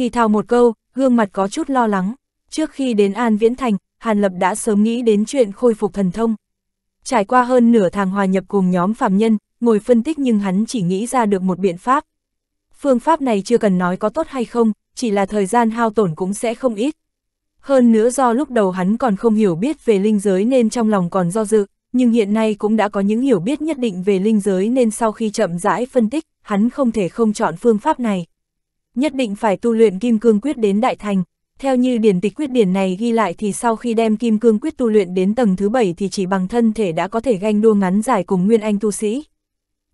thì thào một câu, gương mặt có chút lo lắng. Trước khi đến An Viễn Thành, Hàn Lập đã sớm nghĩ đến chuyện khôi phục thần thông. Trải qua hơn nửa tháng hòa nhập cùng nhóm phạm nhân, ngồi phân tích nhưng hắn chỉ nghĩ ra được một biện pháp. Phương pháp này chưa cần nói có tốt hay không, chỉ là thời gian hao tổn cũng sẽ không ít. Hơn nữa do lúc đầu hắn còn không hiểu biết về linh giới nên trong lòng còn do dự, nhưng hiện nay cũng đã có những hiểu biết nhất định về linh giới nên sau khi chậm rãi phân tích, hắn không thể không chọn phương pháp này nhất định phải tu luyện kim cương quyết đến đại thành. Theo như điển tịch quyết điển này ghi lại thì sau khi đem kim cương quyết tu luyện đến tầng thứ 7 thì chỉ bằng thân thể đã có thể ganh đua ngắn giải cùng nguyên anh tu sĩ.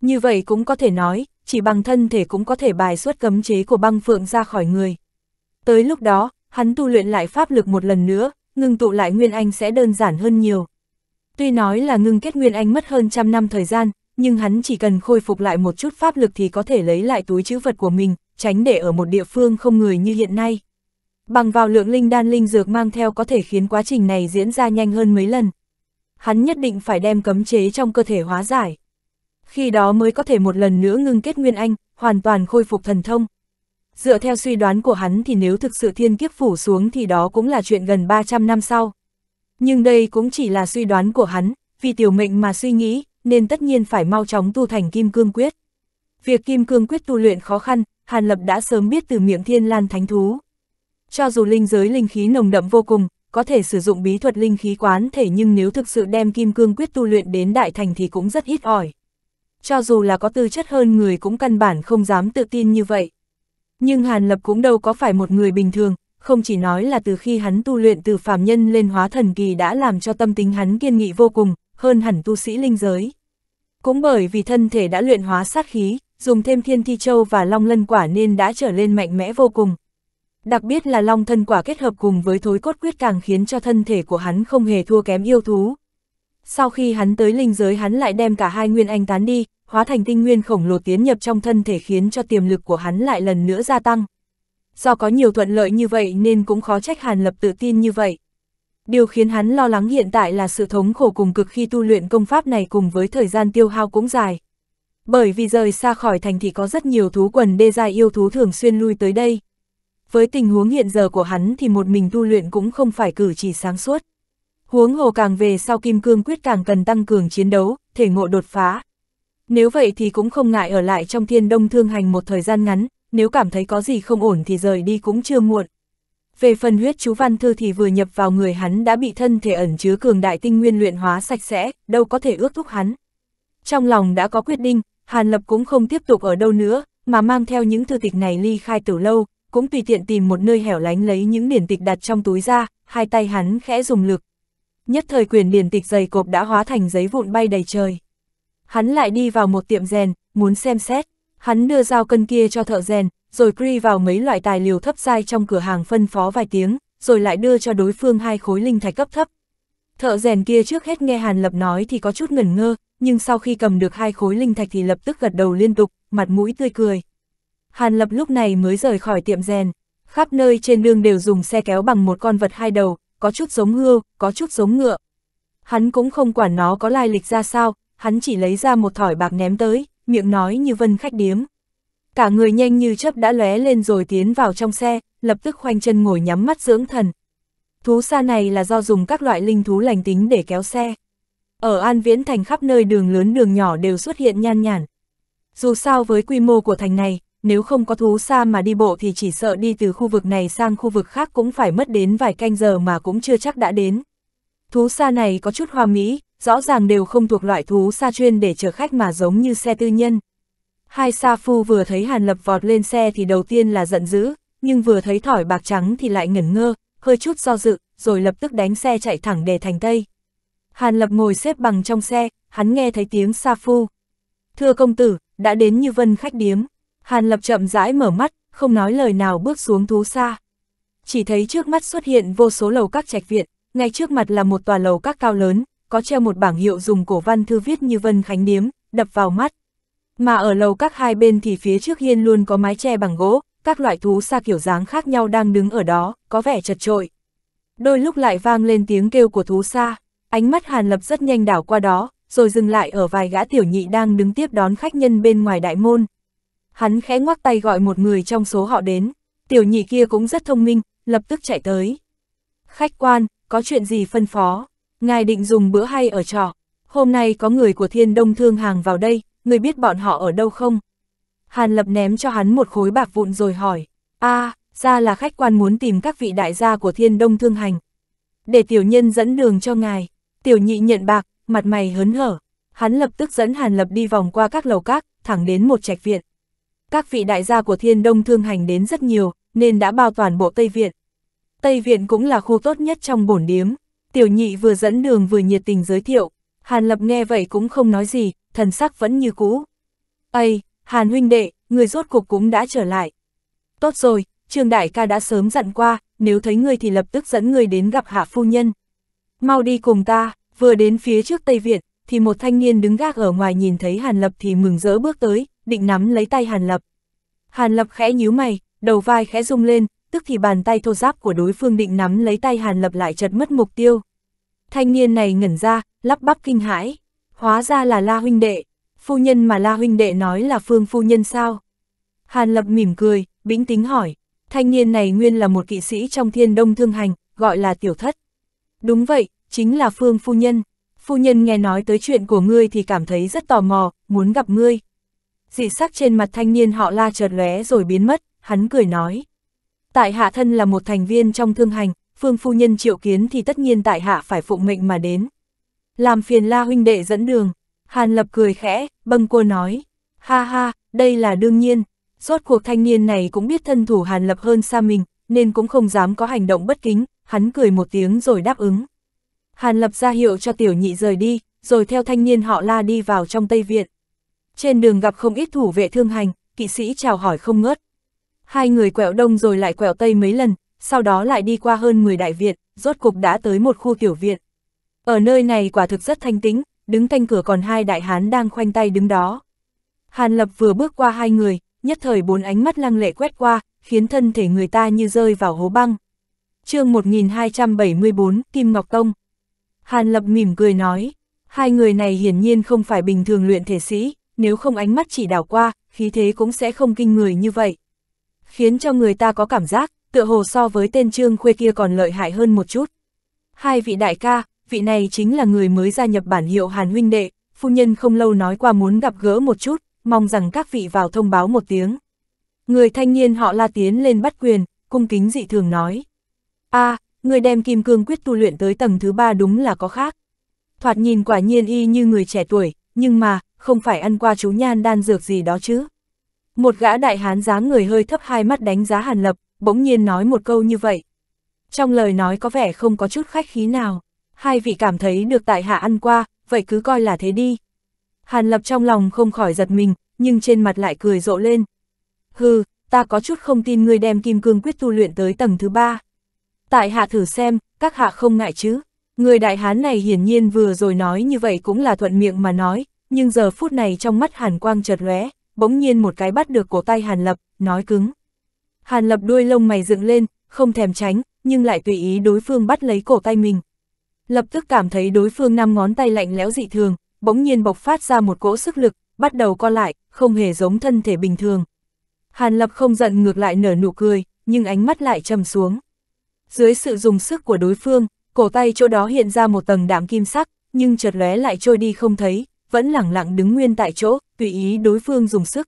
Như vậy cũng có thể nói, chỉ bằng thân thể cũng có thể bài xuất cấm chế của băng phượng ra khỏi người. Tới lúc đó, hắn tu luyện lại pháp lực một lần nữa, ngưng tụ lại nguyên anh sẽ đơn giản hơn nhiều. Tuy nói là ngưng kết nguyên anh mất hơn trăm năm thời gian, nhưng hắn chỉ cần khôi phục lại một chút pháp lực thì có thể lấy lại túi chữ vật của mình, tránh để ở một địa phương không người như hiện nay. Bằng vào lượng linh đan linh dược mang theo có thể khiến quá trình này diễn ra nhanh hơn mấy lần. Hắn nhất định phải đem cấm chế trong cơ thể hóa giải. Khi đó mới có thể một lần nữa ngưng kết Nguyên Anh, hoàn toàn khôi phục thần thông. Dựa theo suy đoán của hắn thì nếu thực sự thiên kiếp phủ xuống thì đó cũng là chuyện gần 300 năm sau. Nhưng đây cũng chỉ là suy đoán của hắn, vì tiểu mệnh mà suy nghĩ, nên tất nhiên phải mau chóng tu thành kim cương quyết. Việc kim cương quyết tu luyện khó khăn, Hàn Lập đã sớm biết từ miệng thiên lan thánh thú. Cho dù linh giới linh khí nồng đậm vô cùng, có thể sử dụng bí thuật linh khí quán thể nhưng nếu thực sự đem kim cương quyết tu luyện đến đại thành thì cũng rất ít ỏi. Cho dù là có tư chất hơn người cũng căn bản không dám tự tin như vậy. Nhưng Hàn Lập cũng đâu có phải một người bình thường, không chỉ nói là từ khi hắn tu luyện từ phàm nhân lên hóa thần kỳ đã làm cho tâm tính hắn kiên nghị vô cùng, hơn hẳn tu sĩ linh giới. Cũng bởi vì thân thể đã luyện hóa sát khí, dùng thêm thiên thi châu và long lân quả nên đã trở lên mạnh mẽ vô cùng. Đặc biệt là long thân quả kết hợp cùng với thối cốt quyết càng khiến cho thân thể của hắn không hề thua kém yêu thú. Sau khi hắn tới linh giới hắn lại đem cả hai nguyên anh tán đi, hóa thành tinh nguyên khổng lồ tiến nhập trong thân thể khiến cho tiềm lực của hắn lại lần nữa gia tăng. Do có nhiều thuận lợi như vậy nên cũng khó trách Hàn Lập tự tin như vậy. Điều khiến hắn lo lắng hiện tại là sự thống khổ cùng cực khi tu luyện công pháp này cùng với thời gian tiêu hao cũng dài bởi vì rời xa khỏi thành thị có rất nhiều thú quần đê dài yêu thú thường xuyên lui tới đây. Với tình huống hiện giờ của hắn thì một mình tu luyện cũng không phải cử chỉ sáng suốt. Huống hồ càng về sau kim cương quyết càng cần tăng cường chiến đấu, thể ngộ đột phá. Nếu vậy thì cũng không ngại ở lại trong thiên đông thương hành một thời gian ngắn, nếu cảm thấy có gì không ổn thì rời đi cũng chưa muộn. Về phần huyết chú văn thư thì vừa nhập vào người hắn đã bị thân thể ẩn chứa cường đại tinh nguyên luyện hóa sạch sẽ, đâu có thể ước thúc hắn. Trong lòng đã có quyết định, Hàn Lập cũng không tiếp tục ở đâu nữa, mà mang theo những thư tịch này ly khai từ lâu, cũng tùy tiện tìm một nơi hẻo lánh lấy những điển tịch đặt trong túi ra, hai tay hắn khẽ dùng lực. Nhất thời quyền điển tịch dày cộp đã hóa thành giấy vụn bay đầy trời. Hắn lại đi vào một tiệm rèn, muốn xem xét. Hắn đưa dao cân kia cho thợ rèn, rồi cri vào mấy loại tài liệu thấp dai trong cửa hàng phân phó vài tiếng, rồi lại đưa cho đối phương hai khối linh thạch cấp thấp, Thợ rèn kia trước hết nghe Hàn Lập nói thì có chút ngẩn ngơ, nhưng sau khi cầm được hai khối linh thạch thì lập tức gật đầu liên tục, mặt mũi tươi cười. Hàn Lập lúc này mới rời khỏi tiệm rèn, khắp nơi trên đường đều dùng xe kéo bằng một con vật hai đầu, có chút giống ngưu có chút giống ngựa. Hắn cũng không quản nó có lai lịch ra sao, hắn chỉ lấy ra một thỏi bạc ném tới, miệng nói như vân khách điếm. Cả người nhanh như chớp đã lóe lên rồi tiến vào trong xe, lập tức khoanh chân ngồi nhắm mắt dưỡng thần, Thú xa này là do dùng các loại linh thú lành tính để kéo xe. Ở An Viễn Thành khắp nơi đường lớn đường nhỏ đều xuất hiện nhan nhản. Dù sao với quy mô của thành này, nếu không có thú xa mà đi bộ thì chỉ sợ đi từ khu vực này sang khu vực khác cũng phải mất đến vài canh giờ mà cũng chưa chắc đã đến. Thú xa này có chút hoa mỹ, rõ ràng đều không thuộc loại thú xa chuyên để chở khách mà giống như xe tư nhân. Hai sa phu vừa thấy Hàn Lập vọt lên xe thì đầu tiên là giận dữ, nhưng vừa thấy thỏi bạc trắng thì lại ngẩn ngơ, hơi chút do dự, rồi lập tức đánh xe chạy thẳng để thành Tây. Hàn Lập ngồi xếp bằng trong xe, hắn nghe thấy tiếng sa phu. Thưa công tử, đã đến như vân khách điếm. Hàn Lập chậm rãi mở mắt, không nói lời nào bước xuống thú xa. Chỉ thấy trước mắt xuất hiện vô số lầu các trạch viện, ngay trước mặt là một tòa lầu các cao lớn, có treo một bảng hiệu dùng cổ văn thư viết như vân khánh điếm, đập vào mắt. Mà ở lầu các hai bên thì phía trước hiên luôn có mái che bằng gỗ, các loại thú xa kiểu dáng khác nhau đang đứng ở đó, có vẻ chật trội. Đôi lúc lại vang lên tiếng kêu của thú xa, ánh mắt Hàn Lập rất nhanh đảo qua đó, rồi dừng lại ở vài gã tiểu nhị đang đứng tiếp đón khách nhân bên ngoài đại môn. Hắn khẽ ngoắc tay gọi một người trong số họ đến, tiểu nhị kia cũng rất thông minh, lập tức chạy tới. Khách quan, có chuyện gì phân phó? Ngài định dùng bữa hay ở trọ? Hôm nay có người của thiên đông thương hàng vào đây, người biết bọn họ ở đâu không? Hàn Lập ném cho hắn một khối bạc vụn rồi hỏi, a à, ra là khách quan muốn tìm các vị đại gia của thiên đông thương hành. Để tiểu nhân dẫn đường cho ngài, tiểu nhị nhận bạc, mặt mày hớn hở, hắn lập tức dẫn Hàn Lập đi vòng qua các lầu các, thẳng đến một trạch viện. Các vị đại gia của thiên đông thương hành đến rất nhiều, nên đã bao toàn bộ Tây Viện. Tây Viện cũng là khu tốt nhất trong bổn điếm, tiểu nhị vừa dẫn đường vừa nhiệt tình giới thiệu, Hàn Lập nghe vậy cũng không nói gì, thần sắc vẫn như cũ. Ây, Hàn huynh đệ, người rốt cuộc cũng đã trở lại. Tốt rồi, Trương Đại ca đã sớm dặn qua, nếu thấy người thì lập tức dẫn người đến gặp hạ phu nhân. Mau đi cùng ta, vừa đến phía trước Tây Viện, thì một thanh niên đứng gác ở ngoài nhìn thấy Hàn Lập thì mừng rỡ bước tới, định nắm lấy tay Hàn Lập. Hàn Lập khẽ nhíu mày, đầu vai khẽ rung lên, tức thì bàn tay thô giáp của đối phương định nắm lấy tay Hàn Lập lại chật mất mục tiêu. Thanh niên này ngẩn ra, lắp bắp kinh hãi, hóa ra là La huynh đệ, Phu nhân mà La huynh đệ nói là Phương phu nhân sao? Hàn Lập mỉm cười, bĩnh tính hỏi. Thanh niên này nguyên là một kỵ sĩ trong thiên đông thương hành, gọi là tiểu thất. Đúng vậy, chính là Phương phu nhân. Phu nhân nghe nói tới chuyện của ngươi thì cảm thấy rất tò mò, muốn gặp ngươi. Dị sắc trên mặt thanh niên họ la chợt lóe rồi biến mất, hắn cười nói. Tại hạ thân là một thành viên trong thương hành, Phương phu nhân triệu kiến thì tất nhiên tại hạ phải phụng mệnh mà đến. Làm phiền la huynh đệ dẫn đường, Hàn Lập cười khẽ, bâng cô nói, ha ha, đây là đương nhiên, rốt cuộc thanh niên này cũng biết thân thủ Hàn Lập hơn xa mình, nên cũng không dám có hành động bất kính, hắn cười một tiếng rồi đáp ứng. Hàn Lập ra hiệu cho tiểu nhị rời đi, rồi theo thanh niên họ la đi vào trong Tây Viện. Trên đường gặp không ít thủ vệ thương hành, kỵ sĩ chào hỏi không ngớt. Hai người quẹo đông rồi lại quẹo tây mấy lần, sau đó lại đi qua hơn 10 đại viện, rốt cục đã tới một khu tiểu viện. Ở nơi này quả thực rất thanh tĩnh, đứng canh cửa còn hai đại hán đang khoanh tay đứng đó. Hàn Lập vừa bước qua hai người, nhất thời bốn ánh mắt lăng lệ quét qua, khiến thân thể người ta như rơi vào hố băng. chương 1274, Kim Ngọc Tông. Hàn Lập mỉm cười nói, hai người này hiển nhiên không phải bình thường luyện thể sĩ, nếu không ánh mắt chỉ đảo qua, khí thế cũng sẽ không kinh người như vậy. Khiến cho người ta có cảm giác, tựa hồ so với tên trương khuê kia còn lợi hại hơn một chút. Hai vị đại ca, vị này chính là người mới gia nhập bản hiệu Hàn huynh đệ, phu nhân không lâu nói qua muốn gặp gỡ một chút, mong rằng các vị vào thông báo một tiếng. Người thanh niên họ la tiến lên bắt quyền, cung kính dị thường nói. a à, người đem kim cương quyết tu luyện tới tầng thứ ba đúng là có khác. Thoạt nhìn quả nhiên y như người trẻ tuổi, nhưng mà, không phải ăn qua chú nhan đan dược gì đó chứ. Một gã đại hán dáng người hơi thấp hai mắt đánh giá Hàn Lập, bỗng nhiên nói một câu như vậy. Trong lời nói có vẻ không có chút khách khí nào hai vị cảm thấy được tại hạ ăn qua, vậy cứ coi là thế đi. Hàn Lập trong lòng không khỏi giật mình, nhưng trên mặt lại cười rộ lên. Hừ, ta có chút không tin ngươi đem kim cương quyết tu luyện tới tầng thứ ba. Tại hạ thử xem, các hạ không ngại chứ. Người đại hán này hiển nhiên vừa rồi nói như vậy cũng là thuận miệng mà nói, nhưng giờ phút này trong mắt hàn quang chợt lóe, bỗng nhiên một cái bắt được cổ tay hàn lập, nói cứng. Hàn lập đuôi lông mày dựng lên, không thèm tránh, nhưng lại tùy ý đối phương bắt lấy cổ tay mình lập tức cảm thấy đối phương năm ngón tay lạnh lẽo dị thường, bỗng nhiên bộc phát ra một cỗ sức lực, bắt đầu co lại, không hề giống thân thể bình thường. Hàn Lập không giận ngược lại nở nụ cười, nhưng ánh mắt lại trầm xuống. Dưới sự dùng sức của đối phương, cổ tay chỗ đó hiện ra một tầng đạm kim sắc, nhưng chợt lóe lại trôi đi không thấy, vẫn lẳng lặng đứng nguyên tại chỗ, tùy ý đối phương dùng sức.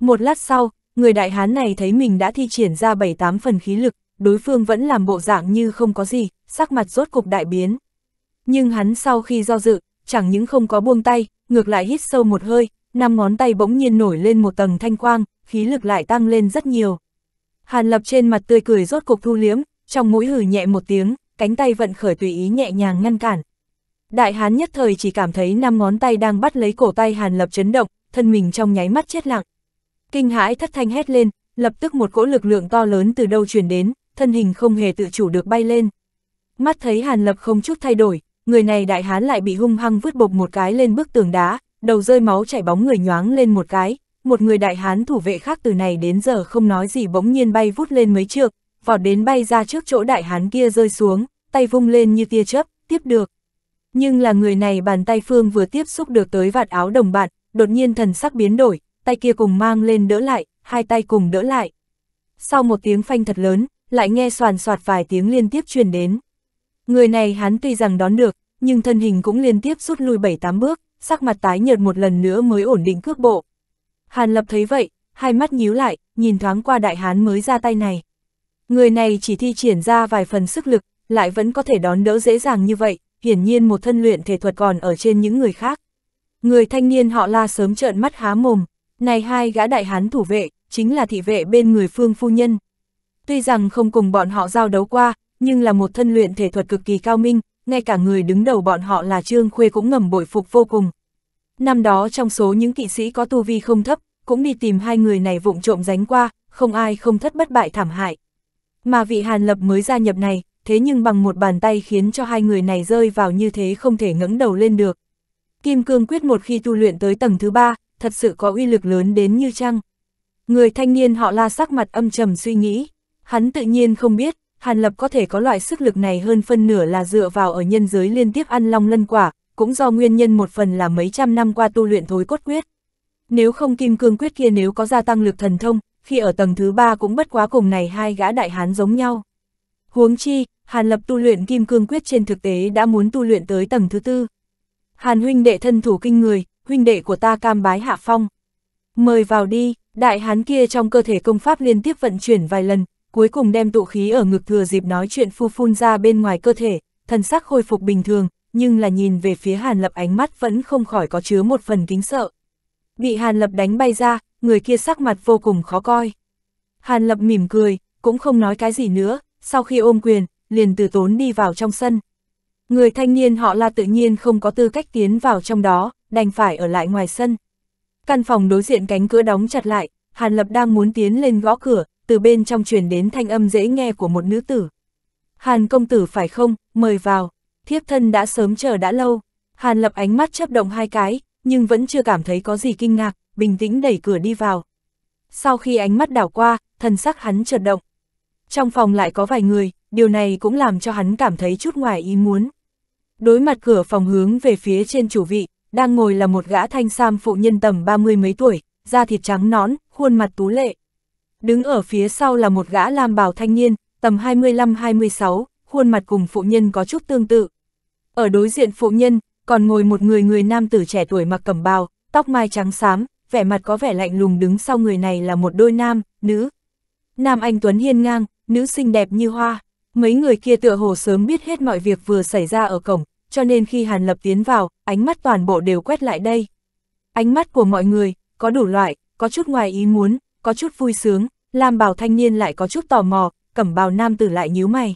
Một lát sau, người đại hán này thấy mình đã thi triển ra 7-8 phần khí lực, đối phương vẫn làm bộ dạng như không có gì, sắc mặt rốt cục đại biến. Nhưng hắn sau khi do dự, chẳng những không có buông tay, ngược lại hít sâu một hơi, năm ngón tay bỗng nhiên nổi lên một tầng thanh quang, khí lực lại tăng lên rất nhiều. Hàn lập trên mặt tươi cười rốt cục thu liếm, trong mũi hử nhẹ một tiếng, cánh tay vận khởi tùy ý nhẹ nhàng ngăn cản. Đại hán nhất thời chỉ cảm thấy năm ngón tay đang bắt lấy cổ tay hàn lập chấn động, thân mình trong nháy mắt chết lặng. Kinh hãi thất thanh hét lên, lập tức một cỗ lực lượng to lớn từ đâu truyền đến, thân hình không hề tự chủ được bay lên. Mắt thấy Hàn Lập không chút thay đổi, người này đại hán lại bị hung hăng vứt bộc một cái lên bức tường đá, đầu rơi máu chảy bóng người nhoáng lên một cái, một người đại hán thủ vệ khác từ này đến giờ không nói gì bỗng nhiên bay vút lên mấy trượng, vọt đến bay ra trước chỗ đại hán kia rơi xuống, tay vung lên như tia chớp, tiếp được. Nhưng là người này bàn tay phương vừa tiếp xúc được tới vạt áo đồng bạn, đột nhiên thần sắc biến đổi, tay kia cùng mang lên đỡ lại, hai tay cùng đỡ lại. Sau một tiếng phanh thật lớn, lại nghe soàn soạt vài tiếng liên tiếp truyền đến. Người này hắn tuy rằng đón được, nhưng thân hình cũng liên tiếp rút lui 7-8 bước, sắc mặt tái nhợt một lần nữa mới ổn định cước bộ. Hàn Lập thấy vậy, hai mắt nhíu lại, nhìn thoáng qua đại hán mới ra tay này. Người này chỉ thi triển ra vài phần sức lực, lại vẫn có thể đón đỡ dễ dàng như vậy, hiển nhiên một thân luyện thể thuật còn ở trên những người khác. Người thanh niên họ la sớm trợn mắt há mồm, này hai gã đại hán thủ vệ, chính là thị vệ bên người phương phu nhân. Tuy rằng không cùng bọn họ giao đấu qua, nhưng là một thân luyện thể thuật cực kỳ cao minh, ngay cả người đứng đầu bọn họ là Trương Khuê cũng ngầm bội phục vô cùng. Năm đó trong số những kỵ sĩ có tu vi không thấp, cũng đi tìm hai người này vụng trộm ránh qua, không ai không thất bất bại thảm hại. Mà vị Hàn Lập mới gia nhập này, thế nhưng bằng một bàn tay khiến cho hai người này rơi vào như thế không thể ngẩng đầu lên được. Kim cương quyết một khi tu luyện tới tầng thứ ba, thật sự có uy lực lớn đến như chăng. Người thanh niên họ la sắc mặt âm trầm suy nghĩ, hắn tự nhiên không biết, Hàn Lập có thể có loại sức lực này hơn phân nửa là dựa vào ở nhân giới liên tiếp ăn long lân quả, cũng do nguyên nhân một phần là mấy trăm năm qua tu luyện thối cốt quyết. Nếu không kim cương quyết kia nếu có gia tăng lực thần thông, khi ở tầng thứ ba cũng bất quá cùng này hai gã đại hán giống nhau. Huống chi, Hàn Lập tu luyện kim cương quyết trên thực tế đã muốn tu luyện tới tầng thứ tư. Hàn huynh đệ thân thủ kinh người, huynh đệ của ta cam bái hạ phong. Mời vào đi, đại hán kia trong cơ thể công pháp liên tiếp vận chuyển vài lần, cuối cùng đem tụ khí ở ngực thừa dịp nói chuyện phu phun ra bên ngoài cơ thể, thần sắc khôi phục bình thường, nhưng là nhìn về phía Hàn Lập ánh mắt vẫn không khỏi có chứa một phần kính sợ. Bị Hàn Lập đánh bay ra, người kia sắc mặt vô cùng khó coi. Hàn Lập mỉm cười, cũng không nói cái gì nữa, sau khi ôm quyền, liền từ tốn đi vào trong sân. Người thanh niên họ là tự nhiên không có tư cách tiến vào trong đó, đành phải ở lại ngoài sân. Căn phòng đối diện cánh cửa đóng chặt lại, Hàn Lập đang muốn tiến lên gõ cửa, từ bên trong truyền đến thanh âm dễ nghe của một nữ tử. Hàn công tử phải không, mời vào, thiếp thân đã sớm chờ đã lâu. Hàn lập ánh mắt chấp động hai cái, nhưng vẫn chưa cảm thấy có gì kinh ngạc, bình tĩnh đẩy cửa đi vào. Sau khi ánh mắt đảo qua, thần sắc hắn chợt động. Trong phòng lại có vài người, điều này cũng làm cho hắn cảm thấy chút ngoài ý muốn. Đối mặt cửa phòng hướng về phía trên chủ vị, đang ngồi là một gã thanh sam phụ nhân tầm ba mươi mấy tuổi, da thịt trắng nõn, khuôn mặt tú lệ. Đứng ở phía sau là một gã lam bào thanh niên, tầm 25-26, khuôn mặt cùng phụ nhân có chút tương tự. Ở đối diện phụ nhân, còn ngồi một người người nam tử trẻ tuổi mặc cẩm bào, tóc mai trắng xám, vẻ mặt có vẻ lạnh lùng đứng sau người này là một đôi nam, nữ. Nam anh Tuấn hiên ngang, nữ xinh đẹp như hoa. Mấy người kia tựa hồ sớm biết hết mọi việc vừa xảy ra ở cổng, cho nên khi Hàn Lập tiến vào, ánh mắt toàn bộ đều quét lại đây. Ánh mắt của mọi người, có đủ loại, có chút ngoài ý muốn, có chút vui sướng, Lam bào thanh niên lại có chút tò mò, cẩm bào nam tử lại nhíu mày.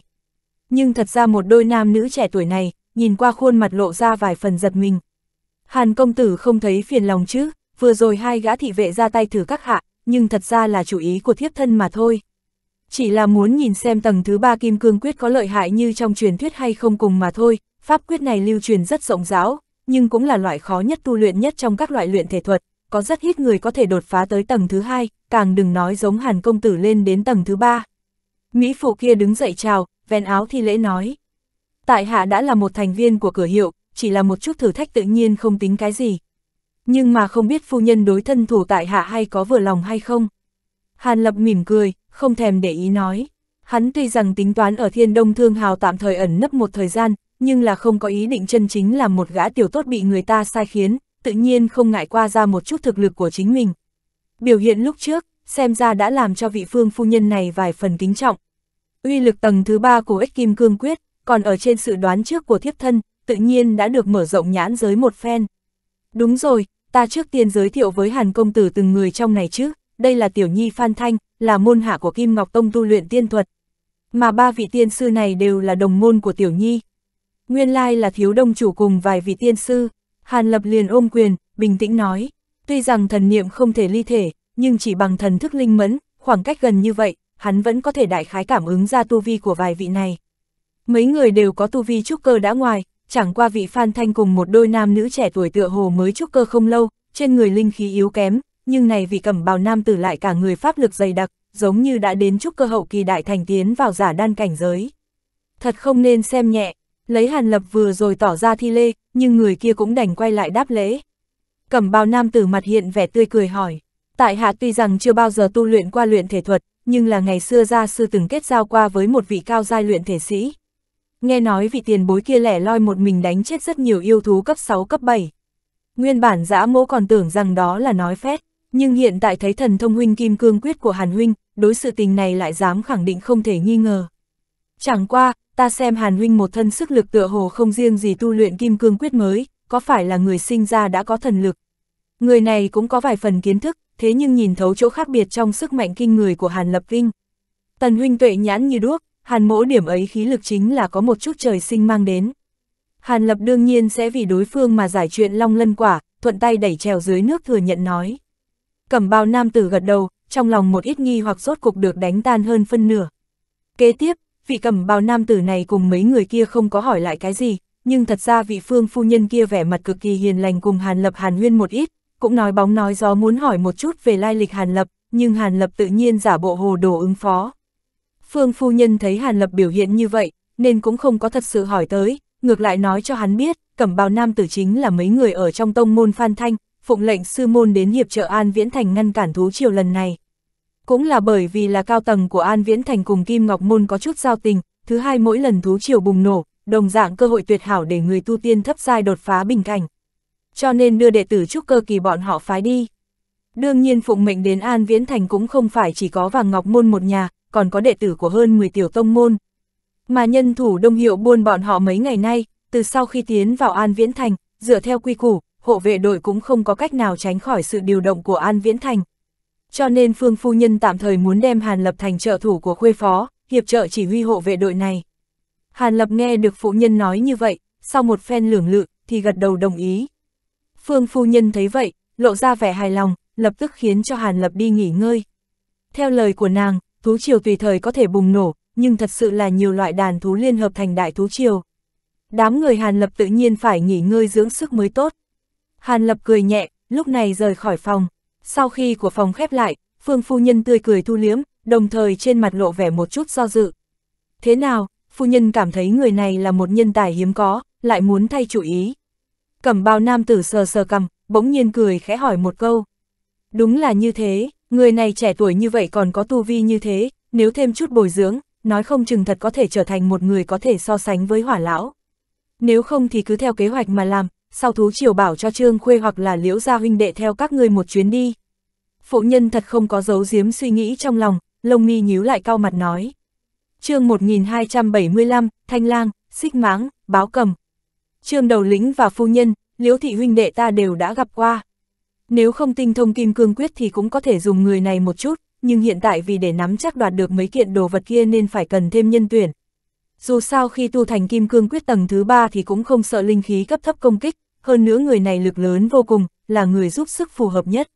Nhưng thật ra một đôi nam nữ trẻ tuổi này, nhìn qua khuôn mặt lộ ra vài phần giật mình. Hàn công tử không thấy phiền lòng chứ, vừa rồi hai gã thị vệ ra tay thử các hạ, nhưng thật ra là chủ ý của thiếp thân mà thôi. Chỉ là muốn nhìn xem tầng thứ ba kim cương quyết có lợi hại như trong truyền thuyết hay không cùng mà thôi, pháp quyết này lưu truyền rất rộng ráo, nhưng cũng là loại khó nhất tu luyện nhất trong các loại luyện thể thuật, có rất ít người có thể đột phá tới tầng thứ hai, càng đừng nói giống Hàn công tử lên đến tầng thứ ba. Mỹ phụ kia đứng dậy chào, ven áo thi lễ nói. Tại hạ đã là một thành viên của cửa hiệu, chỉ là một chút thử thách tự nhiên không tính cái gì. Nhưng mà không biết phu nhân đối thân thủ tại hạ hay có vừa lòng hay không. Hàn lập mỉm cười, không thèm để ý nói. Hắn tuy rằng tính toán ở thiên đông thương hào tạm thời ẩn nấp một thời gian, nhưng là không có ý định chân chính làm một gã tiểu tốt bị người ta sai khiến, tự nhiên không ngại qua ra một chút thực lực của chính mình. Biểu hiện lúc trước, xem ra đã làm cho vị phương phu nhân này vài phần kính trọng. Uy lực tầng thứ ba của ích kim cương quyết, còn ở trên sự đoán trước của thiếp thân, tự nhiên đã được mở rộng nhãn giới một phen. Đúng rồi, ta trước tiên giới thiệu với Hàn Công Tử từng người trong này chứ, đây là Tiểu Nhi Phan Thanh, là môn hạ của Kim Ngọc Tông tu luyện tiên thuật. Mà ba vị tiên sư này đều là đồng môn của Tiểu Nhi. Nguyên lai là thiếu đông chủ cùng vài vị tiên sư. Hàn Lập liền ôm quyền, bình tĩnh nói, tuy rằng thần niệm không thể ly thể, nhưng chỉ bằng thần thức linh mẫn, khoảng cách gần như vậy, hắn vẫn có thể đại khái cảm ứng ra tu vi của vài vị này. Mấy người đều có tu vi trúc cơ đã ngoài, chẳng qua vị Phan Thanh cùng một đôi nam nữ trẻ tuổi tựa hồ mới trúc cơ không lâu, trên người linh khí yếu kém, nhưng này vị cẩm bào nam tử lại cả người pháp lực dày đặc, giống như đã đến trúc cơ hậu kỳ đại thành tiến vào giả đan cảnh giới. Thật không nên xem nhẹ, lấy Hàn Lập vừa rồi tỏ ra thi lê, nhưng người kia cũng đành quay lại đáp lễ. Cẩm bào nam tử mặt hiện vẻ tươi cười hỏi, tại hạ tuy rằng chưa bao giờ tu luyện qua luyện thể thuật, nhưng là ngày xưa gia sư từng kết giao qua với một vị cao giai luyện thể sĩ. Nghe nói vị tiền bối kia lẻ loi một mình đánh chết rất nhiều yêu thú cấp 6 cấp 7. Nguyên bản giã mỗ còn tưởng rằng đó là nói phét, nhưng hiện tại thấy thần thông huynh kim cương quyết của Hàn huynh, đối sự tình này lại dám khẳng định không thể nghi ngờ. Chẳng qua, ta xem Hàn Huynh một thân sức lực tựa hồ không riêng gì tu luyện kim cương quyết mới, có phải là người sinh ra đã có thần lực. Người này cũng có vài phần kiến thức, thế nhưng nhìn thấu chỗ khác biệt trong sức mạnh kinh người của Hàn Lập Vinh. Tần Huynh tuệ nhãn như đuốc, Hàn mỗ điểm ấy khí lực chính là có một chút trời sinh mang đến. Hàn Lập đương nhiên sẽ vì đối phương mà giải chuyện long lân quả, thuận tay đẩy trèo dưới nước thừa nhận nói. Cẩm bào nam tử gật đầu, trong lòng một ít nghi hoặc rốt cục được đánh tan hơn phân nửa. Kế tiếp, vị cầm bào nam tử này cùng mấy người kia không có hỏi lại cái gì, nhưng thật ra vị phương phu nhân kia vẻ mặt cực kỳ hiền lành cùng Hàn Lập Hàn nguyên một ít, cũng nói bóng nói gió muốn hỏi một chút về lai lịch Hàn Lập, nhưng Hàn Lập tự nhiên giả bộ hồ đồ ứng phó. Phương phu nhân thấy Hàn Lập biểu hiện như vậy, nên cũng không có thật sự hỏi tới, ngược lại nói cho hắn biết, cẩm bào nam tử chính là mấy người ở trong tông môn Phan Thanh, phụng lệnh sư môn đến hiệp trợ An Viễn Thành ngăn cản thú triều lần này. Cũng là bởi vì là cao tầng của An Viễn Thành cùng Kim Ngọc Môn có chút giao tình, thứ hai mỗi lần thú triều bùng nổ, đồng dạng cơ hội tuyệt hảo để người tu tiên thấp giai đột phá bình cảnh. Cho nên đưa đệ tử trúc cơ kỳ bọn họ phái đi. Đương nhiên phụng mệnh đến An Viễn Thành cũng không phải chỉ có vàng ngọc môn một nhà, còn có đệ tử của hơn 10 tiểu tông môn. Mà nhân thủ đông hiệu buôn bọn họ mấy ngày nay, từ sau khi tiến vào An Viễn Thành, dựa theo quy củ, hộ vệ đội cũng không có cách nào tránh khỏi sự điều động của An Viễn Thành, cho nên Phương Phu Nhân tạm thời muốn đem Hàn Lập thành trợ thủ của khuê phó, hiệp trợ chỉ huy hộ vệ đội này. Hàn Lập nghe được phụ nhân nói như vậy, sau một phen lưỡng lự, thì gật đầu đồng ý. Phương Phu Nhân thấy vậy, lộ ra vẻ hài lòng, lập tức khiến cho Hàn Lập đi nghỉ ngơi. Theo lời của nàng, thú triều tùy thời có thể bùng nổ, nhưng thật sự là nhiều loại đàn thú liên hợp thành đại thú triều. Đám người Hàn Lập tự nhiên phải nghỉ ngơi dưỡng sức mới tốt. Hàn Lập cười nhẹ, lúc này rời khỏi phòng. Sau khi của phòng khép lại, Phương Phu Nhân tươi cười thu liếm, đồng thời trên mặt lộ vẻ một chút do dự. Thế nào, Phu Nhân cảm thấy người này là một nhân tài hiếm có, lại muốn thay chủ ý. cẩm bào nam tử sờ sờ cầm, bỗng nhiên cười khẽ hỏi một câu. Đúng là như thế, người này trẻ tuổi như vậy còn có tu vi như thế, nếu thêm chút bồi dưỡng, nói không chừng thật có thể trở thành một người có thể so sánh với hỏa lão. Nếu không thì cứ theo kế hoạch mà làm, sau thú triều bảo cho Trương Khuê hoặc là Liễu Gia huynh đệ theo các ngươi một chuyến đi phụ nhân thật không có giấu giếm suy nghĩ trong lòng, lông mi nhíu lại cao mặt nói. chương 1275, Thanh Lang, Xích mãng Báo Cầm. Trương đầu lĩnh và phu nhân, liễu thị huynh đệ ta đều đã gặp qua. Nếu không tinh thông kim cương quyết thì cũng có thể dùng người này một chút, nhưng hiện tại vì để nắm chắc đoạt được mấy kiện đồ vật kia nên phải cần thêm nhân tuyển. Dù sao khi tu thành kim cương quyết tầng thứ ba thì cũng không sợ linh khí cấp thấp công kích, hơn nữa người này lực lớn vô cùng, là người giúp sức phù hợp nhất.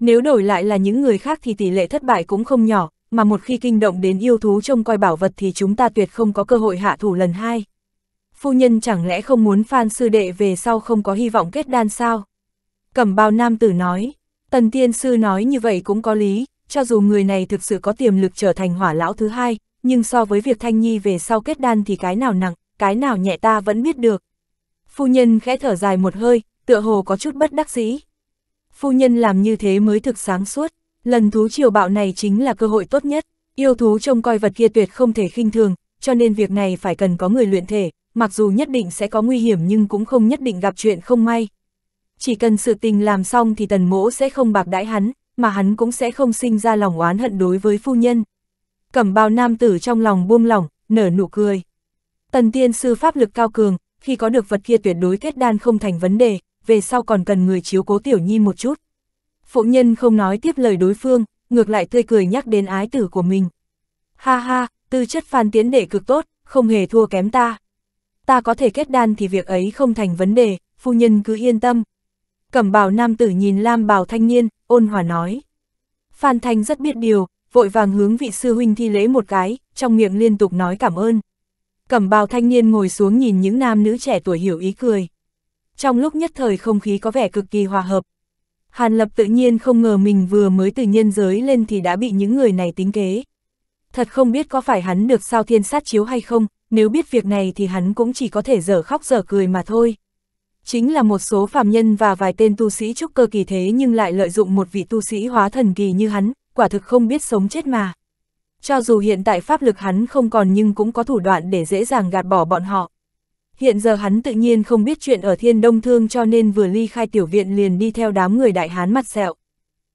Nếu đổi lại là những người khác thì tỷ lệ thất bại cũng không nhỏ, mà một khi kinh động đến yêu thú trông coi bảo vật thì chúng ta tuyệt không có cơ hội hạ thủ lần hai. Phu nhân chẳng lẽ không muốn Phan Sư Đệ về sau không có hy vọng kết đan sao? Cẩm bao nam tử nói, Tần Tiên Sư nói như vậy cũng có lý, cho dù người này thực sự có tiềm lực trở thành hỏa lão thứ hai, nhưng so với việc Thanh Nhi về sau kết đan thì cái nào nặng, cái nào nhẹ ta vẫn biết được. Phu nhân khẽ thở dài một hơi, tựa hồ có chút bất đắc dĩ. Phu nhân làm như thế mới thực sáng suốt, lần thú triều bạo này chính là cơ hội tốt nhất, yêu thú trông coi vật kia tuyệt không thể khinh thường, cho nên việc này phải cần có người luyện thể, mặc dù nhất định sẽ có nguy hiểm nhưng cũng không nhất định gặp chuyện không may. Chỉ cần sự tình làm xong thì tần mỗ sẽ không bạc đãi hắn, mà hắn cũng sẽ không sinh ra lòng oán hận đối với phu nhân. Cẩm bào nam tử trong lòng buông lỏng, nở nụ cười. Tần tiên sư pháp lực cao cường, khi có được vật kia tuyệt đối kết đan không thành vấn đề, về sau còn cần người chiếu cố tiểu nhi một chút. phụ nhân không nói tiếp lời đối phương, ngược lại tươi cười nhắc đến ái tử của mình. Ha ha, tư chất phan tiến đệ cực tốt, không hề thua kém ta. Ta có thể kết đan thì việc ấy không thành vấn đề, phu nhân cứ yên tâm. Cẩm bào nam tử nhìn lam bào thanh niên, ôn hòa nói. Phan Thanh rất biết điều, vội vàng hướng vị sư huynh thi lễ một cái, trong miệng liên tục nói cảm ơn. Cẩm bào thanh niên ngồi xuống nhìn những nam nữ trẻ tuổi hiểu ý cười trong lúc nhất thời không khí có vẻ cực kỳ hòa hợp. Hàn Lập tự nhiên không ngờ mình vừa mới từ nhân giới lên thì đã bị những người này tính kế. Thật không biết có phải hắn được sao thiên sát chiếu hay không, nếu biết việc này thì hắn cũng chỉ có thể dở khóc dở cười mà thôi. Chính là một số phàm nhân và vài tên tu sĩ trúc cơ kỳ thế nhưng lại lợi dụng một vị tu sĩ hóa thần kỳ như hắn, quả thực không biết sống chết mà. Cho dù hiện tại pháp lực hắn không còn nhưng cũng có thủ đoạn để dễ dàng gạt bỏ bọn họ. Hiện giờ hắn tự nhiên không biết chuyện ở thiên đông thương cho nên vừa ly khai tiểu viện liền đi theo đám người đại hán mặt sẹo.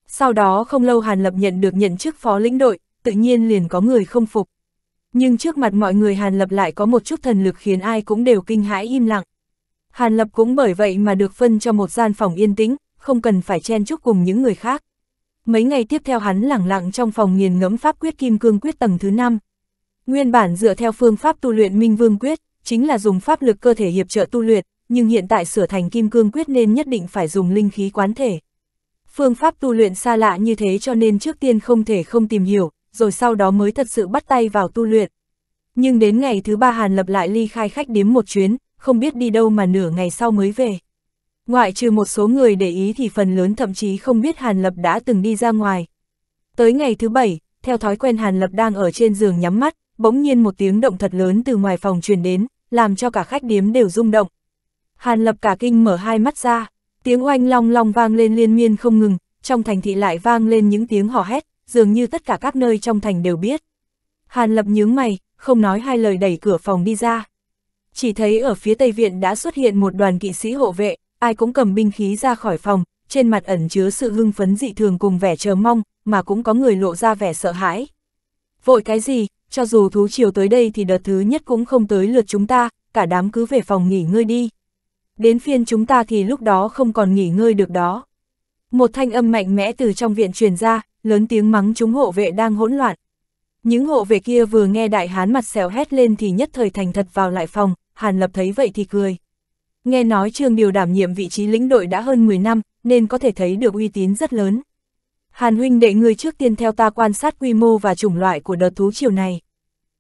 Sau đó không lâu Hàn Lập nhận được nhận chức phó lĩnh đội, tự nhiên liền có người không phục. Nhưng trước mặt mọi người Hàn Lập lại có một chút thần lực khiến ai cũng đều kinh hãi im lặng. Hàn Lập cũng bởi vậy mà được phân cho một gian phòng yên tĩnh, không cần phải chen chúc cùng những người khác. Mấy ngày tiếp theo hắn lẳng lặng trong phòng nghiền ngẫm pháp quyết kim cương quyết tầng thứ 5. Nguyên bản dựa theo phương pháp tu luyện minh vương quyết, chính là dùng pháp lực cơ thể hiệp trợ tu luyện, nhưng hiện tại sửa thành kim cương quyết nên nhất định phải dùng linh khí quán thể. Phương pháp tu luyện xa lạ như thế cho nên trước tiên không thể không tìm hiểu, rồi sau đó mới thật sự bắt tay vào tu luyện. Nhưng đến ngày thứ ba Hàn lập lại ly khai khách điếm một chuyến, không biết đi đâu mà nửa ngày sau mới về. Ngoại trừ một số người để ý thì phần lớn thậm chí không biết Hàn Lập đã từng đi ra ngoài. Tới ngày thứ bảy, theo thói quen Hàn Lập đang ở trên giường nhắm mắt, bỗng nhiên một tiếng động thật lớn từ ngoài phòng truyền đến, làm cho cả khách điếm đều rung động. Hàn lập cả kinh mở hai mắt ra, tiếng oanh long long vang lên liên miên không ngừng, trong thành thị lại vang lên những tiếng hò hét, dường như tất cả các nơi trong thành đều biết. Hàn lập nhướng mày, không nói hai lời đẩy cửa phòng đi ra. Chỉ thấy ở phía tây viện đã xuất hiện một đoàn kỵ sĩ hộ vệ, ai cũng cầm binh khí ra khỏi phòng, trên mặt ẩn chứa sự hưng phấn dị thường cùng vẻ chờ mong, mà cũng có người lộ ra vẻ sợ hãi. Vội cái gì, cho dù thú chiều tới đây thì đợt thứ nhất cũng không tới lượt chúng ta, cả đám cứ về phòng nghỉ ngơi đi. Đến phiên chúng ta thì lúc đó không còn nghỉ ngơi được đó. Một thanh âm mạnh mẽ từ trong viện truyền ra, lớn tiếng mắng chúng hộ vệ đang hỗn loạn. Những hộ vệ kia vừa nghe đại hán mặt xèo hét lên thì nhất thời thành thật vào lại phòng, Hàn Lập thấy vậy thì cười. Nghe nói trường Điều đảm nhiệm vị trí lĩnh đội đã hơn 10 năm, nên có thể thấy được uy tín rất lớn. Hàn huynh đệ người trước tiên theo ta quan sát quy mô và chủng loại của đợt thú triều này.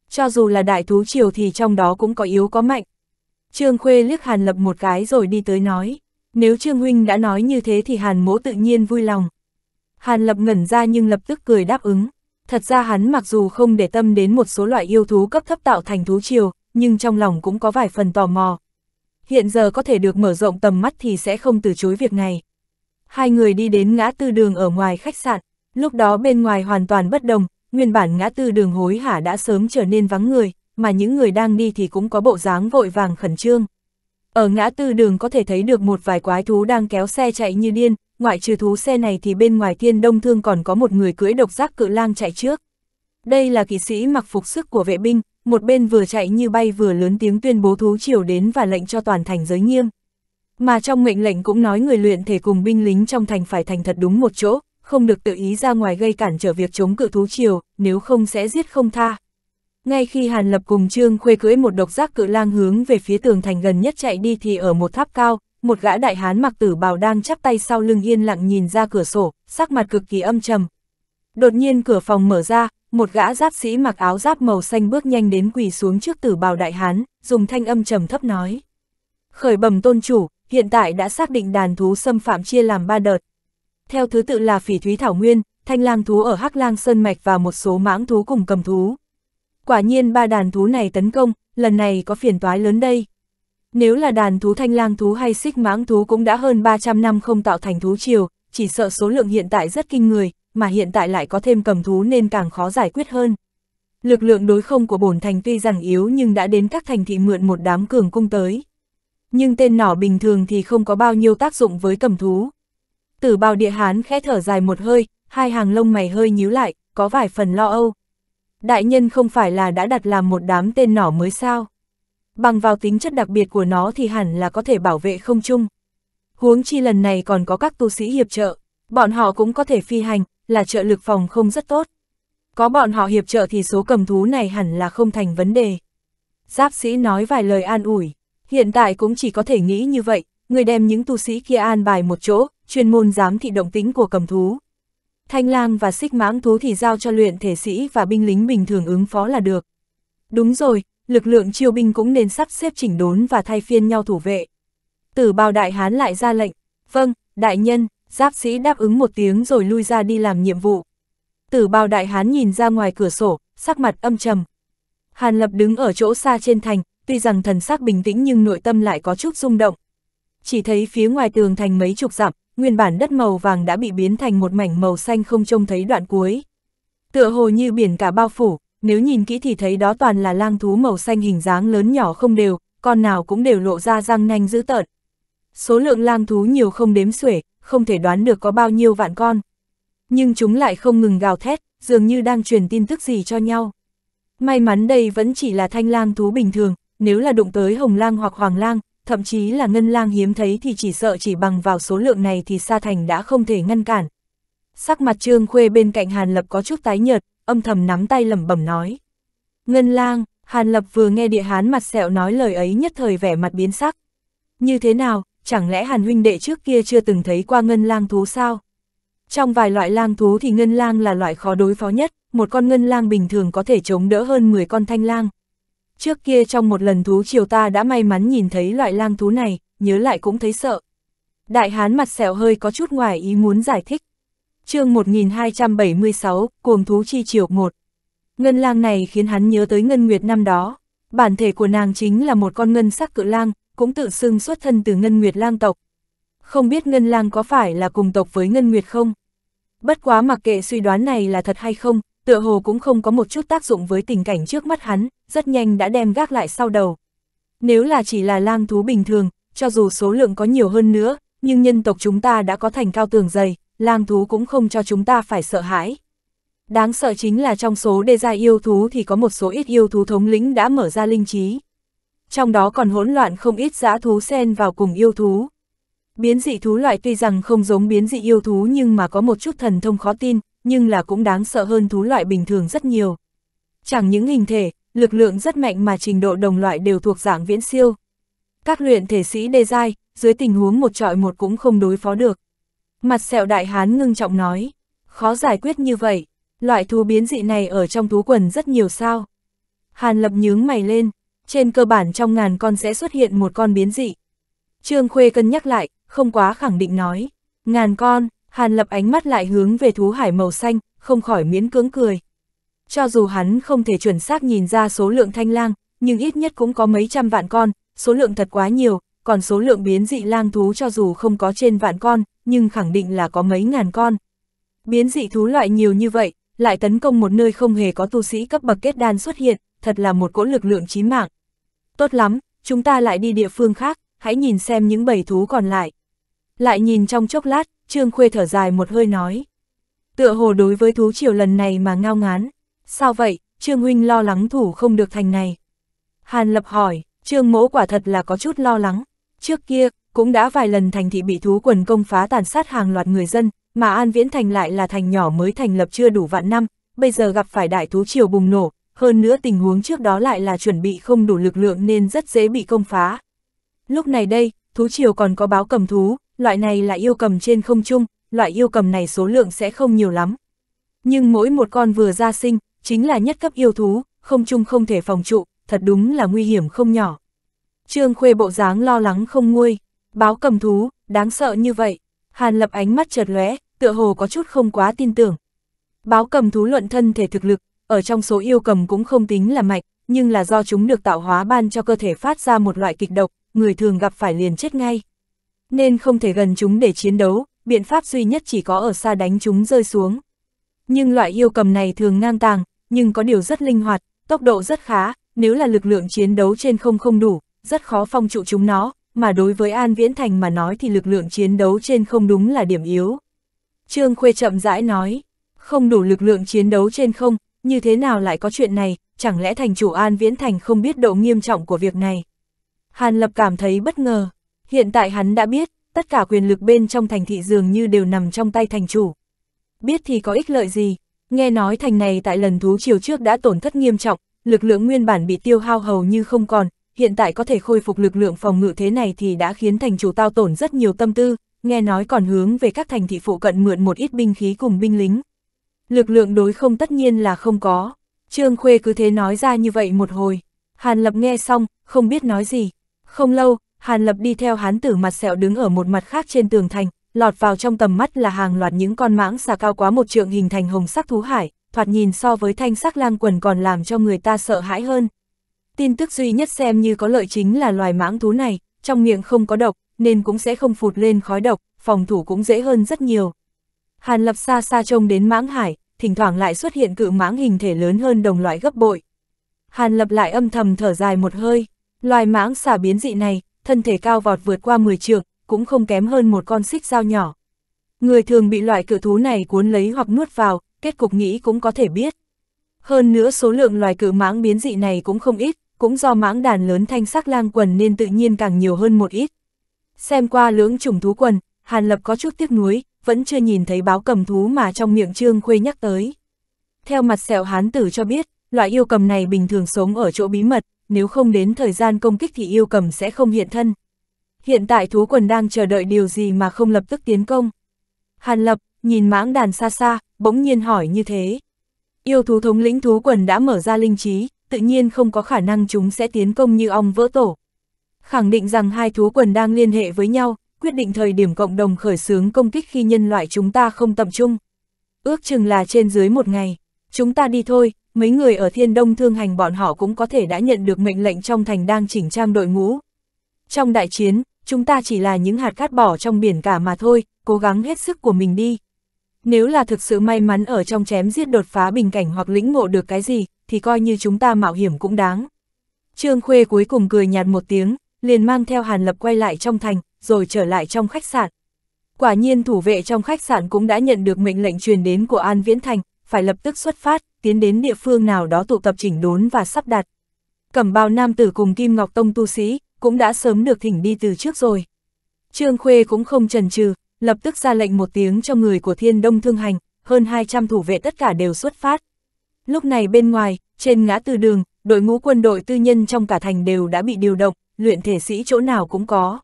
Cho dù là đại thú triều thì trong đó cũng có yếu có mạnh. Trương Khuê liếc Hàn Lập một cái rồi đi tới nói, nếu Trương Huynh đã nói như thế thì Hàn mỗ tự nhiên vui lòng. Hàn Lập ngẩn ra nhưng lập tức cười đáp ứng. Thật ra hắn mặc dù không để tâm đến một số loại yêu thú cấp thấp tạo thành thú triều, nhưng trong lòng cũng có vài phần tò mò. Hiện giờ có thể được mở rộng tầm mắt thì sẽ không từ chối việc này. Hai người đi đến ngã tư đường ở ngoài khách sạn, lúc đó bên ngoài hoàn toàn bất đồng, nguyên bản ngã tư đường hối hả đã sớm trở nên vắng người, mà những người đang đi thì cũng có bộ dáng vội vàng khẩn trương. Ở ngã tư đường có thể thấy được một vài quái thú đang kéo xe chạy như điên, ngoại trừ thú xe này thì bên ngoài thiên đông thương còn có một người cưỡi độc giác cự lang chạy trước. Đây là kỵ sĩ mặc phục sức của vệ binh, một bên vừa chạy như bay vừa lớn tiếng tuyên bố thú triều đến và lệnh cho toàn thành giới nghiêm. Mà trong mệnh lệnh cũng nói người luyện thể cùng binh lính trong thành phải thành thật đúng một chỗ, không được tự ý ra ngoài gây cản trở việc chống cự thú triều, nếu không sẽ giết không tha. Ngay khi Hàn Lập cùng Trương Khuê cưỡi một độc giác cự lang hướng về phía tường thành gần nhất chạy đi thì ở một tháp cao, một gã đại hán mặc tử bào đang chắp tay sau lưng yên lặng nhìn ra cửa sổ, sắc mặt cực kỳ âm trầm. Đột nhiên cửa phòng mở ra, một gã giáp sĩ mặc áo giáp màu xanh bước nhanh đến quỳ xuống trước tử bào đại hán, dùng thanh âm trầm thấp nói. Khởi bẩm tôn chủ, hiện tại đã xác định đàn thú xâm phạm chia làm 3 đợt. Theo thứ tự là phỉ thúy thảo nguyên, thanh lang thú ở Hắc Lang Sơn Mạch và một số mãng thú cùng cầm thú. Quả nhiên ba đàn thú này tấn công, lần này có phiền toái lớn đây. Nếu là đàn thú thanh lang thú hay xích mãng thú cũng đã hơn 300 năm không tạo thành thú triều, chỉ sợ số lượng hiện tại rất kinh người, mà hiện tại lại có thêm cầm thú nên càng khó giải quyết hơn. Lực lượng đối không của bổn thành tuy rằng yếu nhưng đã đến các thành thị mượn một đám cường cung tới nhưng tên nỏ bình thường thì không có bao nhiêu tác dụng với cầm thú. Tử bào địa hán khẽ thở dài một hơi, hai hàng lông mày hơi nhíu lại, có vài phần lo âu. Đại nhân không phải là đã đặt làm một đám tên nỏ mới sao? Bằng vào tính chất đặc biệt của nó thì hẳn là có thể bảo vệ không chung. Huống chi lần này còn có các tu sĩ hiệp trợ, bọn họ cũng có thể phi hành, là trợ lực phòng không rất tốt. Có bọn họ hiệp trợ thì số cầm thú này hẳn là không thành vấn đề. Giáp sĩ nói vài lời an ủi. Hiện tại cũng chỉ có thể nghĩ như vậy, người đem những tu sĩ kia an bài một chỗ, chuyên môn giám thị động tính của cầm thú. Thanh lang và xích mãng thú thì giao cho luyện thể sĩ và binh lính bình thường ứng phó là được. Đúng rồi, lực lượng chiêu binh cũng nên sắp xếp chỉnh đốn và thay phiên nhau thủ vệ. Tử bào đại hán lại ra lệnh, vâng, đại nhân, giáp sĩ đáp ứng một tiếng rồi lui ra đi làm nhiệm vụ. Tử bào đại hán nhìn ra ngoài cửa sổ, sắc mặt âm trầm. Hàn lập đứng ở chỗ xa trên thành, tuy rằng thần sắc bình tĩnh nhưng nội tâm lại có chút rung động. Chỉ thấy phía ngoài tường thành mấy chục dặm, nguyên bản đất màu vàng đã bị biến thành một mảnh màu xanh không trông thấy đoạn cuối. Tựa hồ như biển cả bao phủ, nếu nhìn kỹ thì thấy đó toàn là lang thú màu xanh hình dáng lớn nhỏ không đều, con nào cũng đều lộ ra răng nanh dữ tợn. Số lượng lang thú nhiều không đếm xuể, không thể đoán được có bao nhiêu vạn con. Nhưng chúng lại không ngừng gào thét, dường như đang truyền tin tức gì cho nhau. May mắn đây vẫn chỉ là thanh lang thú bình thường, nếu là đụng tới hồng lang hoặc hoàng lang, thậm chí là ngân lang hiếm thấy thì chỉ sợ chỉ bằng vào số lượng này thì Sa Thành đã không thể ngăn cản. Sắc mặt Trương Khuê bên cạnh Hàn Lập có chút tái nhợt, âm thầm nắm tay lẩm bẩm nói. Ngân lang, Hàn Lập vừa nghe địa hán mặt sẹo nói lời ấy nhất thời vẻ mặt biến sắc. Như thế nào, chẳng lẽ Hàn huynh đệ trước kia chưa từng thấy qua ngân lang thú sao? Trong vài loại lang thú thì ngân lang là loại khó đối phó nhất, một con ngân lang bình thường có thể chống đỡ hơn 10 con thanh lang, Trước kia trong một lần thú triều ta đã may mắn nhìn thấy loại lang thú này, nhớ lại cũng thấy sợ. Đại hán mặt sẹo hơi có chút ngoài ý muốn giải thích. chương 1276, cuồng thú chi triều 1. Ngân lang này khiến hắn nhớ tới ngân nguyệt năm đó. Bản thể của nàng chính là một con ngân sắc cự lang, cũng tự xưng xuất thân từ ngân nguyệt lang tộc. Không biết ngân lang có phải là cùng tộc với ngân nguyệt không? Bất quá mặc kệ suy đoán này là thật hay không, tựa hồ cũng không có một chút tác dụng với tình cảnh trước mắt hắn, rất nhanh đã đem gác lại sau đầu. Nếu là chỉ là lang thú bình thường, cho dù số lượng có nhiều hơn nữa, nhưng nhân tộc chúng ta đã có thành cao tường dày, lang thú cũng không cho chúng ta phải sợ hãi. Đáng sợ chính là trong số đề ra yêu thú thì có một số ít yêu thú thống lĩnh đã mở ra linh trí. Trong đó còn hỗn loạn không ít dã thú xen vào cùng yêu thú. Biến dị thú loại tuy rằng không giống biến dị yêu thú nhưng mà có một chút thần thông khó tin, nhưng là cũng đáng sợ hơn thú loại bình thường rất nhiều. Chẳng những hình thể, lực lượng rất mạnh mà trình độ đồng loại đều thuộc dạng viễn siêu. Các luyện thể sĩ đề dai, dưới tình huống một trọi một cũng không đối phó được. Mặt sẹo đại hán ngưng trọng nói, khó giải quyết như vậy, loại thú biến dị này ở trong thú quần rất nhiều sao. Hàn lập nhướng mày lên, trên cơ bản trong ngàn con sẽ xuất hiện một con biến dị. Trương Khuê cân nhắc lại, không quá khẳng định nói, ngàn con, Hàn lập ánh mắt lại hướng về thú hải màu xanh, không khỏi miễn cưỡng cười. Cho dù hắn không thể chuẩn xác nhìn ra số lượng thanh lang, nhưng ít nhất cũng có mấy trăm vạn con, số lượng thật quá nhiều, còn số lượng biến dị lang thú cho dù không có trên vạn con, nhưng khẳng định là có mấy ngàn con. Biến dị thú loại nhiều như vậy, lại tấn công một nơi không hề có tu sĩ cấp bậc kết đan xuất hiện, thật là một cỗ lực lượng chí mạng. Tốt lắm, chúng ta lại đi địa phương khác, hãy nhìn xem những bầy thú còn lại. Lại nhìn trong chốc lát, Trương Khuê thở dài một hơi nói. Tựa hồ đối với thú triều lần này mà ngao ngán. Sao vậy, Trương Huynh lo lắng thủ không được thành này. Hàn Lập hỏi, Trương Mỗ quả thật là có chút lo lắng. Trước kia, cũng đã vài lần thành thị bị thú quần công phá tàn sát hàng loạt người dân, mà An Viễn Thành lại là thành nhỏ mới thành lập chưa đủ vạn năm, bây giờ gặp phải đại thú triều bùng nổ, hơn nữa tình huống trước đó lại là chuẩn bị không đủ lực lượng nên rất dễ bị công phá. Lúc này đây, thú triều còn có báo cầm thú, loại này là yêu cầm trên không trung, loại yêu cầm này số lượng sẽ không nhiều lắm. Nhưng mỗi một con vừa ra sinh, chính là nhất cấp yêu thú, không trung không thể phòng trụ, thật đúng là nguy hiểm không nhỏ. Trương Khuê bộ dáng lo lắng không nguôi, báo cầm thú, đáng sợ như vậy. Hàn lập ánh mắt chợt lóe, tựa hồ có chút không quá tin tưởng. Báo cầm thú luận thân thể thực lực, ở trong số yêu cầm cũng không tính là mạnh, nhưng là do chúng được tạo hóa ban cho cơ thể phát ra một loại kịch độc, người thường gặp phải liền chết ngay nên không thể gần chúng để chiến đấu, biện pháp duy nhất chỉ có ở xa đánh chúng rơi xuống. Nhưng loại yêu cầm này thường ngang tàng, nhưng có điều rất linh hoạt, tốc độ rất khá, nếu là lực lượng chiến đấu trên không không đủ, rất khó phong trụ chúng nó, mà đối với An Viễn Thành mà nói thì lực lượng chiến đấu trên không đúng là điểm yếu. Trương Khuê chậm rãi nói, không đủ lực lượng chiến đấu trên không, như thế nào lại có chuyện này, chẳng lẽ thành chủ An Viễn Thành không biết độ nghiêm trọng của việc này. Hàn Lập cảm thấy bất ngờ, Hiện tại hắn đã biết, tất cả quyền lực bên trong thành thị dường như đều nằm trong tay thành chủ. Biết thì có ích lợi gì, nghe nói thành này tại lần thú chiều trước đã tổn thất nghiêm trọng, lực lượng nguyên bản bị tiêu hao hầu như không còn, hiện tại có thể khôi phục lực lượng phòng ngự thế này thì đã khiến thành chủ tao tổn rất nhiều tâm tư, nghe nói còn hướng về các thành thị phụ cận mượn một ít binh khí cùng binh lính. Lực lượng đối không tất nhiên là không có, Trương Khuê cứ thế nói ra như vậy một hồi, Hàn Lập nghe xong, không biết nói gì. Không lâu, Hàn Lập đi theo hán tử mặt sẹo đứng ở một mặt khác trên tường thành, lọt vào trong tầm mắt là hàng loạt những con mãng xà cao quá một trượng hình thành hồng sắc thú hải, thoạt nhìn so với thanh sắc lang quần còn làm cho người ta sợ hãi hơn. Tin tức duy nhất xem như có lợi chính là loài mãng thú này, trong miệng không có độc, nên cũng sẽ không phụt lên khói độc, phòng thủ cũng dễ hơn rất nhiều. Hàn Lập xa xa trông đến mãng hải, thỉnh thoảng lại xuất hiện cự mãng hình thể lớn hơn đồng loại gấp bội. Hàn Lập lại âm thầm thở dài một hơi, loài mãng xà biến dị này, thân thể cao vọt vượt qua 10 trượng, cũng không kém hơn một con xích dao nhỏ. Người thường bị loại cự thú này cuốn lấy hoặc nuốt vào, kết cục nghĩ cũng có thể biết. Hơn nữa số lượng loài cự mãng biến dị này cũng không ít, cũng do mãng đàn lớn thanh sắc lang quần nên tự nhiên càng nhiều hơn một ít. Xem qua lưỡng chủng thú quần, Hàn Lập có chút tiếc nuối, vẫn chưa nhìn thấy báo cầm thú mà trong miệng Trương Khuê nhắc tới. Theo mặt sẹo hán tử cho biết, loại yêu cầm này bình thường sống ở chỗ bí mật, nếu không đến thời gian công kích thì yêu cầm sẽ không hiện thân. Hiện tại thú quần đang chờ đợi điều gì mà không lập tức tiến công. Hàn lập, nhìn mãng đàn xa xa, bỗng nhiên hỏi như thế. Yêu thú thống lĩnh thú quần đã mở ra linh trí, tự nhiên không có khả năng chúng sẽ tiến công như ong vỡ tổ. Khẳng định rằng hai thú quần đang liên hệ với nhau, quyết định thời điểm cộng đồng khởi xướng công kích khi nhân loại chúng ta không tập trung. Ước chừng là trên dưới một ngày, chúng ta đi thôi, mấy người ở thiên đông thương hành bọn họ cũng có thể đã nhận được mệnh lệnh trong thành đang chỉnh trang đội ngũ. Trong đại chiến, chúng ta chỉ là những hạt cát bỏ trong biển cả mà thôi, cố gắng hết sức của mình đi. Nếu là thực sự may mắn ở trong chém giết đột phá bình cảnh hoặc lĩnh ngộ được cái gì, thì coi như chúng ta mạo hiểm cũng đáng. Trương Khuê cuối cùng cười nhạt một tiếng, liền mang theo Hàn Lập quay lại trong thành, rồi trở lại trong khách sạn. Quả nhiên thủ vệ trong khách sạn cũng đã nhận được mệnh lệnh truyền đến của An Viễn Thành, phải lập tức xuất phát, tiến đến địa phương nào đó tụ tập chỉnh đốn và sắp đặt. Cẩm bào nam tử cùng Kim Ngọc Tông tu sĩ, cũng đã sớm được thỉnh đi từ trước rồi. Trương Khuê cũng không chần chừ, lập tức ra lệnh một tiếng cho người của Thiên Đông Thương Hành, hơn 200 thủ vệ tất cả đều xuất phát. Lúc này bên ngoài, trên ngã tư đường, đội ngũ quân đội tư nhân trong cả thành đều đã bị điều động, luyện thể sĩ chỗ nào cũng có.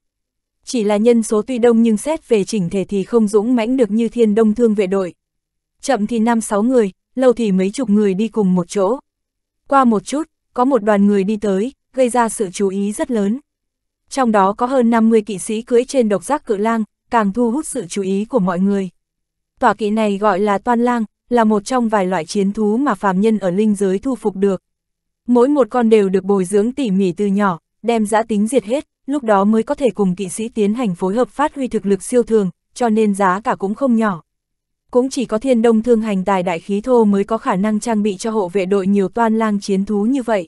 Chỉ là nhân số tuy đông nhưng xét về chỉnh thể thì không dũng mãnh được như Thiên Đông Thương vệ đội chậm thì 5-6 người, lâu thì mấy chục người đi cùng một chỗ. Qua một chút, có một đoàn người đi tới, gây ra sự chú ý rất lớn. Trong đó có hơn 50 kỵ sĩ cưỡi trên độc giác cự lang, càng thu hút sự chú ý của mọi người. Tòa kỵ này gọi là toan lang, là một trong vài loại chiến thú mà phàm nhân ở linh giới thu phục được. Mỗi một con đều được bồi dưỡng tỉ mỉ từ nhỏ, đem giã tính diệt hết, lúc đó mới có thể cùng kỵ sĩ tiến hành phối hợp phát huy thực lực siêu thường, cho nên giá cả cũng không nhỏ cũng chỉ có thiên đông thương hành tài đại khí thô mới có khả năng trang bị cho hộ vệ đội nhiều toan lang chiến thú như vậy.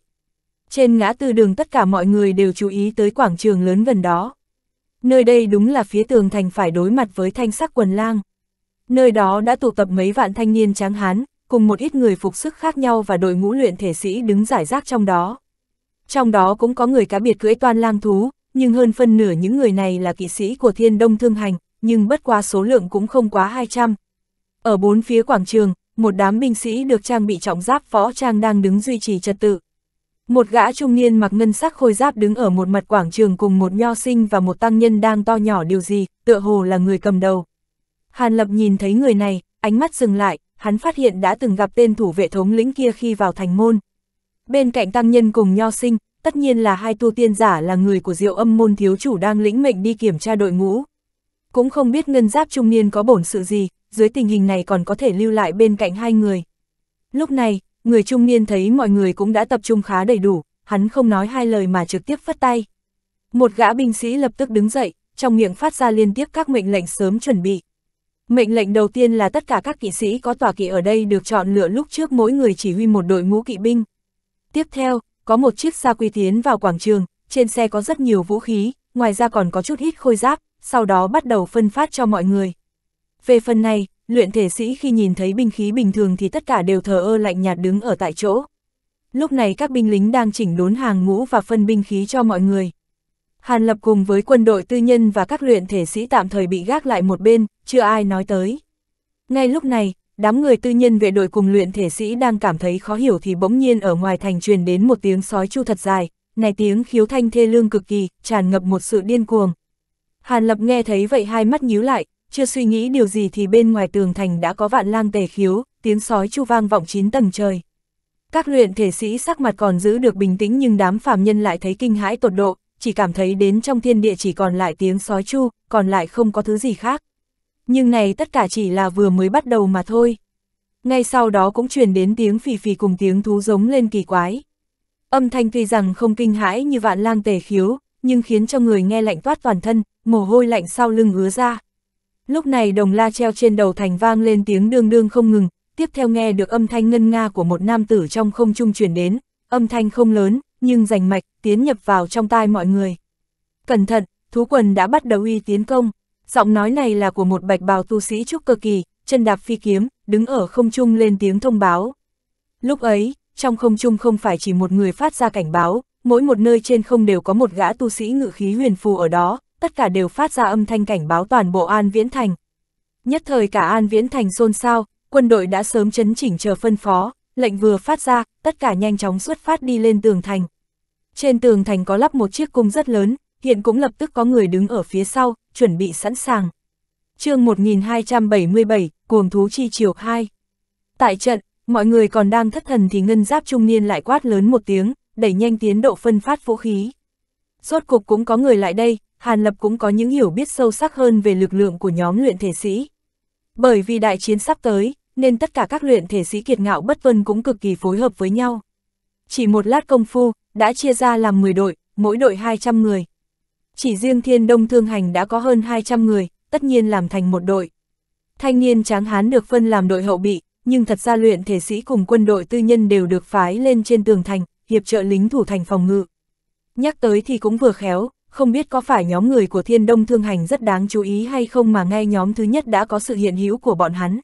Trên ngã tư đường tất cả mọi người đều chú ý tới quảng trường lớn gần đó. Nơi đây đúng là phía tường thành phải đối mặt với thanh sắc quần lang. Nơi đó đã tụ tập mấy vạn thanh niên tráng hán, cùng một ít người phục sức khác nhau và đội ngũ luyện thể sĩ đứng giải rác trong đó. Trong đó cũng có người cá biệt cưỡi toan lang thú, nhưng hơn phân nửa những người này là kỵ sĩ của thiên đông thương hành, nhưng bất qua số lượng cũng không quá 200, ở bốn phía quảng trường, một đám binh sĩ được trang bị trọng giáp võ trang đang đứng duy trì trật tự. Một gã trung niên mặc ngân sắc khôi giáp đứng ở một mặt quảng trường cùng một nho sinh và một tăng nhân đang to nhỏ điều gì, tựa hồ là người cầm đầu. Hàn Lập nhìn thấy người này, ánh mắt dừng lại, hắn phát hiện đã từng gặp tên thủ vệ thống lĩnh kia khi vào thành môn. Bên cạnh tăng nhân cùng nho sinh, tất nhiên là hai tu tiên giả là người của diệu âm môn thiếu chủ đang lĩnh mệnh đi kiểm tra đội ngũ. Cũng không biết ngân giáp trung niên có bổn sự gì, dưới tình hình này còn có thể lưu lại bên cạnh hai người. Lúc này, người trung niên thấy mọi người cũng đã tập trung khá đầy đủ, hắn không nói hai lời mà trực tiếp phất tay. Một gã binh sĩ lập tức đứng dậy, trong miệng phát ra liên tiếp các mệnh lệnh sớm chuẩn bị. Mệnh lệnh đầu tiên là tất cả các kỵ sĩ có tòa kỵ ở đây được chọn lựa lúc trước mỗi người chỉ huy một đội ngũ kỵ binh. Tiếp theo, có một chiếc xa quy tiến vào quảng trường, trên xe có rất nhiều vũ khí, ngoài ra còn có chút ít khôi giáp, sau đó bắt đầu phân phát cho mọi người. Về phần này, luyện thể sĩ khi nhìn thấy binh khí bình thường thì tất cả đều thờ ơ lạnh nhạt đứng ở tại chỗ. Lúc này các binh lính đang chỉnh đốn hàng ngũ và phân binh khí cho mọi người. Hàn Lập cùng với quân đội tư nhân và các luyện thể sĩ tạm thời bị gác lại một bên, chưa ai nói tới. Ngay lúc này, đám người tư nhân vệ đội cùng luyện thể sĩ đang cảm thấy khó hiểu thì bỗng nhiên ở ngoài thành truyền đến một tiếng sói chu thật dài, này tiếng khiếu thanh thê lương cực kỳ, tràn ngập một sự điên cuồng. Hàn Lập nghe thấy vậy hai mắt nhíu lại, chưa suy nghĩ điều gì thì bên ngoài tường thành đã có vạn lang tề khiếu, tiếng sói chu vang vọng chín tầng trời. Các luyện thể sĩ sắc mặt còn giữ được bình tĩnh nhưng đám phàm nhân lại thấy kinh hãi tột độ, chỉ cảm thấy đến trong thiên địa chỉ còn lại tiếng sói chu, còn lại không có thứ gì khác. Nhưng này tất cả chỉ là vừa mới bắt đầu mà thôi. Ngay sau đó cũng truyền đến tiếng phì phì cùng tiếng thú giống lên kỳ quái. Âm thanh tuy rằng không kinh hãi như vạn lang tề khiếu, nhưng khiến cho người nghe lạnh toát toàn thân, mồ hôi lạnh sau lưng hứa ra. Lúc này đồng la treo trên đầu thành vang lên tiếng đương đương không ngừng, tiếp theo nghe được âm thanh ngân nga của một nam tử trong không trung chuyển đến, âm thanh không lớn, nhưng rành mạch, tiến nhập vào trong tai mọi người. Cẩn thận, thú quần đã bắt đầu uy tiến công, giọng nói này là của một bạch bào tu sĩ trúc cơ kỳ, chân đạp phi kiếm, đứng ở không trung lên tiếng thông báo. Lúc ấy, trong không trung không phải chỉ một người phát ra cảnh báo, mỗi một nơi trên không đều có một gã tu sĩ ngự khí huyền phù ở đó, tất cả đều phát ra âm thanh cảnh báo toàn bộ An Viễn Thành. Nhất thời cả An Viễn Thành xôn xao, quân đội đã sớm chấn chỉnh chờ phân phó, lệnh vừa phát ra, tất cả nhanh chóng xuất phát đi lên tường thành. Trên tường thành có lắp một chiếc cung rất lớn, hiện cũng lập tức có người đứng ở phía sau, chuẩn bị sẵn sàng. chương 1277, Cuồng Thú Chi triều 2 Tại trận, mọi người còn đang thất thần thì ngân giáp trung niên lại quát lớn một tiếng, đẩy nhanh tiến độ phân phát vũ khí. Rốt cục cũng có người lại đây, Hàn Lập cũng có những hiểu biết sâu sắc hơn về lực lượng của nhóm luyện thể sĩ. Bởi vì đại chiến sắp tới, nên tất cả các luyện thể sĩ kiệt ngạo bất vân cũng cực kỳ phối hợp với nhau. Chỉ một lát công phu, đã chia ra làm 10 đội, mỗi đội 200 người. Chỉ riêng thiên đông thương hành đã có hơn 200 người, tất nhiên làm thành một đội. Thanh niên tráng hán được phân làm đội hậu bị, nhưng thật ra luyện thể sĩ cùng quân đội tư nhân đều được phái lên trên tường thành, hiệp trợ lính thủ thành phòng ngự. Nhắc tới thì cũng vừa khéo, không biết có phải nhóm người của Thiên Đông Thương Hành rất đáng chú ý hay không mà ngay nhóm thứ nhất đã có sự hiện hữu của bọn hắn.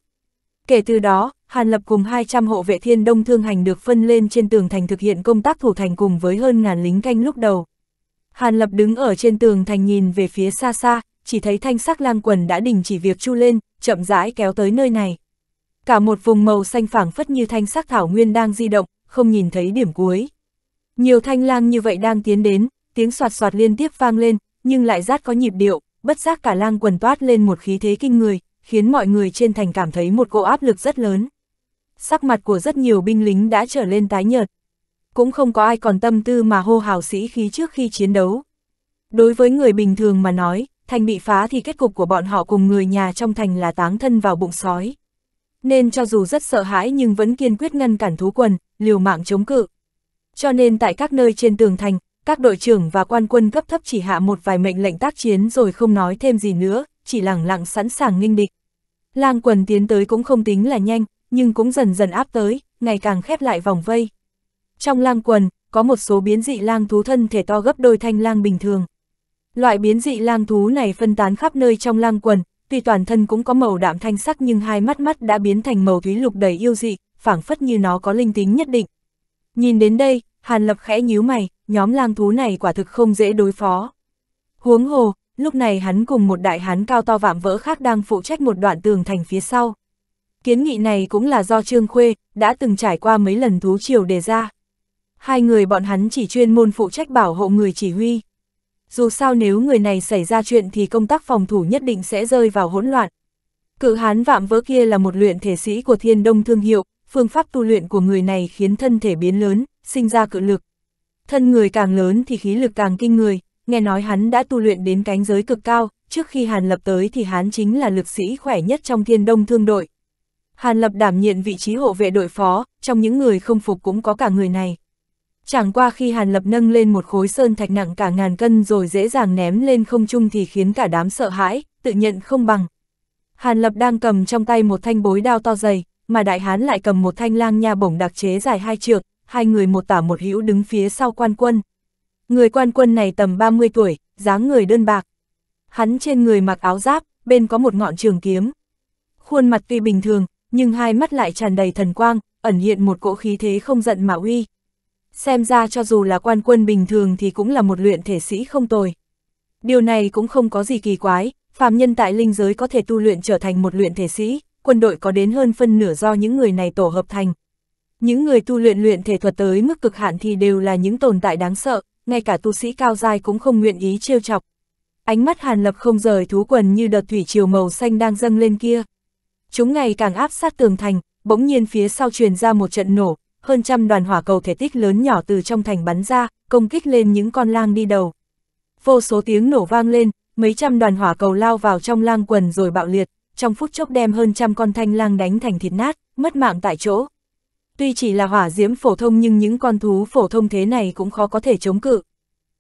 Kể từ đó, Hàn Lập cùng 200 hộ vệ Thiên Đông Thương Hành được phân lên trên tường thành thực hiện công tác thủ thành cùng với hơn ngàn lính canh lúc đầu. Hàn Lập đứng ở trên tường thành nhìn về phía xa xa, chỉ thấy thanh sắc lang quần đã đình chỉ việc chu lên, chậm rãi kéo tới nơi này. Cả một vùng màu xanh phảng phất như thanh sắc thảo nguyên đang di động, không nhìn thấy điểm cuối. Nhiều thanh lang như vậy đang tiến đến, tiếng soạt soạt liên tiếp vang lên, nhưng lại rát có nhịp điệu, bất giác cả lang quần toát lên một khí thế kinh người, khiến mọi người trên thành cảm thấy một cỗ áp lực rất lớn. Sắc mặt của rất nhiều binh lính đã trở lên tái nhợt. Cũng không có ai còn tâm tư mà hô hào sĩ khí trước khi chiến đấu. Đối với người bình thường mà nói, thành bị phá thì kết cục của bọn họ cùng người nhà trong thành là táng thân vào bụng sói. Nên cho dù rất sợ hãi nhưng vẫn kiên quyết ngăn cản thú quần, liều mạng chống cự. Cho nên tại các nơi trên tường thành, các đội trưởng và quan quân cấp thấp chỉ hạ một vài mệnh lệnh tác chiến rồi không nói thêm gì nữa, chỉ lẳng lặng sẵn sàng nghinh địch. Lang quần tiến tới cũng không tính là nhanh, nhưng cũng dần dần áp tới, ngày càng khép lại vòng vây. Trong lang quần, có một số biến dị lang thú thân thể to gấp đôi thanh lang bình thường. Loại biến dị lang thú này phân tán khắp nơi trong lang quần, tuy toàn thân cũng có màu đạm thanh sắc nhưng hai mắt mắt đã biến thành màu thúy lục đầy yêu dị, phảng phất như nó có linh tính nhất định. Nhìn đến đây, Hàn Lập khẽ nhíu mày, nhóm lang thú này quả thực không dễ đối phó. Huống hồ, lúc này hắn cùng một đại hán cao to vạm vỡ khác đang phụ trách một đoạn tường thành phía sau. Kiến nghị này cũng là do Trương Khuê, đã từng trải qua mấy lần thú triều đề ra. Hai người bọn hắn chỉ chuyên môn phụ trách bảo hộ người chỉ huy. Dù sao nếu người này xảy ra chuyện thì công tác phòng thủ nhất định sẽ rơi vào hỗn loạn. Cự hán vạm vỡ kia là một luyện thể sĩ của thiên đông thương hiệu, phương pháp tu luyện của người này khiến thân thể biến lớn, sinh ra cự lực. Thân người càng lớn thì khí lực càng kinh người, nghe nói hắn đã tu luyện đến cánh giới cực cao, trước khi Hàn Lập tới thì hắn chính là lực sĩ khỏe nhất trong thiên đông thương đội. Hàn Lập đảm nhiệm vị trí hộ vệ đội phó, trong những người không phục cũng có cả người này. Chẳng qua khi Hàn Lập nâng lên một khối sơn thạch nặng cả ngàn cân rồi dễ dàng ném lên không trung thì khiến cả đám sợ hãi, tự nhận không bằng. Hàn Lập đang cầm trong tay một thanh bối đao to dày, mà đại hán lại cầm một thanh lang nha bổng đặc chế dài hai trượng, hai người một tả một hữu đứng phía sau quan quân. Người quan quân này tầm 30 tuổi, dáng người đơn bạc. Hắn trên người mặc áo giáp, bên có một ngọn trường kiếm. Khuôn mặt tuy bình thường, nhưng hai mắt lại tràn đầy thần quang, ẩn hiện một cỗ khí thế không giận mà uy. Xem ra cho dù là quan quân bình thường thì cũng là một luyện thể sĩ không tồi. Điều này cũng không có gì kỳ quái, phàm nhân tại linh giới có thể tu luyện trở thành một luyện thể sĩ, quân đội có đến hơn phân nửa do những người này tổ hợp thành. Những người tu luyện luyện thể thuật tới mức cực hạn thì đều là những tồn tại đáng sợ, ngay cả tu sĩ cao dài cũng không nguyện ý trêu chọc. Ánh mắt Hàn Lập không rời thú quần như đợt thủy triều màu xanh đang dâng lên kia. Chúng ngày càng áp sát tường thành, bỗng nhiên phía sau truyền ra một trận nổ, hơn trăm đoàn hỏa cầu thể tích lớn nhỏ từ trong thành bắn ra, công kích lên những con lang đi đầu. Vô số tiếng nổ vang lên, mấy trăm đoàn hỏa cầu lao vào trong lang quần rồi bạo liệt, trong phút chốc đem hơn trăm con thanh lang đánh thành thịt nát, mất mạng tại chỗ. Tuy chỉ là hỏa diễm phổ thông nhưng những con thú phổ thông thế này cũng khó có thể chống cự.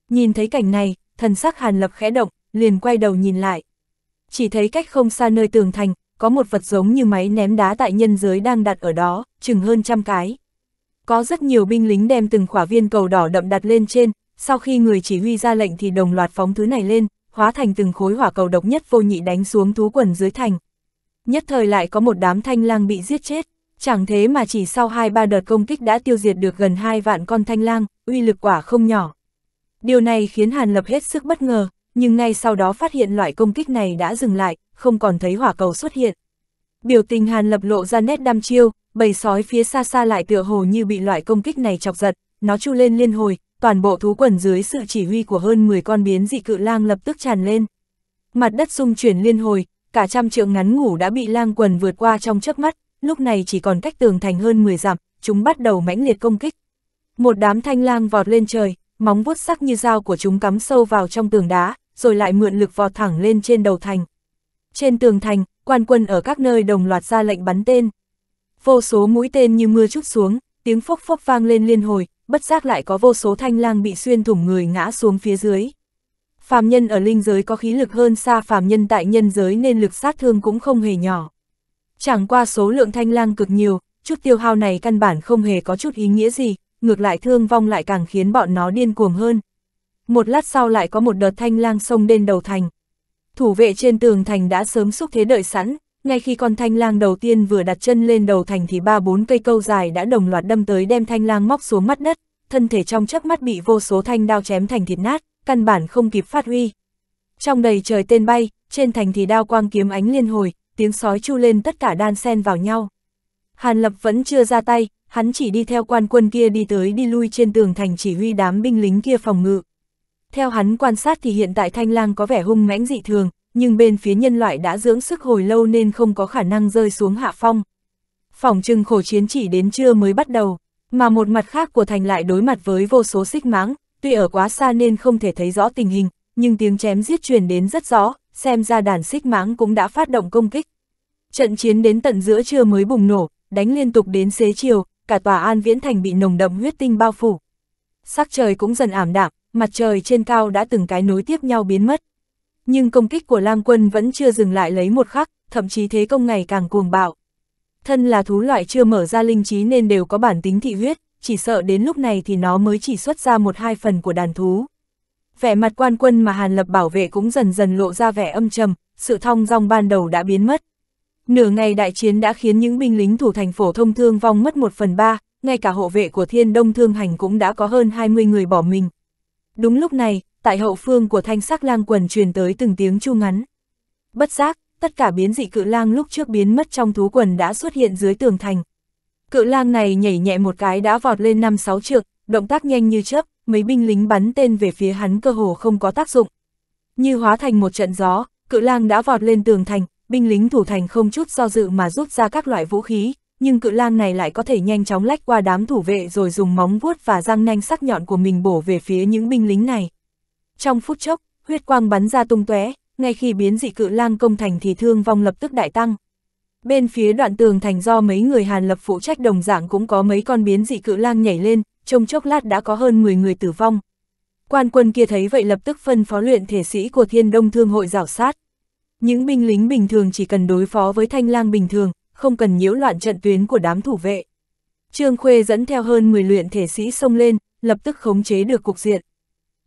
Nhìn thấy cảnh này, thần sắc Hàn Lập khẽ động, liền quay đầu nhìn lại. Chỉ thấy cách không xa nơi tường thành, có một vật giống như máy ném đá tại nhân giới đang đặt ở đó, chừng hơn trăm cái. Có rất nhiều binh lính đem từng quả viên cầu đỏ đậm đặt lên trên, sau khi người chỉ huy ra lệnh thì đồng loạt phóng thứ này lên, hóa thành từng khối hỏa cầu độc nhất vô nhị đánh xuống thú quần dưới thành nhất thời lại có một đám thanh lang bị giết chết. Chẳng thế mà chỉ sau hai ba đợt công kích đã tiêu diệt được gần hai vạn con thanh lang, uy lực quả không nhỏ. Điều này khiến Hàn Lập hết sức bất ngờ, nhưng ngay sau đó phát hiện loại công kích này đã dừng lại, không còn thấy hỏa cầu xuất hiện. Biểu tình Hàn Lập lộ ra nét đăm chiêu, bầy sói phía xa xa lại tựa hồ như bị loại công kích này chọc giật, nó chu lên liên hồi, toàn bộ thú quần dưới sự chỉ huy của hơn 10 con biến dị cự lang lập tức tràn lên. Mặt đất xung chuyển liên hồi, cả trăm trượng ngắn ngủ đã bị lang quần vượt qua trong chớp mắt, lúc này chỉ còn cách tường thành hơn 10 dặm, chúng bắt đầu mãnh liệt công kích. Một đám thanh lang vọt lên trời, móng vuốt sắc như dao của chúng cắm sâu vào trong tường đá, rồi lại mượn lực vọt thẳng lên trên đầu thành. Trên tường thành, quan quân ở các nơi đồng loạt ra lệnh bắn tên. Vô số mũi tên như mưa chút xuống, tiếng phốc phốc vang lên liên hồi, bất giác lại có vô số thanh lang bị xuyên thủng người ngã xuống phía dưới phàm nhân ở linh giới có khí lực hơn xa phàm nhân tại nhân giới nên lực sát thương cũng không hề nhỏ. Chẳng qua số lượng thanh lang cực nhiều, chút tiêu hao này căn bản không hề có chút ý nghĩa gì, ngược lại thương vong lại càng khiến bọn nó điên cuồng hơn. Một lát sau lại có một đợt thanh lang xông lên đầu thành. Thủ vệ trên tường thành đã sớm xúc thế đợi sẵn, ngay khi con thanh lang đầu tiên vừa đặt chân lên đầu thành thì ba bốn cây câu dài đã đồng loạt đâm tới đem thanh lang móc xuống mắt đất, thân thể trong chớp mắt bị vô số thanh đao chém thành thịt nát, căn bản không kịp phát huy. Trong đầy trời tên bay, trên thành thì đao quang kiếm ánh liên hồi, tiếng sói chu lên tất cả đan sen vào nhau. Hàn Lập vẫn chưa ra tay, hắn chỉ đi theo quan quân kia đi tới đi lui trên tường thành chỉ huy đám binh lính kia phòng ngự. Theo hắn quan sát thì hiện tại thanh lang có vẻ hung mãnh dị thường, nhưng bên phía nhân loại đã dưỡng sức hồi lâu nên không có khả năng rơi xuống hạ phong. Phòng trưng khổ chiến chỉ đến trưa mới bắt đầu, mà một mặt khác của thành lại đối mặt với vô số xích máng, tuy ở quá xa nên không thể thấy rõ tình hình, nhưng tiếng chém giết truyền đến rất rõ, xem ra đàn xích mãng cũng đã phát động công kích. Trận chiến đến tận giữa trưa mới bùng nổ, đánh liên tục đến xế chiều, cả tòa An Viễn Thành bị nồng đậm huyết tinh bao phủ. Sắc trời cũng dần ảm đạm, mặt trời trên cao đã từng cái nối tiếp nhau biến mất. Nhưng công kích của Lam Quân vẫn chưa dừng lại lấy một khắc, thậm chí thế công ngày càng cuồng bạo. Thân là thú loại chưa mở ra linh trí nên đều có bản tính thị huyết, chỉ sợ đến lúc này thì nó mới chỉ xuất ra một hai phần của đàn thú. Vẻ mặt quan quân mà Hàn Lập bảo vệ cũng dần dần lộ ra vẻ âm trầm, sự thong dong ban đầu đã biến mất. Nửa ngày đại chiến đã khiến những binh lính thủ thành phổ thông thương vong mất một phần ba, ngay cả hộ vệ của thiên đông thương hành cũng đã có hơn 20 người bỏ mình. Đúng lúc này, tại hậu phương của thanh sắc lang quần truyền tới từng tiếng chu ngắn. Bất giác, tất cả biến dị cự lang lúc trước biến mất trong thú quần đã xuất hiện dưới tường thành. Cự lang này nhảy nhẹ một cái đã vọt lên năm sáu trượng, động tác nhanh như chớp, mấy binh lính bắn tên về phía hắn cơ hồ không có tác dụng. Như hóa thành một trận gió, cự lang đã vọt lên tường thành, binh lính thủ thành không chút do dự mà rút ra các loại vũ khí, nhưng cự lang này lại có thể nhanh chóng lách qua đám thủ vệ rồi dùng móng vuốt và răng nanh sắc nhọn của mình bổ về phía những binh lính này. Trong phút chốc, huyết quang bắn ra tung tóe, ngay khi biến dị cự lang công thành thì thương vong lập tức đại tăng. Bên phía đoạn tường thành do mấy người Hàn Lập phụ trách đồng dạng cũng có mấy con biến dị cự lang nhảy lên, trong chốc lát đã có hơn 10 người tử vong. Quan quân kia thấy vậy lập tức phân phó luyện thể sĩ của Thiên Đông Thương hội rảo sát. Những binh lính bình thường chỉ cần đối phó với thanh lang bình thường, không cần nhiễu loạn trận tuyến của đám thủ vệ. Trương Khuê dẫn theo hơn 10 luyện thể sĩ xông lên, lập tức khống chế được cục diện.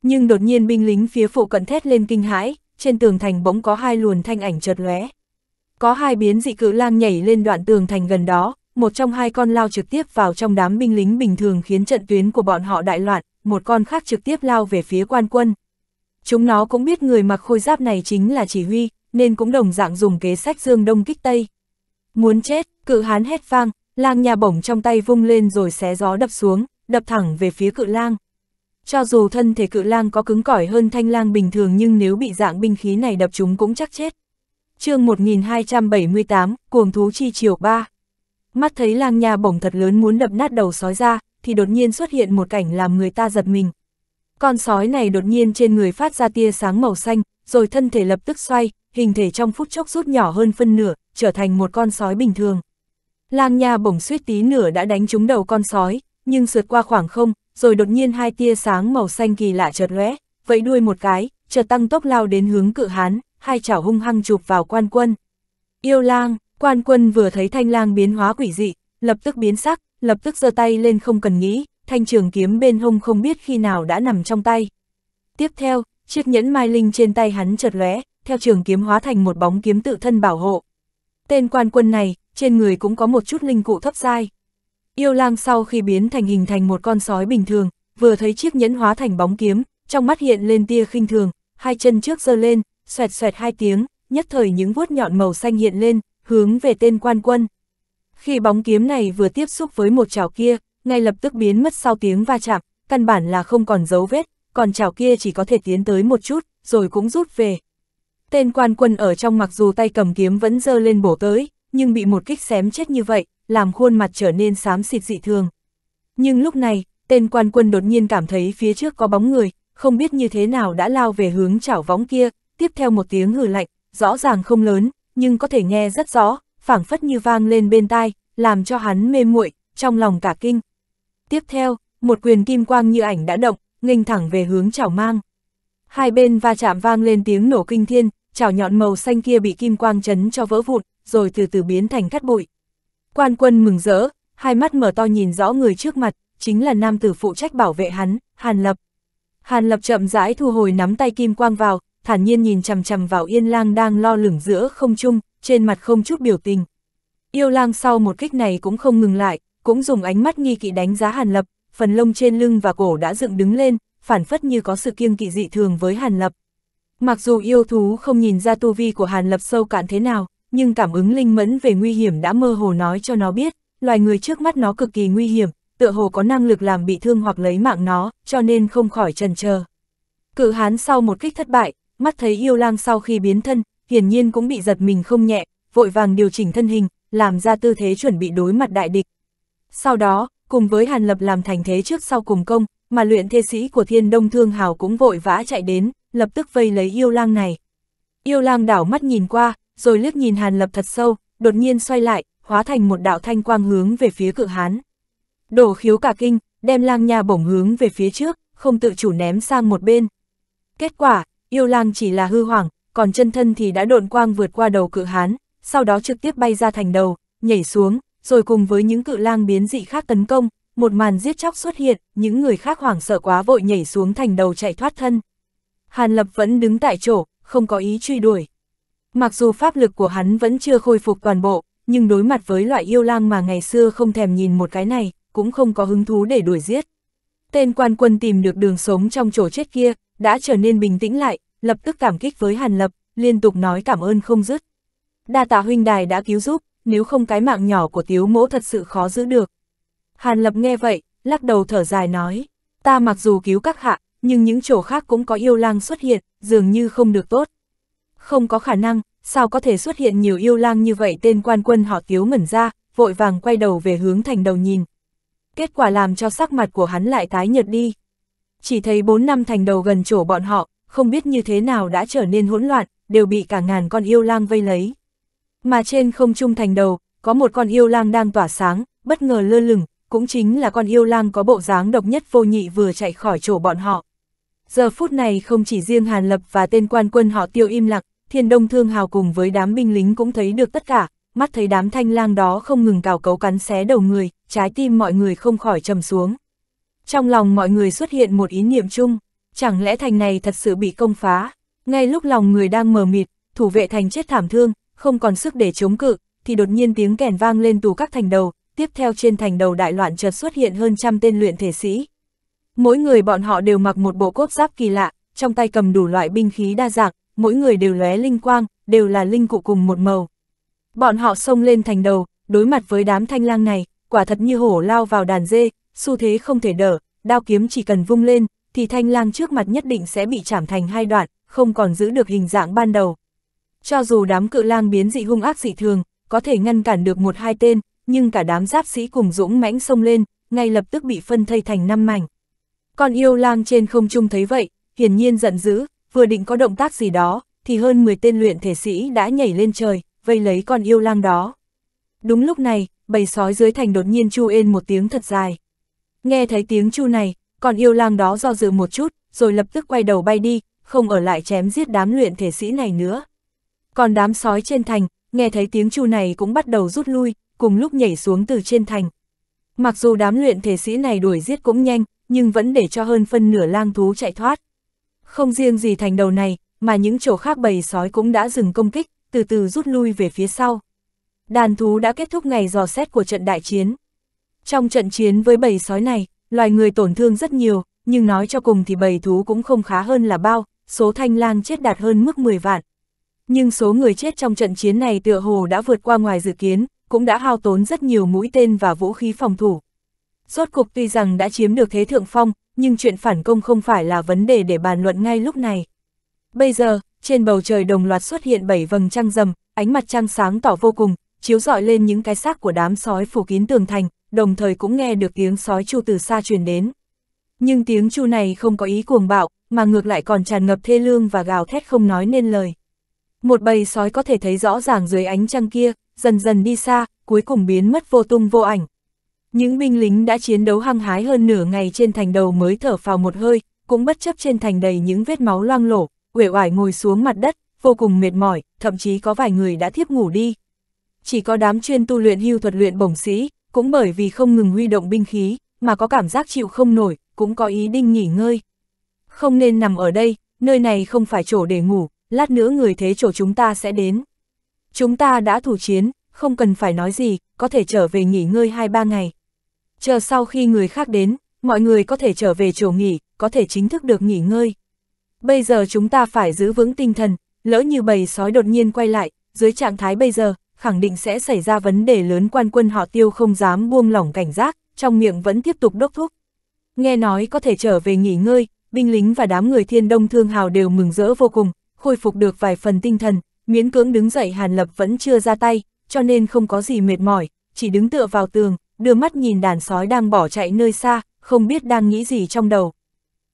Nhưng đột nhiên binh lính phía phụ cận thét lên kinh hãi, trên tường thành bỗng có hai luồn thanh ảnh chợt lóe. Có hai biến dị cự lang nhảy lên đoạn tường thành gần đó, một trong hai con lao trực tiếp vào trong đám binh lính bình thường khiến trận tuyến của bọn họ đại loạn, một con khác trực tiếp lao về phía quan quân. Chúng nó cũng biết người mặc khôi giáp này chính là chỉ huy, nên cũng đồng dạng dùng kế sách dương đông kích tây. Muốn chết, cự hán hét vang, lang nhà bổng trong tay vung lên rồi xé gió đập xuống, đập thẳng về phía cự lang. Cho dù thân thể cự lang có cứng cỏi hơn thanh lang bình thường nhưng nếu bị dạng binh khí này đập chúng cũng chắc chết chương 1278, cuồng thú chi chiều 3. Mắt thấy lang nha bổng thật lớn muốn đập nát đầu sói ra, thì đột nhiên xuất hiện một cảnh làm người ta giật mình. Con sói này đột nhiên trên người phát ra tia sáng màu xanh, rồi thân thể lập tức xoay, hình thể trong phút chốc rút nhỏ hơn phân nửa, trở thành một con sói bình thường. Lang nha bổng suýt tí nửa đã đánh trúng đầu con sói, nhưng sượt qua khoảng không, rồi đột nhiên hai tia sáng màu xanh kỳ lạ chợt lóe, vẫy đuôi một cái, chợt tăng tốc lao đến hướng cự hán hai chảo hung hăng chụp vào quan quân. Yêu lang, quan quân vừa thấy thanh lang biến hóa quỷ dị, lập tức biến sắc, lập tức giơ tay lên không cần nghĩ, thanh trường kiếm bên hông không biết khi nào đã nằm trong tay. Tiếp theo, chiếc nhẫn mai linh trên tay hắn chợt lóe, theo trường kiếm hóa thành một bóng kiếm tự thân bảo hộ. Tên quan quân này, trên người cũng có một chút linh cụ thấp dai. Yêu lang sau khi biến thành hình thành một con sói bình thường, vừa thấy chiếc nhẫn hóa thành bóng kiếm, trong mắt hiện lên tia khinh thường, hai chân trước giơ lên, xoẹt xoẹt hai tiếng, nhất thời những vuốt nhọn màu xanh hiện lên, hướng về tên quan quân. Khi bóng kiếm này vừa tiếp xúc với một chảo kia, ngay lập tức biến mất sau tiếng va chạm, căn bản là không còn dấu vết, còn chảo kia chỉ có thể tiến tới một chút, rồi cũng rút về. Tên quan quân ở trong mặc dù tay cầm kiếm vẫn dơ lên bổ tới, nhưng bị một kích xém chết như vậy, làm khuôn mặt trở nên xám xịt dị thường. Nhưng lúc này, tên quan quân đột nhiên cảm thấy phía trước có bóng người, không biết như thế nào đã lao về hướng chảo võng kia, tiếp theo một tiếng hử lạnh, rõ ràng không lớn, nhưng có thể nghe rất rõ, phảng phất như vang lên bên tai, làm cho hắn mê muội, trong lòng cả kinh. Tiếp theo, một quyền kim quang như ảnh đã động, nghênh thẳng về hướng chảo mang. Hai bên va chạm vang lên tiếng nổ kinh thiên, chảo nhọn màu xanh kia bị kim quang chấn cho vỡ vụn, rồi từ từ biến thành cát bụi. Quan quân mừng rỡ, hai mắt mở to nhìn rõ người trước mặt, chính là nam tử phụ trách bảo vệ hắn, Hàn Lập. Hàn Lập chậm rãi thu hồi nắm tay kim quang vào, thản nhiên nhìn chằm chằm vào yên lang đang lo lửng giữa không trung, trên mặt không chút biểu tình. Yêu lang sau một kích này cũng không ngừng lại, cũng dùng ánh mắt nghi kỵ đánh giá Hàn Lập, phần lông trên lưng và cổ đã dựng đứng lên, phản phất như có sự kiêng kỵ dị thường với Hàn Lập. Mặc dù yêu thú không nhìn ra tu vi của Hàn Lập sâu cạn thế nào, nhưng cảm ứng linh mẫn về nguy hiểm đã mơ hồ nói cho nó biết, loài người trước mắt nó cực kỳ nguy hiểm, tựa hồ có năng lực làm bị thương hoặc lấy mạng nó, cho nên không khỏi trần chờ. Cự hán sau một kích thất bại, mắt thấy yêu lang sau khi biến thân, hiển nhiên cũng bị giật mình không nhẹ, vội vàng điều chỉnh thân hình, làm ra tư thế chuẩn bị đối mặt đại địch. Sau đó, cùng với Hàn Lập làm thành thế trước sau cùng công, mà luyện thế sĩ của thiên đông thương hào cũng vội vã chạy đến, lập tức vây lấy yêu lang này. Yêu lang đảo mắt nhìn qua, rồi liếc nhìn Hàn Lập thật sâu, đột nhiên xoay lại, hóa thành một đạo thanh quang hướng về phía cự hán. Đổ khiếu cả kinh, đem lang nha bổng hướng về phía trước, không tự chủ ném sang một bên. Kết quả, yêu lang chỉ là hư hoảng, còn chân thân thì đã độn quang vượt qua đầu cự hán, sau đó trực tiếp bay ra thành đầu, nhảy xuống, rồi cùng với những cự lang biến dị khác tấn công, một màn giết chóc xuất hiện, những người khác hoảng sợ quá vội nhảy xuống thành đầu chạy thoát thân. Hàn Lập vẫn đứng tại chỗ, không có ý truy đuổi. Mặc dù pháp lực của hắn vẫn chưa khôi phục toàn bộ, nhưng đối mặt với loại yêu lang mà ngày xưa không thèm nhìn một cái này, cũng không có hứng thú để đuổi giết. Tên quan quân tìm được đường sống trong chỗ chết kia, đã trở nên bình tĩnh lại, lập tức cảm kích với Hàn Lập, liên tục nói cảm ơn không dứt. Đa tạ huynh đài đã cứu giúp, nếu không cái mạng nhỏ của tiếu mỗ thật sự khó giữ được. Hàn Lập nghe vậy, lắc đầu thở dài nói, ta mặc dù cứu các hạ, nhưng những chỗ khác cũng có yêu lang xuất hiện, dường như không được tốt. Không có khả năng, sao có thể xuất hiện nhiều yêu lang như vậy tên quan quân họ tiếu ngẩn ra, vội vàng quay đầu về hướng thành đầu nhìn. Kết quả làm cho sắc mặt của hắn lại tái nhợt đi chỉ thấy bốn năm thành đầu gần chỗ bọn họ, không biết như thế nào đã trở nên hỗn loạn, đều bị cả ngàn con yêu lang vây lấy. Mà trên không trung thành đầu, có một con yêu lang đang tỏa sáng, bất ngờ lơ lửng, cũng chính là con yêu lang có bộ dáng độc nhất vô nhị vừa chạy khỏi chỗ bọn họ. Giờ phút này không chỉ riêng Hàn Lập và tên quan quân họ tiêu im lặng, thiên đông thương hào cùng với đám binh lính cũng thấy được tất cả, mắt thấy đám thanh lang đó không ngừng cào cấu cắn xé đầu người, trái tim mọi người không khỏi trầm xuống. Trong lòng mọi người xuất hiện một ý niệm chung, chẳng lẽ thành này thật sự bị công phá? Ngay lúc lòng người đang mờ mịt, thủ vệ thành chết thảm thương, không còn sức để chống cự, thì đột nhiên tiếng kèn vang lên tù các thành đầu, tiếp theo trên thành đầu đại loạn chợt xuất hiện hơn trăm tên luyện thể sĩ. Mỗi người bọn họ đều mặc một bộ cốt giáp kỳ lạ, trong tay cầm đủ loại binh khí đa dạng, mỗi người đều lóe linh quang, đều là linh cụ cùng một màu. Bọn họ xông lên thành đầu, đối mặt với đám thanh lang này, quả thật như hổ lao vào đàn dê, xu thế không thể đỡ, đao kiếm chỉ cần vung lên, thì thanh lang trước mặt nhất định sẽ bị chảm thành hai đoạn, không còn giữ được hình dạng ban đầu. Cho dù đám cự lang biến dị hung ác dị thường, có thể ngăn cản được một hai tên, nhưng cả đám giáp sĩ cùng dũng mãnh xông lên, ngay lập tức bị phân thây thành năm mảnh. Con yêu lang trên không trung thấy vậy, hiển nhiên giận dữ, vừa định có động tác gì đó, thì hơn 10 tên luyện thể sĩ đã nhảy lên trời, vây lấy con yêu lang đó. Đúng lúc này, bầy sói dưới thành đột nhiên chu ên một tiếng thật dài. Nghe thấy tiếng chu này, còn yêu lang đó do dự một chút, rồi lập tức quay đầu bay đi, không ở lại chém giết đám luyện thể sĩ này nữa. Còn đám sói trên thành, nghe thấy tiếng chu này cũng bắt đầu rút lui, cùng lúc nhảy xuống từ trên thành. Mặc dù đám luyện thể sĩ này đuổi giết cũng nhanh, nhưng vẫn để cho hơn phân nửa lang thú chạy thoát. Không riêng gì thành đầu này, mà những chỗ khác bầy sói cũng đã dừng công kích, từ từ rút lui về phía sau. Đàn thú đã kết thúc ngày dò xét của trận đại chiến. Trong trận chiến với bầy sói này, loài người tổn thương rất nhiều, nhưng nói cho cùng thì bầy thú cũng không khá hơn là bao, số thanh lang chết đạt hơn mức 10 vạn. Nhưng số người chết trong trận chiến này tựa hồ đã vượt qua ngoài dự kiến, cũng đã hao tốn rất nhiều mũi tên và vũ khí phòng thủ. Rốt cục tuy rằng đã chiếm được thế thượng phong, nhưng chuyện phản công không phải là vấn đề để bàn luận ngay lúc này. Bây giờ, trên bầu trời đồng loạt xuất hiện bảy vầng trăng rằm, ánh mặt trăng sáng tỏ vô cùng, chiếu rọi lên những cái xác của đám sói phủ kín tường thành, đồng thời cũng nghe được tiếng sói chu từ xa truyền đến. Nhưng tiếng chu này không có ý cuồng bạo, mà ngược lại còn tràn ngập thê lương và gào thét không nói nên lời. Một bầy sói có thể thấy rõ ràng dưới ánh trăng kia, dần dần đi xa, cuối cùng biến mất vô tung vô ảnh. Những binh lính đã chiến đấu hăng hái hơn nửa ngày trên thành đầu mới thở phào một hơi, cũng bất chấp trên thành đầy những vết máu loang lổ, uể oải ngồi xuống mặt đất, vô cùng mệt mỏi, thậm chí có vài người đã thiếp ngủ đi. Chỉ có đám chuyên tu luyện hưu thuật luyện bổng sĩ, cũng bởi vì không ngừng huy động binh khí, mà có cảm giác chịu không nổi, cũng có ý định nghỉ ngơi. Không nên nằm ở đây, nơi này không phải chỗ để ngủ, lát nữa người thế chỗ chúng ta sẽ đến. Chúng ta đã thủ chiến, không cần phải nói gì, có thể trở về nghỉ ngơi 2-3 ngày. Chờ sau khi người khác đến, mọi người có thể trở về chỗ nghỉ, có thể chính thức được nghỉ ngơi. Bây giờ chúng ta phải giữ vững tinh thần, lỡ như bầy sói đột nhiên quay lại, dưới trạng thái bây giờ, khẳng định sẽ xảy ra vấn đề lớn quan quân họ tiêu không dám buông lỏng cảnh giác, trong miệng vẫn tiếp tục đốc thúc. Nghe nói có thể trở về nghỉ ngơi, binh lính và đám người thiên đông thương hào đều mừng rỡ vô cùng, khôi phục được vài phần tinh thần, miễn cưỡng đứng dậy Hàn Lập vẫn chưa ra tay, cho nên không có gì mệt mỏi, chỉ đứng tựa vào tường, đưa mắt nhìn đàn sói đang bỏ chạy nơi xa, không biết đang nghĩ gì trong đầu.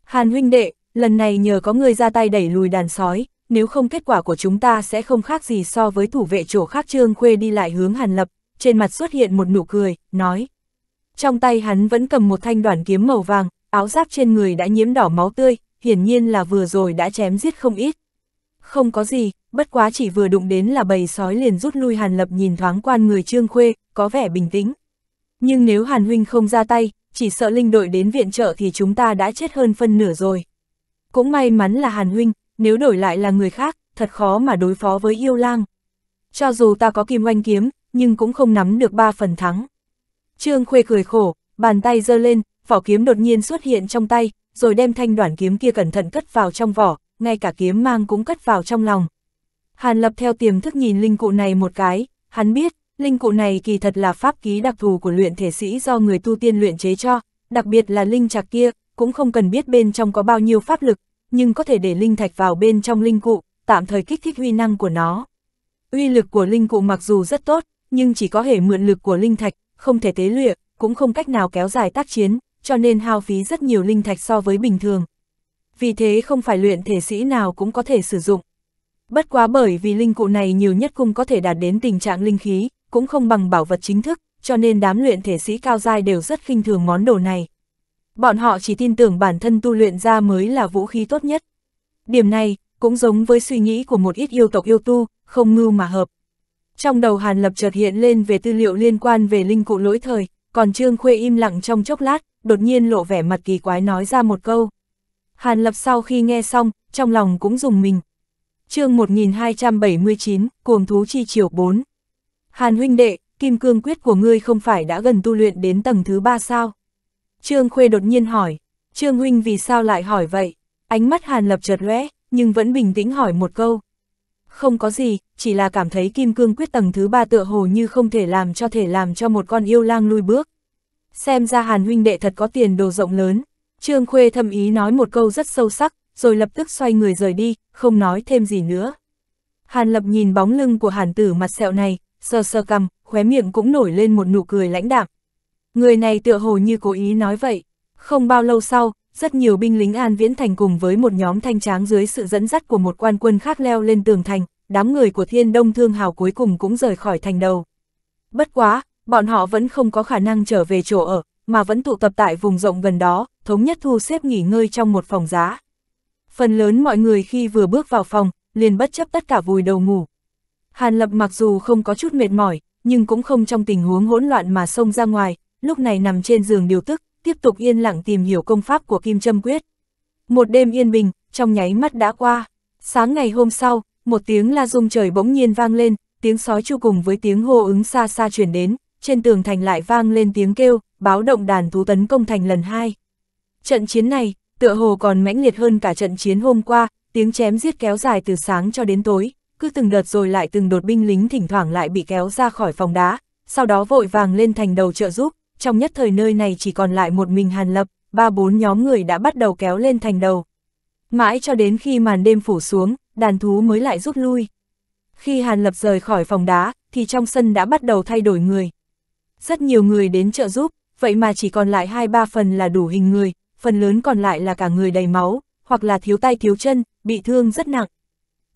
Hàn huynh đệ, lần này nhờ có người ra tay đẩy lùi đàn sói, nếu không kết quả của chúng ta sẽ không khác gì so với thủ vệ chỗ khác Trương Khuê đi lại hướng Hàn Lập, trên mặt xuất hiện một nụ cười, nói. Trong tay hắn vẫn cầm một thanh đoản kiếm màu vàng, áo giáp trên người đã nhiễm đỏ máu tươi, hiển nhiên là vừa rồi đã chém giết không ít. Không có gì, bất quá chỉ vừa đụng đến là bầy sói liền rút lui Hàn Lập nhìn thoáng quan người Trương Khuê, có vẻ bình tĩnh. Nhưng nếu Hàn Huynh không ra tay, chỉ sợ linh đội đến viện trợ thì chúng ta đã chết hơn phân nửa rồi. Cũng may mắn là Hàn Huynh, nếu đổi lại là người khác, thật khó mà đối phó với yêu lang. Cho dù ta có kim oanh kiếm, nhưng cũng không nắm được ba phần thắng. Trương Khuê cười khổ, bàn tay giơ lên, vỏ kiếm đột nhiên xuất hiện trong tay, rồi đem thanh đoạn kiếm kia cẩn thận cất vào trong vỏ, ngay cả kiếm mang cũng cất vào trong lòng. Hàn Lập theo tiềm thức nhìn linh cụ này một cái, hắn biết, linh cụ này kỳ thật là pháp ký đặc thù của luyện thể sĩ do người tu tiên luyện chế cho, đặc biệt là linh trạc kia, cũng không cần biết bên trong có bao nhiêu pháp lực, nhưng có thể để linh thạch vào bên trong linh cụ, tạm thời kích thích uy năng của nó. Uy lực của linh cụ mặc dù rất tốt, nhưng chỉ có thể mượn lực của linh thạch, không thể tế luyện, cũng không cách nào kéo dài tác chiến, cho nên hao phí rất nhiều linh thạch so với bình thường. Vì thế không phải luyện thể sĩ nào cũng có thể sử dụng. Bất quá bởi vì linh cụ này nhiều nhất cũng có thể đạt đến tình trạng linh khí, cũng không bằng bảo vật chính thức, cho nên đám luyện thể sĩ cao giai đều rất khinh thường món đồ này. Bọn họ chỉ tin tưởng bản thân tu luyện ra mới là vũ khí tốt nhất. Điểm này, cũng giống với suy nghĩ của một ít yêu tộc yêu tu, không ngưu mà hợp. Trong đầu Hàn Lập chợt hiện lên về tư liệu liên quan về linh cụ lỗi thời, còn Trương Khuê im lặng trong chốc lát, đột nhiên lộ vẻ mặt kỳ quái nói ra một câu. Hàn Lập sau khi nghe xong, trong lòng cũng dùng mình. chương 1279, Cuồng Thú Chi Chiều 4 Hàn huynh đệ, kim cương quyết của ngươi không phải đã gần tu luyện đến tầng thứ ba sao? Trương Khuê đột nhiên hỏi, Trương Huynh vì sao lại hỏi vậy? Ánh mắt Hàn Lập chợt lóe, nhưng vẫn bình tĩnh hỏi một câu. Không có gì, chỉ là cảm thấy kim cương quyết tầng thứ ba tựa hồ như không thể làm cho thể làm cho một con yêu lang lui bước. Xem ra Hàn Huynh đệ thật có tiền đồ rộng lớn. Trương Khuê thầm ý nói một câu rất sâu sắc, rồi lập tức xoay người rời đi, không nói thêm gì nữa. Hàn Lập nhìn bóng lưng của Hàn Tử mặt sẹo này, sờ sờ cầm, khóe miệng cũng nổi lên một nụ cười lãnh đạm, Người này tựa hồ như cố ý nói vậy. Không bao lâu sau, rất nhiều binh lính An Viễn Thành cùng với một nhóm thanh tráng dưới sự dẫn dắt của một quan quân khác leo lên tường thành, đám người của Thiên Đông Thương Hào cuối cùng cũng rời khỏi thành đầu. Bất quá, bọn họ vẫn không có khả năng trở về chỗ ở, mà vẫn tụ tập tại vùng rộng gần đó, thống nhất thu xếp nghỉ ngơi trong một phòng giá. Phần lớn mọi người khi vừa bước vào phòng, liền bất chấp tất cả vùi đầu ngủ. Hàn Lập mặc dù không có chút mệt mỏi, nhưng cũng không trong tình huống hỗn loạn mà xông ra ngoài, lúc này nằm trên giường điều tức, tiếp tục yên lặng tìm hiểu công pháp của Kim Châm Quyết. Một đêm yên bình, trong nháy mắt đã qua. Sáng ngày hôm sau, một tiếng la rung trời bỗng nhiên vang lên, tiếng sói chu cùng với tiếng hô ứng xa xa chuyển đến, trên tường thành lại vang lên tiếng kêu, báo động đàn thú tấn công thành lần hai. Trận chiến này, tựa hồ còn mãnh liệt hơn cả trận chiến hôm qua, tiếng chém giết kéo dài từ sáng cho đến tối, cứ từng đợt rồi lại từng đột binh lính thỉnh thoảng lại bị kéo ra khỏi phòng đá, sau đó vội vàng lên thành đầu trợ giúp, trong nhất thời nơi này chỉ còn lại một mình Hàn Lập, ba bốn nhóm người đã bắt đầu kéo lên thành đầu. Mãi cho đến khi màn đêm phủ xuống, đàn thú mới lại rút lui. Khi Hàn Lập rời khỏi phòng đá, thì trong sân đã bắt đầu thay đổi người. Rất nhiều người đến trợ giúp, vậy mà chỉ còn lại hai ba phần là đủ hình người, phần lớn còn lại là cả người đầy máu, hoặc là thiếu tay thiếu chân, bị thương rất nặng.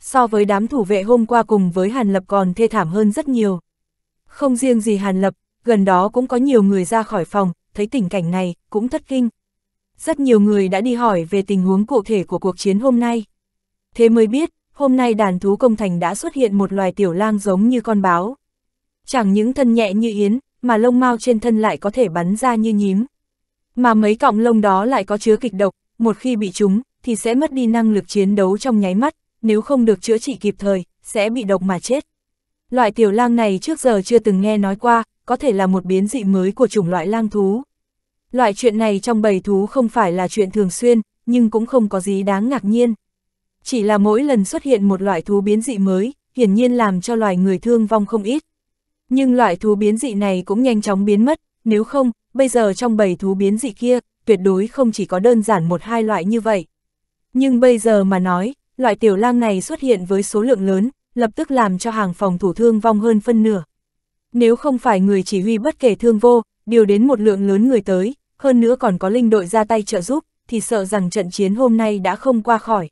So với đám thủ vệ hôm qua cùng với Hàn Lập còn thê thảm hơn rất nhiều. Không riêng gì Hàn Lập, gần đó cũng có nhiều người ra khỏi phòng, thấy tình cảnh này, cũng thất kinh. Rất nhiều người đã đi hỏi về tình huống cụ thể của cuộc chiến hôm nay. Thế mới biết, hôm nay đàn thú công thành đã xuất hiện một loài tiểu lang giống như con báo. Chẳng những thân nhẹ như yến, mà lông mao trên thân lại có thể bắn ra như nhím. Mà mấy cọng lông đó lại có chứa kịch độc, một khi bị chúng, thì sẽ mất đi năng lực chiến đấu trong nháy mắt, nếu không được chữa trị kịp thời, sẽ bị độc mà chết. Loại tiểu lang này trước giờ chưa từng nghe nói qua, có thể là một biến dị mới của chủng loại lang thú. Loại chuyện này trong bầy thú không phải là chuyện thường xuyên, nhưng cũng không có gì đáng ngạc nhiên. Chỉ là mỗi lần xuất hiện một loại thú biến dị mới, hiển nhiên làm cho loài người thương vong không ít. Nhưng loại thú biến dị này cũng nhanh chóng biến mất, nếu không, bây giờ trong bầy thú biến dị kia, tuyệt đối không chỉ có đơn giản một hai loại như vậy. Nhưng bây giờ mà nói, loại tiểu lang này xuất hiện với số lượng lớn, lập tức làm cho hàng phòng thủ thương vong hơn phân nửa. Nếu không phải người chỉ huy bất kể thương vô, điều đến một lượng lớn người tới, hơn nữa còn có linh đội ra tay trợ giúp, thì sợ rằng trận chiến hôm nay đã không qua khỏi.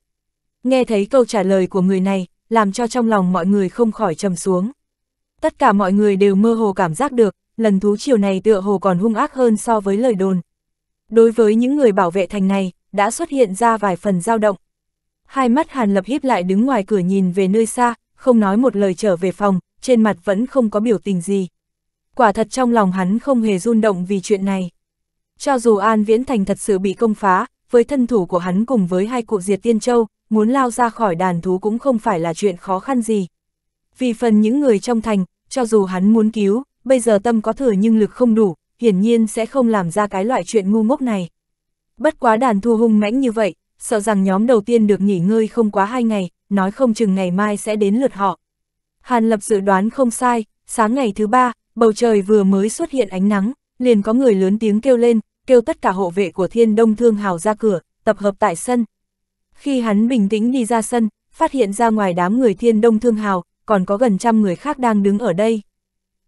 Nghe thấy câu trả lời của người này, làm cho trong lòng mọi người không khỏi trầm xuống. Tất cả mọi người đều mơ hồ cảm giác được, lần thú chiều này tựa hồ còn hung ác hơn so với lời đồn. Đối với những người bảo vệ thành này, đã xuất hiện ra vài phần dao động. Hai mắt Hàn Lập hiếp lại đứng ngoài cửa nhìn về nơi xa, không nói một lời trở về phòng, trên mặt vẫn không có biểu tình gì. Quả thật trong lòng hắn không hề run động vì chuyện này. Cho dù An Viễn Thành thật sự bị công phá, với thân thủ của hắn cùng với hai cụ diệt tiên châu, muốn lao ra khỏi đàn thú cũng không phải là chuyện khó khăn gì. Vì phần những người trong thành, cho dù hắn muốn cứu, bây giờ tâm có thừa nhưng lực không đủ, hiển nhiên sẽ không làm ra cái loại chuyện ngu ngốc này. Bất quá đàn thu hung mãnh như vậy, sợ rằng nhóm đầu tiên được nghỉ ngơi không quá hai ngày, nói không chừng ngày mai sẽ đến lượt họ. Hàn Lập dự đoán không sai, sáng ngày thứ ba, bầu trời vừa mới xuất hiện ánh nắng, liền có người lớn tiếng kêu lên, kêu tất cả hộ vệ của thiên đông thương hào ra cửa, tập hợp tại sân. Khi hắn bình tĩnh đi ra sân, phát hiện ra ngoài đám người thiên đông thương hào, còn có gần trăm người khác đang đứng ở đây.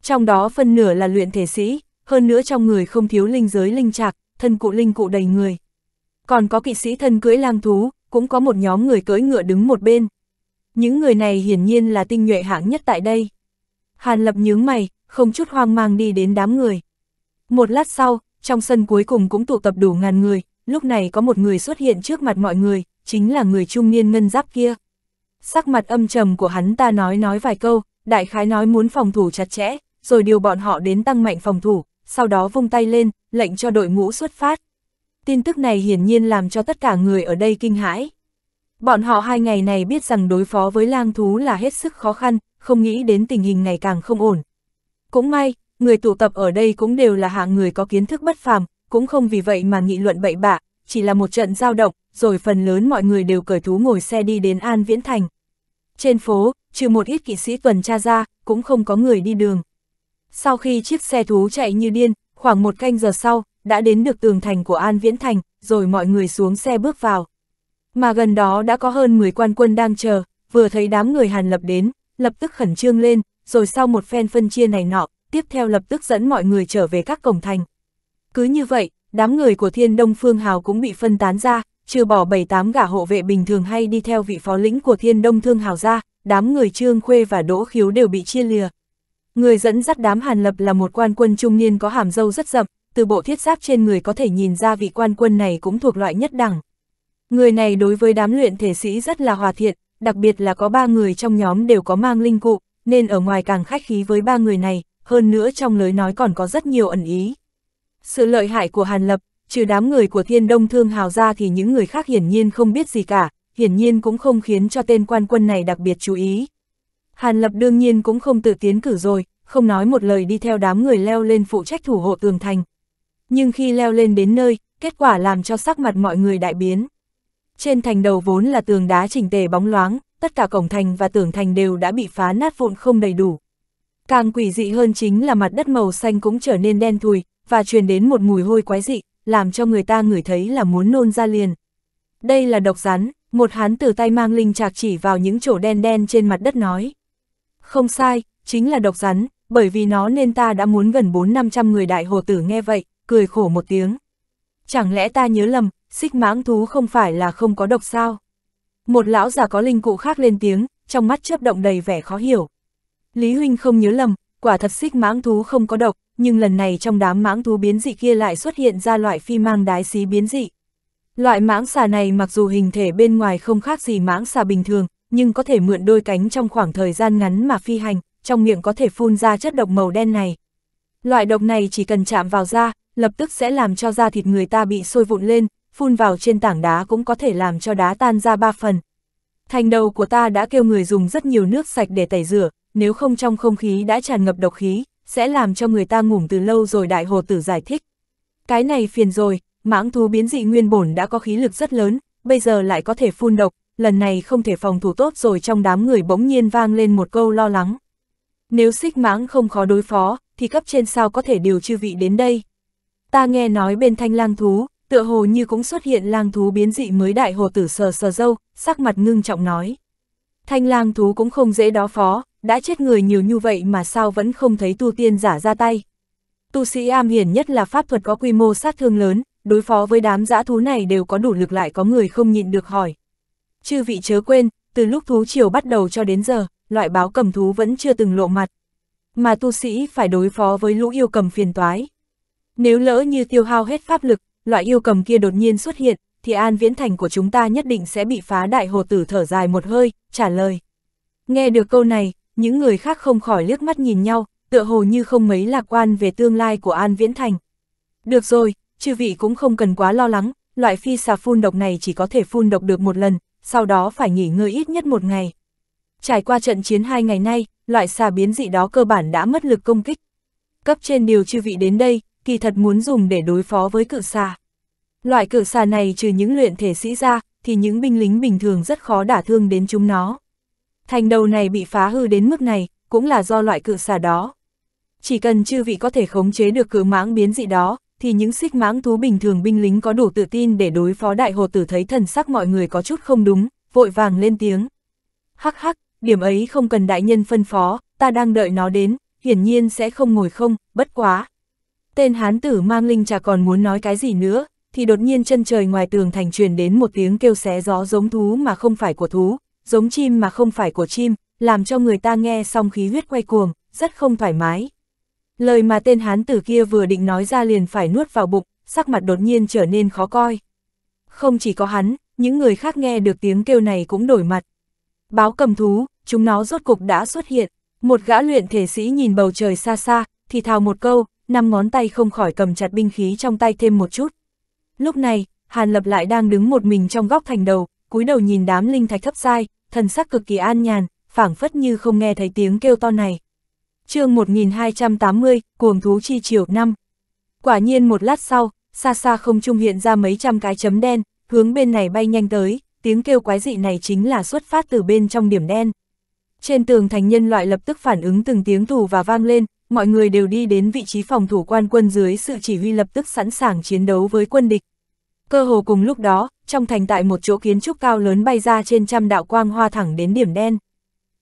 Trong đó phân nửa là luyện thể sĩ, hơn nữa trong người không thiếu linh giới linh trạc, thân cụ linh cụ đầy người. Còn có kỵ sĩ thân cưỡi lang thú, cũng có một nhóm người cưỡi ngựa đứng một bên những người này hiển nhiên là tinh nhuệ hạng nhất tại đây. Hàn Lập nhướng mày, không chút hoang mang đi đến đám người. Một lát sau, trong sân cuối cùng cũng tụ tập đủ ngàn người, lúc này có một người xuất hiện trước mặt mọi người, chính là người trung niên ngân giáp kia. Sắc mặt âm trầm của hắn ta nói nói vài câu, đại khái nói muốn phòng thủ chặt chẽ, rồi điều bọn họ đến tăng mạnh phòng thủ, sau đó vung tay lên, lệnh cho đội ngũ xuất phát. Tin tức này hiển nhiên làm cho tất cả người ở đây kinh hãi. Bọn họ hai ngày này biết rằng đối phó với lang thú là hết sức khó khăn, không nghĩ đến tình hình ngày càng không ổn. Cũng may, người tụ tập ở đây cũng đều là hạng người có kiến thức bất phàm, cũng không vì vậy mà nghị luận bậy bạ, chỉ là một trận giao động, rồi phần lớn mọi người đều cởi thú ngồi xe đi đến An Viễn Thành. Trên phố, trừ một ít kỵ sĩ tuần tra ra, cũng không có người đi đường. Sau khi chiếc xe thú chạy như điên, khoảng một canh giờ sau, đã đến được tường thành của An Viễn Thành, rồi mọi người xuống xe bước vào mà gần đó đã có hơn 10 quan quân đang chờ, vừa thấy đám người Hàn Lập đến, lập tức khẩn trương lên, rồi sau một phen phân chia này nọ, tiếp theo lập tức dẫn mọi người trở về các cổng thành. Cứ như vậy, đám người của Thiên Đông Phương Hào cũng bị phân tán ra, trừ bỏ 7-8 gã hộ vệ bình thường hay đi theo vị phó lĩnh của Thiên Đông Thương Hào ra, đám người Trương Khuê và Đỗ Khiếu đều bị chia lìa. Người dẫn dắt đám Hàn Lập là một quan quân trung niên có hàm dâu rất rậm, từ bộ thiết giáp trên người có thể nhìn ra vị quan quân này cũng thuộc loại nhất đẳng. Người này đối với đám luyện thể sĩ rất là hòa thiện, đặc biệt là có ba người trong nhóm đều có mang linh cụ, nên ở ngoài càng khách khí với ba người này, hơn nữa trong lời nói còn có rất nhiều ẩn ý. Sự lợi hại của Hàn Lập, trừ đám người của thiên đông thương hào ra thì những người khác hiển nhiên không biết gì cả, hiển nhiên cũng không khiến cho tên quan quân này đặc biệt chú ý. Hàn Lập đương nhiên cũng không tự tiến cử rồi, không nói một lời đi theo đám người leo lên phụ trách thủ hộ tường thành. Nhưng khi leo lên đến nơi, kết quả làm cho sắc mặt mọi người đại biến. Trên thành đầu vốn là tường đá chỉnh tề bóng loáng, tất cả cổng thành và tường thành đều đã bị phá nát vụn không đầy đủ. Càng quỷ dị hơn chính là mặt đất màu xanh cũng trở nên đen thùi, và truyền đến một mùi hôi quái dị, làm cho người ta ngửi thấy là muốn nôn ra liền. Đây là độc rắn, một hán tử tay mang linh chạc chỉ vào những chỗ đen đen trên mặt đất nói. Không sai, chính là độc rắn, bởi vì nó nên ta đã muốn gần 4-500 người đại hồ tử nghe vậy, cười khổ một tiếng. Chẳng lẽ ta nhớ lầm, xích mãng thú không phải là không có độc sao. Một lão già có linh cụ khác lên tiếng, trong mắt chớp động đầy vẻ khó hiểu. Lý Huynh không nhớ lầm, quả thật xích mãng thú không có độc, nhưng lần này trong đám mãng thú biến dị kia lại xuất hiện ra loại phi mang đái xí biến dị. Loại mãng xà này mặc dù hình thể bên ngoài không khác gì mãng xà bình thường, nhưng có thể mượn đôi cánh trong khoảng thời gian ngắn mà phi hành, trong miệng có thể phun ra chất độc màu đen này. Loại độc này chỉ cần chạm vào da, lập tức sẽ làm cho da thịt người ta bị sôi vụn lên, phun vào trên tảng đá cũng có thể làm cho đá tan ra ba phần. Thành đầu của ta đã kêu người dùng rất nhiều nước sạch để tẩy rửa, nếu không trong không khí đã tràn ngập độc khí, sẽ làm cho người ta ngủm từ lâu rồi đại hồ tử giải thích. Cái này phiền rồi, mãng thú biến dị nguyên bổn đã có khí lực rất lớn, bây giờ lại có thể phun độc, lần này không thể phòng thủ tốt rồi trong đám người bỗng nhiên vang lên một câu lo lắng. Nếu xích mãng không khó đối phó, thì cấp trên sao có thể điều chư vị đến đây. Ta nghe nói bên thanh lang thú, tựa hồ như cũng xuất hiện lang thú biến dị mới đại hồ tử sờ sờ dâu, sắc mặt ngưng trọng nói. Thanh lang thú cũng không dễ đó phó, đã chết người nhiều như vậy mà sao vẫn không thấy tu tiên giả ra tay. Tu sĩ am hiển nhất là pháp thuật có quy mô sát thương lớn, đối phó với đám dã thú này đều có đủ lực lại có người không nhịn được hỏi. Chư vị chớ quên, từ lúc thú triều bắt đầu cho đến giờ, loại báo cầm thú vẫn chưa từng lộ mặt. Mà tu sĩ phải đối phó với lũ yêu cầm phiền toái. Nếu lỡ như tiêu hao hết pháp lực, loại yêu cầm kia đột nhiên xuất hiện, thì An Viễn Thành của chúng ta nhất định sẽ bị phá đại hồ tử thở dài một hơi, trả lời. Nghe được câu này, những người khác không khỏi liếc mắt nhìn nhau, tựa hồ như không mấy lạc quan về tương lai của An Viễn Thành. Được rồi, chư vị cũng không cần quá lo lắng, loại phi xà phun độc này chỉ có thể phun độc được một lần, sau đó phải nghỉ ngơi ít nhất một ngày. Trải qua trận chiến hai ngày nay, loại xà biến dị đó cơ bản đã mất lực công kích. Cấp trên điều chư vị đến đây, kỳ thật muốn dùng để đối phó với cự xà. Loại cự xà này trừ những luyện thể sĩ ra, thì những binh lính bình thường rất khó đả thương đến chúng nó. Thành đầu này bị phá hư đến mức này, cũng là do loại cự xà đó. Chỉ cần chư vị có thể khống chế được cự mãng biến dị đó, thì những xích mãng thú bình thường binh lính có đủ tự tin để đối phó đại hồ tử thấy thần sắc mọi người có chút không đúng, vội vàng lên tiếng. Hắc hắc, điểm ấy không cần đại nhân phân phó, ta đang đợi nó đến, hiển nhiên sẽ không ngồi không, bất quá. Tên hán tử mang linh trà còn muốn nói cái gì nữa, thì đột nhiên chân trời ngoài tường thành truyền đến một tiếng kêu xé gió giống thú mà không phải của thú, giống chim mà không phải của chim, làm cho người ta nghe xong khí huyết quay cuồng, rất không thoải mái. Lời mà tên hán tử kia vừa định nói ra liền phải nuốt vào bụng, sắc mặt đột nhiên trở nên khó coi. Không chỉ có hắn, những người khác nghe được tiếng kêu này cũng đổi mặt. Báo cầm thú, chúng nó rốt cục đã xuất hiện, một gã luyện thể sĩ nhìn bầu trời xa xa, thì thào một câu, năm ngón tay không khỏi cầm chặt binh khí trong tay thêm một chút. Lúc này, Hàn Lập lại đang đứng một mình trong góc thành đầu, cúi đầu nhìn đám linh thạch thấp sai, thần sắc cực kỳ an nhàn, phảng phất như không nghe thấy tiếng kêu to này. chương 1280, Cuồng Thú Chi Triều năm Quả nhiên một lát sau, xa xa không trung hiện ra mấy trăm cái chấm đen, hướng bên này bay nhanh tới, tiếng kêu quái dị này chính là xuất phát từ bên trong điểm đen. Trên tường thành nhân loại lập tức phản ứng từng tiếng thù và vang lên, mọi người đều đi đến vị trí phòng thủ quan quân dưới sự chỉ huy lập tức sẵn sàng chiến đấu với quân địch. Cơ hồ cùng lúc đó, trong thành tại một chỗ kiến trúc cao lớn bay ra trên trăm đạo quang hoa thẳng đến điểm đen.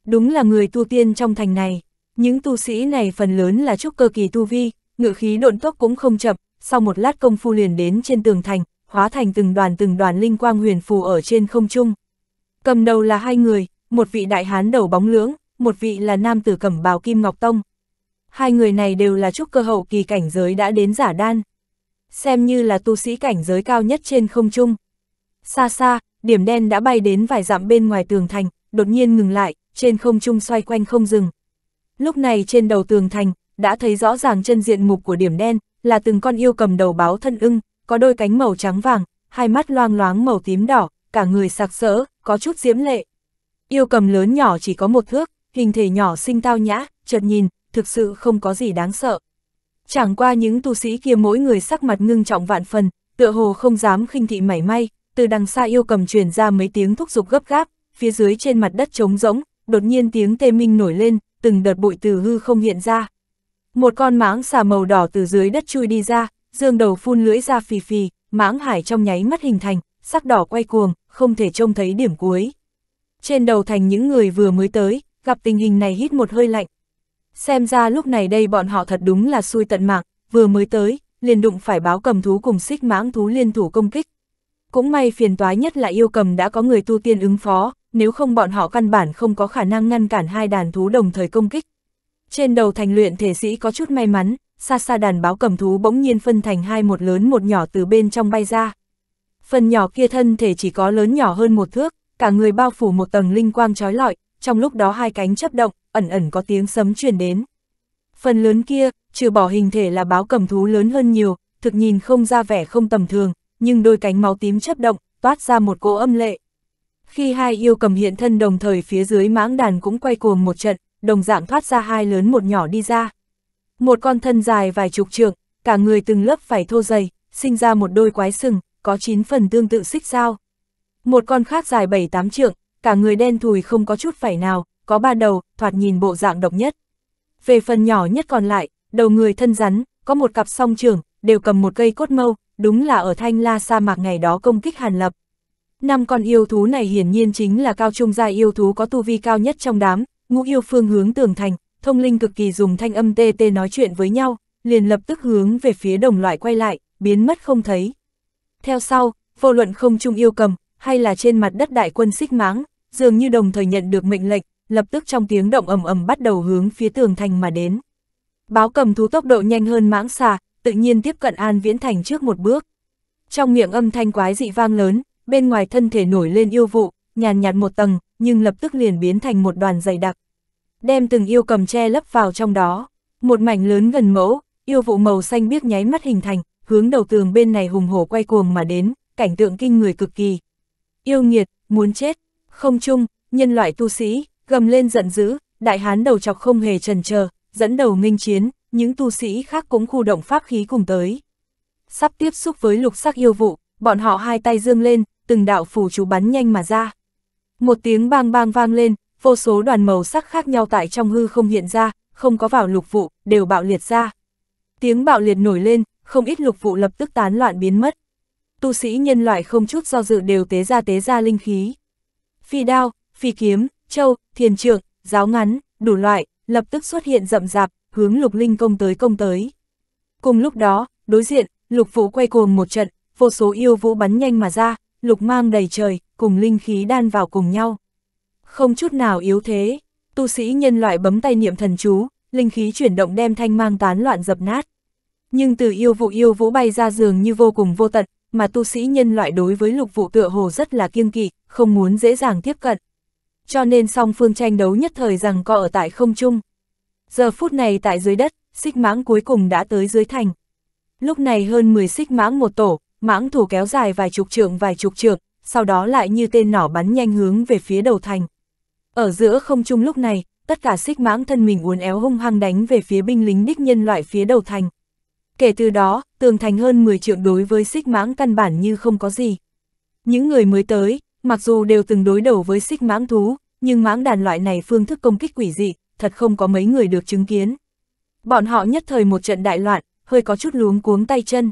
Đúng là người tu tiên trong thành này, những tu sĩ này phần lớn là trúc cơ kỳ tu vi, ngự khí độn tốc cũng không chậm, sau một lát công phu liền đến trên tường thành, hóa thành từng đoàn từng đoàn linh quang huyền phù ở trên không trung. Cầm đầu là hai người, một vị đại hán đầu bóng lưỡng, một vị là nam tử cẩm bào kim ngọc tông, hai người này đều là trúc cơ hậu kỳ cảnh giới đã đến giả đan. Xem như là tu sĩ cảnh giới cao nhất trên không trung. Xa xa, điểm đen đã bay đến vài dặm bên ngoài tường thành, đột nhiên ngừng lại, trên không trung xoay quanh không dừng. Lúc này trên đầu tường thành, đã thấy rõ ràng chân diện mục của điểm đen, là từng con yêu cầm đầu báo thân ưng, có đôi cánh màu trắng vàng, hai mắt loang loáng màu tím đỏ, cả người sạc sỡ, có chút diễm lệ. Yêu cầm lớn nhỏ chỉ có một thước, hình thể nhỏ xinh tao nhã, chợt nhìn, thực sự không có gì đáng sợ. Chẳng qua những tu sĩ kia mỗi người sắc mặt ngưng trọng vạn phần, tựa hồ không dám khinh thị mảy may, từ đằng xa yêu cầm truyền ra mấy tiếng thúc giục gấp gáp, phía dưới trên mặt đất trống rỗng, đột nhiên tiếng tê minh nổi lên, từng đợt bụi từ hư không hiện ra. Một con mãng xà màu đỏ từ dưới đất chui đi ra, dương đầu phun lưỡi ra phì phì, mãng hải trong nháy mắt hình thành, sắc đỏ quay cuồng, không thể trông thấy điểm cuối. Trên đầu thành những người vừa mới tới, gặp tình hình này hít một hơi lạnh, xem ra lúc này đây bọn họ thật đúng là xui tận mạng, vừa mới tới, liền đụng phải báo cầm thú cùng xích mãng thú liên thủ công kích. Cũng may phiền toái nhất là yêu cầm đã có người tu tiên ứng phó, nếu không bọn họ căn bản không có khả năng ngăn cản hai đàn thú đồng thời công kích. Trên đầu thành luyện thể sĩ có chút may mắn, xa xa đàn báo cầm thú bỗng nhiên phân thành hai một lớn một nhỏ từ bên trong bay ra. Phần nhỏ kia thân thể chỉ có lớn nhỏ hơn một thước, cả người bao phủ một tầng linh quang trói lọi, trong lúc đó hai cánh chấp động, ẩn ẩn có tiếng sấm truyền đến. Phần lớn kia, trừ bỏ hình thể là báo cầm thú lớn hơn nhiều, thực nhìn không ra vẻ không tầm thường, nhưng đôi cánh máu tím chấp động, toát ra một cỗ âm lệ. Khi hai yêu cầm hiện thân đồng thời phía dưới mãng đàn cũng quay cuồng một trận, đồng dạng thoát ra hai lớn một nhỏ đi ra. Một con thân dài vài chục trượng, cả người từng lớp phải thô dày, sinh ra một đôi quái sừng, có chín phần tương tự xích sao. Một con khác dài bảy tám trượng, cả người đen thùi không có chút phẩy nào, có ba đầu, thoạt nhìn bộ dạng độc nhất. Về phần nhỏ nhất còn lại, đầu người thân rắn, có một cặp song trưởng, đều cầm một cây cốt mâu, đúng là ở thanh la sa mạc ngày đó công kích hàn lập. Năm con yêu thú này hiển nhiên chính là cao trung gia yêu thú có tu vi cao nhất trong đám, ngũ yêu phương hướng tường thành, thông linh cực kỳ dùng thanh âm tê tê nói chuyện với nhau, liền lập tức hướng về phía đồng loại quay lại, biến mất không thấy. Theo sau, vô luận không trung yêu cầm, hay là trên mặt đất đại quân xích máng, dường như đồng thời nhận được mệnh lệnh, lập tức trong tiếng động ầm ầm bắt đầu hướng phía tường thành mà đến. Báo cầm thú tốc độ nhanh hơn mãng xà, tự nhiên tiếp cận An Viễn Thành trước một bước. Trong miệng âm thanh quái dị vang lớn, bên ngoài thân thể nổi lên yêu vụ, nhàn nhạt một tầng, nhưng lập tức liền biến thành một đoàn dày đặc. Đem từng yêu cầm che lấp vào trong đó, một mảnh lớn gần mẫu, yêu vụ màu xanh biếc nháy mắt hình thành, hướng đầu tường bên này hùng hổ quay cuồng mà đến, cảnh tượng kinh người cực kỳ. Yêu nghiệt, muốn chết, không chung, nhân loại tu sĩ, gầm lên giận dữ, đại hán đầu chọc không hề trần chờ dẫn đầu minh chiến, những tu sĩ khác cũng khu động pháp khí cùng tới. Sắp tiếp xúc với lục sắc yêu vụ, bọn họ hai tay dương lên, từng đạo phù chú bắn nhanh mà ra. Một tiếng bang bang vang lên, vô số đoàn màu sắc khác nhau tại trong hư không hiện ra, không có vào lục vụ, đều bạo liệt ra. Tiếng bạo liệt nổi lên, không ít lục vụ lập tức tán loạn biến mất. Tu sĩ nhân loại không chút do dự đều tế ra tế ra linh khí phi đao, phi kiếm, châu, thiền trượng, giáo ngắn, đủ loại, lập tức xuất hiện rậm rạp, hướng lục linh công tới công tới. Cùng lúc đó, đối diện, lục vũ quay cuồng một trận, vô số yêu vũ bắn nhanh mà ra, lục mang đầy trời, cùng linh khí đan vào cùng nhau. Không chút nào yếu thế, tu sĩ nhân loại bấm tay niệm thần chú, linh khí chuyển động đem thanh mang tán loạn dập nát. Nhưng từ yêu vụ yêu vũ bay ra giường như vô cùng vô tận, mà tu sĩ nhân loại đối với lục vụ tựa hồ rất là kiêng kỵ, không muốn dễ dàng tiếp cận. Cho nên song phương tranh đấu nhất thời rằng co ở tại không trung. Giờ phút này tại dưới đất, xích mãng cuối cùng đã tới dưới thành. Lúc này hơn 10 xích mãng một tổ, mãng thủ kéo dài vài chục trượng vài chục trượng, sau đó lại như tên nỏ bắn nhanh hướng về phía đầu thành. Ở giữa không trung lúc này, tất cả xích mãng thân mình uốn éo hung hăng đánh về phía binh lính đích nhân loại phía đầu thành. Kể từ đó, tường thành hơn 10 triệu đối với xích mãng căn bản như không có gì. Những người mới tới, mặc dù đều từng đối đầu với xích mãng thú, nhưng mãng đàn loại này phương thức công kích quỷ dị, thật không có mấy người được chứng kiến. Bọn họ nhất thời một trận đại loạn, hơi có chút luống cuống tay chân.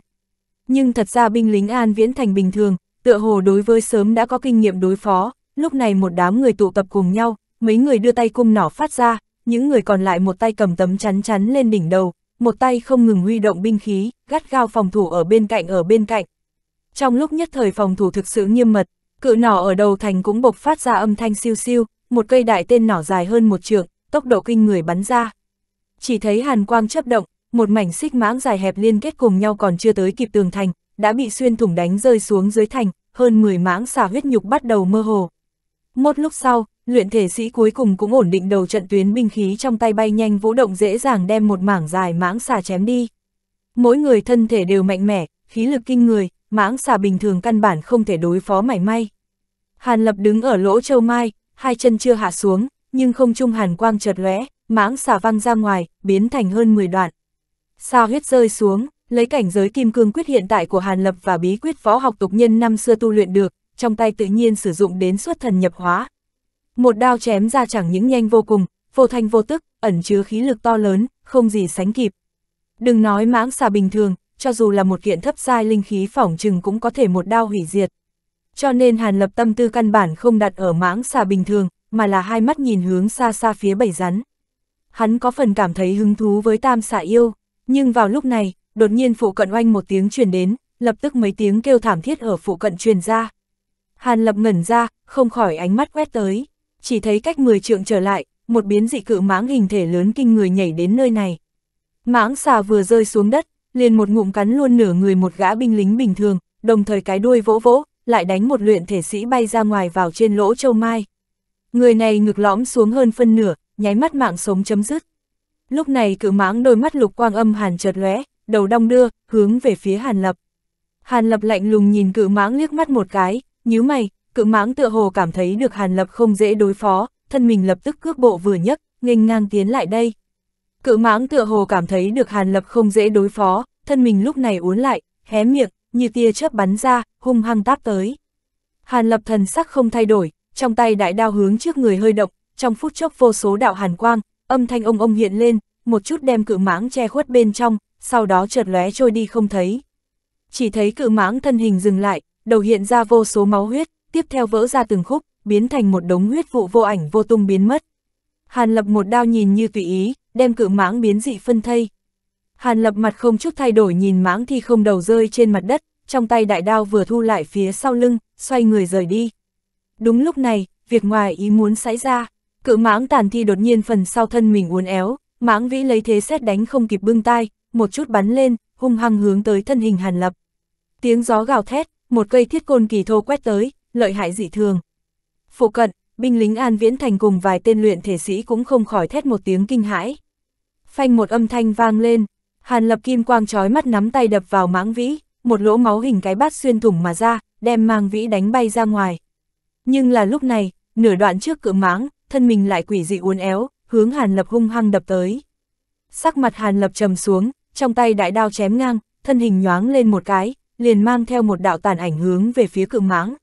Nhưng thật ra binh lính An Viễn Thành bình thường, tựa hồ đối với sớm đã có kinh nghiệm đối phó, lúc này một đám người tụ tập cùng nhau, mấy người đưa tay cung nỏ phát ra, những người còn lại một tay cầm tấm chắn chắn lên đỉnh đầu, một tay không ngừng huy động binh khí, gắt gao phòng thủ ở bên cạnh ở bên cạnh. Trong lúc nhất thời phòng thủ thực sự nghiêm mật, cự nỏ ở đầu thành cũng bộc phát ra âm thanh siêu siêu, một cây đại tên nỏ dài hơn một trượng, tốc độ kinh người bắn ra. Chỉ thấy hàn quang chấp động, một mảnh xích mãng dài hẹp liên kết cùng nhau còn chưa tới kịp tường thành, đã bị xuyên thủng đánh rơi xuống dưới thành, hơn 10 mãng xà huyết nhục bắt đầu mơ hồ. Một lúc sau, luyện thể sĩ cuối cùng cũng ổn định đầu trận tuyến binh khí trong tay bay nhanh vũ động dễ dàng đem một mảng dài mãng xà chém đi. Mỗi người thân thể đều mạnh mẽ, khí lực kinh người, mãng xà bình thường căn bản không thể đối phó mảy may. Hàn Lập đứng ở lỗ châu mai, hai chân chưa hạ xuống, nhưng không trung hàn quang chợt lóe, mãng xà văng ra ngoài, biến thành hơn 10 đoạn. Sao huyết rơi xuống, lấy cảnh giới kim cương quyết hiện tại của Hàn Lập và bí quyết võ học tục nhân năm xưa tu luyện được, trong tay tự nhiên sử dụng đến xuất thần nhập hóa, một đao chém ra chẳng những nhanh vô cùng, vô thanh vô tức, ẩn chứa khí lực to lớn, không gì sánh kịp. Đừng nói mãng xà bình thường, cho dù là một kiện thấp sai linh khí phỏng chừng cũng có thể một đao hủy diệt. Cho nên Hàn Lập tâm tư căn bản không đặt ở mãng xà bình thường, mà là hai mắt nhìn hướng xa xa phía bảy rắn. Hắn có phần cảm thấy hứng thú với tam xà yêu, nhưng vào lúc này, đột nhiên phụ cận oanh một tiếng truyền đến, lập tức mấy tiếng kêu thảm thiết ở phụ cận truyền ra. Hàn Lập ngẩn ra, không khỏi ánh mắt quét tới chỉ thấy cách 10 trượng trở lại, một biến dị cự mãng hình thể lớn kinh người nhảy đến nơi này. Mãng xà vừa rơi xuống đất, liền một ngụm cắn luôn nửa người một gã binh lính bình thường, đồng thời cái đuôi vỗ vỗ, lại đánh một luyện thể sĩ bay ra ngoài vào trên lỗ châu mai. Người này ngực lõm xuống hơn phân nửa, nháy mắt mạng sống chấm dứt. Lúc này cự mãng đôi mắt lục quang âm hàn chợt lóe, đầu đong đưa, hướng về phía Hàn Lập. Hàn Lập lạnh lùng nhìn cự mãng liếc mắt một cái, nhíu mày, cự mãng tựa hồ cảm thấy được Hàn Lập không dễ đối phó, thân mình lập tức cước bộ vừa nhấc, nghênh ngang tiến lại đây. Cự mãng tựa hồ cảm thấy được Hàn Lập không dễ đối phó, thân mình lúc này uốn lại, hé miệng, như tia chớp bắn ra, hung hăng táp tới. Hàn Lập thần sắc không thay đổi, trong tay đại đao hướng trước người hơi động, trong phút chốc vô số đạo hàn quang, âm thanh ông ông hiện lên, một chút đem cự mãng che khuất bên trong, sau đó chợt lóe trôi đi không thấy. Chỉ thấy cự mãng thân hình dừng lại, đầu hiện ra vô số máu huyết, tiếp theo vỡ ra từng khúc, biến thành một đống huyết vụ vô ảnh vô tung biến mất. Hàn Lập một đao nhìn như tùy ý, đem cự mãng biến dị phân thây. Hàn Lập mặt không chút thay đổi nhìn mãng thi không đầu rơi trên mặt đất, trong tay đại đao vừa thu lại phía sau lưng, xoay người rời đi. Đúng lúc này, việc ngoài ý muốn xảy ra, cự mãng tàn thi đột nhiên phần sau thân mình uốn éo, mãng vĩ lấy thế xét đánh không kịp bưng tai, một chút bắn lên, hung hăng hướng tới thân hình Hàn Lập. Tiếng gió gào thét, một cây thiết côn kỳ thô quét tới, lợi hại dị thường. Phụ cận, binh lính An Viễn Thành cùng vài tên luyện thể sĩ cũng không khỏi thét một tiếng kinh hãi. Phanh một âm thanh vang lên, Hàn Lập Kim quang trói mắt nắm tay đập vào mãng vĩ, một lỗ máu hình cái bát xuyên thủng mà ra, đem mang vĩ đánh bay ra ngoài. Nhưng là lúc này, nửa đoạn trước cửa mãng, thân mình lại quỷ dị uốn éo, hướng Hàn Lập hung hăng đập tới. Sắc mặt Hàn Lập trầm xuống, trong tay đại đao chém ngang, thân hình nhoáng lên một cái, liền mang theo một đạo tàn ảnh hướng về phía cự mãng.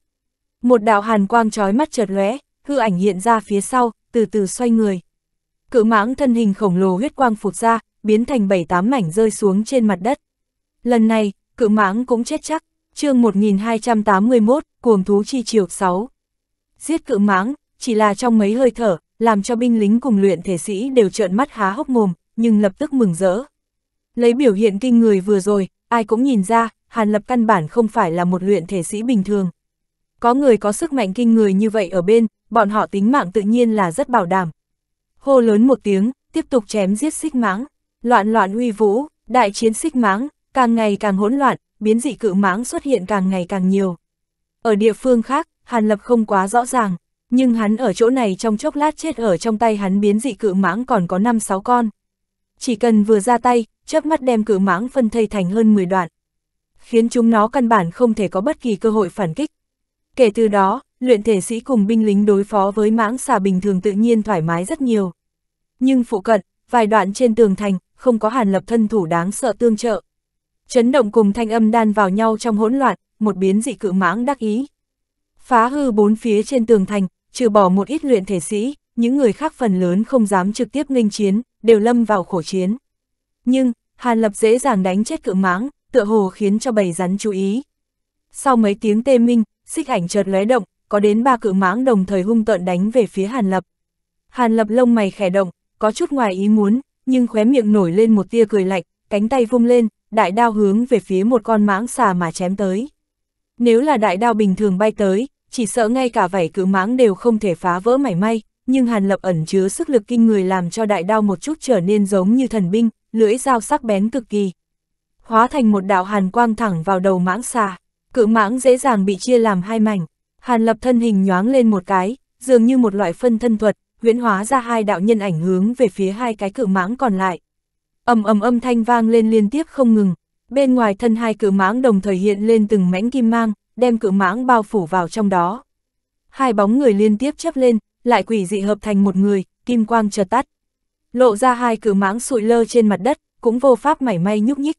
Một đạo hàn quang trói mắt chợt lóe, hư ảnh hiện ra phía sau, từ từ xoay người. Cự mãng thân hình khổng lồ huyết quang phụt ra, biến thành bảy tám mảnh rơi xuống trên mặt đất. Lần này, cự mãng cũng chết chắc, chương 1281, cuồng thú chi triều 6. Giết cự mãng, chỉ là trong mấy hơi thở, làm cho binh lính cùng luyện thể sĩ đều trợn mắt há hốc mồm, nhưng lập tức mừng rỡ. Lấy biểu hiện kinh người vừa rồi, ai cũng nhìn ra, Hàn Lập căn bản không phải là một luyện thể sĩ bình thường có người có sức mạnh kinh người như vậy ở bên, bọn họ tính mạng tự nhiên là rất bảo đảm. Hô lớn một tiếng, tiếp tục chém giết xích mãng, loạn loạn uy vũ, đại chiến xích mãng, càng ngày càng hỗn loạn, biến dị cự mãng xuất hiện càng ngày càng nhiều. Ở địa phương khác, Hàn Lập không quá rõ ràng, nhưng hắn ở chỗ này trong chốc lát chết ở trong tay hắn biến dị cự mãng còn có 5-6 con. Chỉ cần vừa ra tay, chớp mắt đem cự mãng phân thây thành hơn 10 đoạn. Khiến chúng nó căn bản không thể có bất kỳ cơ hội phản kích. Kể từ đó, luyện thể sĩ cùng binh lính đối phó với mãng xà bình thường tự nhiên thoải mái rất nhiều. Nhưng phụ cận, vài đoạn trên tường thành, không có hàn lập thân thủ đáng sợ tương trợ. Chấn động cùng thanh âm đan vào nhau trong hỗn loạn, một biến dị cự mãng đắc ý. Phá hư bốn phía trên tường thành, trừ bỏ một ít luyện thể sĩ, những người khác phần lớn không dám trực tiếp nghênh chiến, đều lâm vào khổ chiến. Nhưng, Hàn Lập dễ dàng đánh chết cự mãng, tựa hồ khiến cho bầy rắn chú ý. Sau mấy tiếng tê minh, xích ảnh chợt lóe động, có đến ba cự mãng đồng thời hung tợn đánh về phía Hàn Lập. Hàn Lập lông mày khẽ động, có chút ngoài ý muốn, nhưng khóe miệng nổi lên một tia cười lạnh, cánh tay vung lên, đại đao hướng về phía một con mãng xà mà chém tới. Nếu là đại đao bình thường bay tới, chỉ sợ ngay cả vảy cự mãng đều không thể phá vỡ mảy may, nhưng Hàn Lập ẩn chứa sức lực kinh người làm cho đại đao một chút trở nên giống như thần binh, lưỡi dao sắc bén cực kỳ. Hóa thành một đạo hàn quang thẳng vào đầu mãng xà cự mãng dễ dàng bị chia làm hai mảnh. Hàn lập thân hình nhoáng lên một cái, dường như một loại phân thân thuật, huyễn hóa ra hai đạo nhân ảnh hướng về phía hai cái cự mãng còn lại. ầm ầm âm thanh vang lên liên tiếp không ngừng, bên ngoài thân hai cự mãng đồng thời hiện lên từng mảnh kim mang, đem cự mãng bao phủ vào trong đó. Hai bóng người liên tiếp chấp lên, lại quỷ dị hợp thành một người, kim quang chợt tắt. Lộ ra hai cự mãng sụi lơ trên mặt đất, cũng vô pháp mảy may nhúc nhích,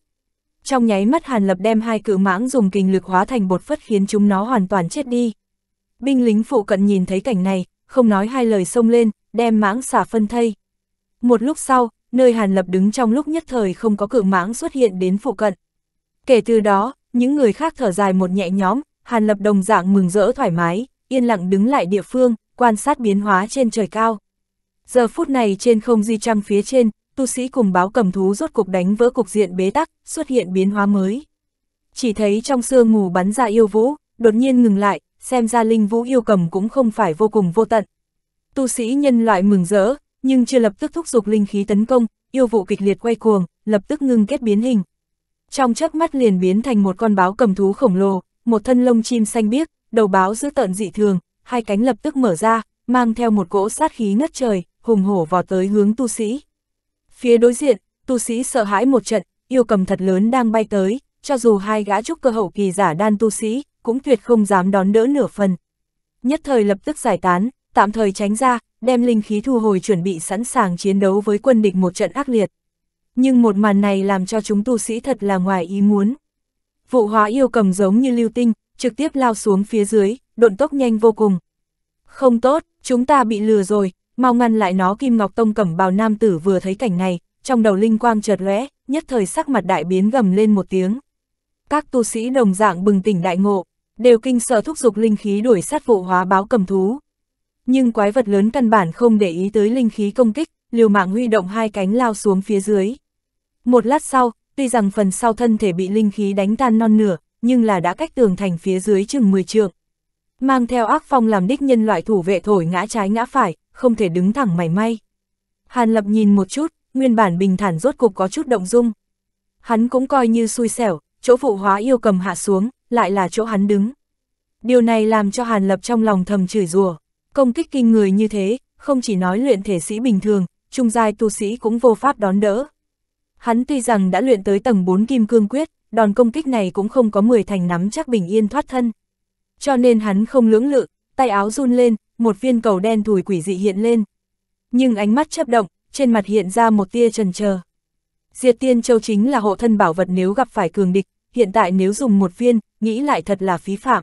trong nháy mắt Hàn Lập đem hai cự mãng dùng kinh lực hóa thành bột phất khiến chúng nó hoàn toàn chết đi. Binh lính phụ cận nhìn thấy cảnh này, không nói hai lời xông lên, đem mãng xả phân thây. Một lúc sau, nơi Hàn Lập đứng trong lúc nhất thời không có cự mãng xuất hiện đến phụ cận. Kể từ đó, những người khác thở dài một nhẹ nhóm, Hàn Lập đồng dạng mừng rỡ thoải mái, yên lặng đứng lại địa phương, quan sát biến hóa trên trời cao. Giờ phút này trên không di trăng phía trên, tu sĩ cùng báo cầm thú rốt cục đánh vỡ cục diện bế tắc, xuất hiện biến hóa mới. Chỉ thấy trong sương mù bắn ra yêu vũ, đột nhiên ngừng lại, xem ra linh vũ yêu cầm cũng không phải vô cùng vô tận. Tu sĩ nhân loại mừng rỡ, nhưng chưa lập tức thúc giục linh khí tấn công, yêu vụ kịch liệt quay cuồng, lập tức ngưng kết biến hình. Trong chớp mắt liền biến thành một con báo cầm thú khổng lồ, một thân lông chim xanh biếc, đầu báo giữ tợn dị thường, hai cánh lập tức mở ra, mang theo một cỗ sát khí ngất trời, hùng hổ vò tới hướng tu sĩ. Phía đối diện, tu sĩ sợ hãi một trận, yêu cầm thật lớn đang bay tới, cho dù hai gã trúc cơ hậu kỳ giả đan tu sĩ, cũng tuyệt không dám đón đỡ nửa phần. Nhất thời lập tức giải tán, tạm thời tránh ra, đem linh khí thu hồi chuẩn bị sẵn sàng chiến đấu với quân địch một trận ác liệt. Nhưng một màn này làm cho chúng tu sĩ thật là ngoài ý muốn. Vụ hóa yêu cầm giống như lưu tinh, trực tiếp lao xuống phía dưới, độn tốc nhanh vô cùng. Không tốt, chúng ta bị lừa rồi, mau ngăn lại nó Kim Ngọc Tông cẩm bào nam tử vừa thấy cảnh này, trong đầu linh quang chợt lóe, nhất thời sắc mặt đại biến gầm lên một tiếng. Các tu sĩ đồng dạng bừng tỉnh đại ngộ, đều kinh sợ thúc giục linh khí đuổi sát vụ hóa báo cầm thú. Nhưng quái vật lớn căn bản không để ý tới linh khí công kích, liều mạng huy động hai cánh lao xuống phía dưới. Một lát sau, tuy rằng phần sau thân thể bị linh khí đánh tan non nửa, nhưng là đã cách tường thành phía dưới chừng 10 trượng. Mang theo ác phong làm đích nhân loại thủ vệ thổi ngã trái ngã phải, không thể đứng thẳng mảy may. Hàn Lập nhìn một chút, nguyên bản bình thản rốt cục có chút động dung. Hắn cũng coi như xui xẻo, chỗ phụ hóa yêu cầm hạ xuống, lại là chỗ hắn đứng. Điều này làm cho Hàn Lập trong lòng thầm chửi rủa công kích kinh người như thế, không chỉ nói luyện thể sĩ bình thường, trung giai tu sĩ cũng vô pháp đón đỡ. Hắn tuy rằng đã luyện tới tầng 4 kim cương quyết, đòn công kích này cũng không có 10 thành nắm chắc bình yên thoát thân. Cho nên hắn không lưỡng lự, tay áo run lên, một viên cầu đen thùi quỷ dị hiện lên. Nhưng ánh mắt chấp động, trên mặt hiện ra một tia trần chờ Diệt tiên châu chính là hộ thân bảo vật nếu gặp phải cường địch, hiện tại nếu dùng một viên, nghĩ lại thật là phí phạm.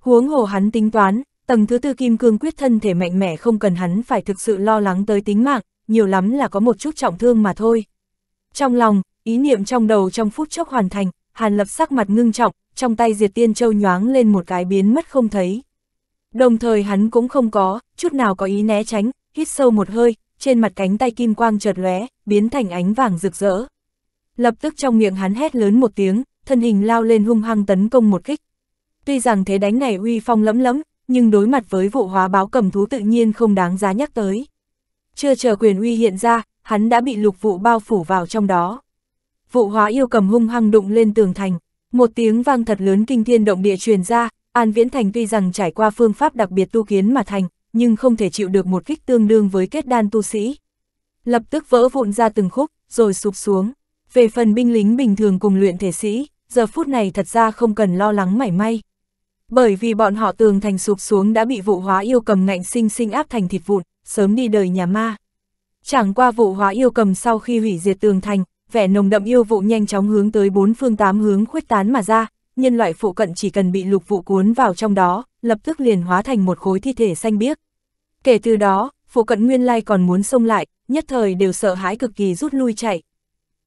Huống hồ hắn tính toán, tầng thứ tư kim cương quyết thân thể mạnh mẽ không cần hắn phải thực sự lo lắng tới tính mạng, nhiều lắm là có một chút trọng thương mà thôi. Trong lòng, ý niệm trong đầu trong phút chốc hoàn thành, Hàn Lập sắc mặt ngưng trọng, trong tay diệt tiên châu nhoáng lên một cái biến mất không thấy. Đồng thời hắn cũng không có, chút nào có ý né tránh, hít sâu một hơi, trên mặt cánh tay kim quang chợt lóe, biến thành ánh vàng rực rỡ. Lập tức trong miệng hắn hét lớn một tiếng, thân hình lao lên hung hăng tấn công một kích. Tuy rằng thế đánh này uy phong lẫm lẫm, nhưng đối mặt với vụ hóa báo cầm thú tự nhiên không đáng giá nhắc tới. Chưa chờ quyền uy hiện ra, hắn đã bị lục vụ bao phủ vào trong đó. Vụ hóa yêu cầm hung hăng đụng lên tường thành, một tiếng vang thật lớn kinh thiên động địa truyền ra, An Viễn Thành tuy rằng trải qua phương pháp đặc biệt tu kiến mà thành, nhưng không thể chịu được một kích tương đương với kết đan tu sĩ. Lập tức vỡ vụn ra từng khúc, rồi sụp xuống. Về phần binh lính bình thường cùng luyện thể sĩ, giờ phút này thật ra không cần lo lắng mảy may. Bởi vì bọn họ tường thành sụp xuống đã bị vụ hóa yêu cầm ngạnh sinh sinh áp thành thịt vụn, sớm đi đời nhà ma. Chẳng qua vụ hóa yêu cầm sau khi hủy diệt tường thành, vẻ nồng đậm yêu vụ nhanh chóng hướng tới bốn phương tám hướng khuếch tán mà ra, nhân loại phụ cận chỉ cần bị lục vụ cuốn vào trong đó, lập tức liền hóa thành một khối thi thể xanh biếc. Kể từ đó, phụ cận nguyên lai còn muốn xông lại, nhất thời đều sợ hãi cực kỳ rút lui chạy.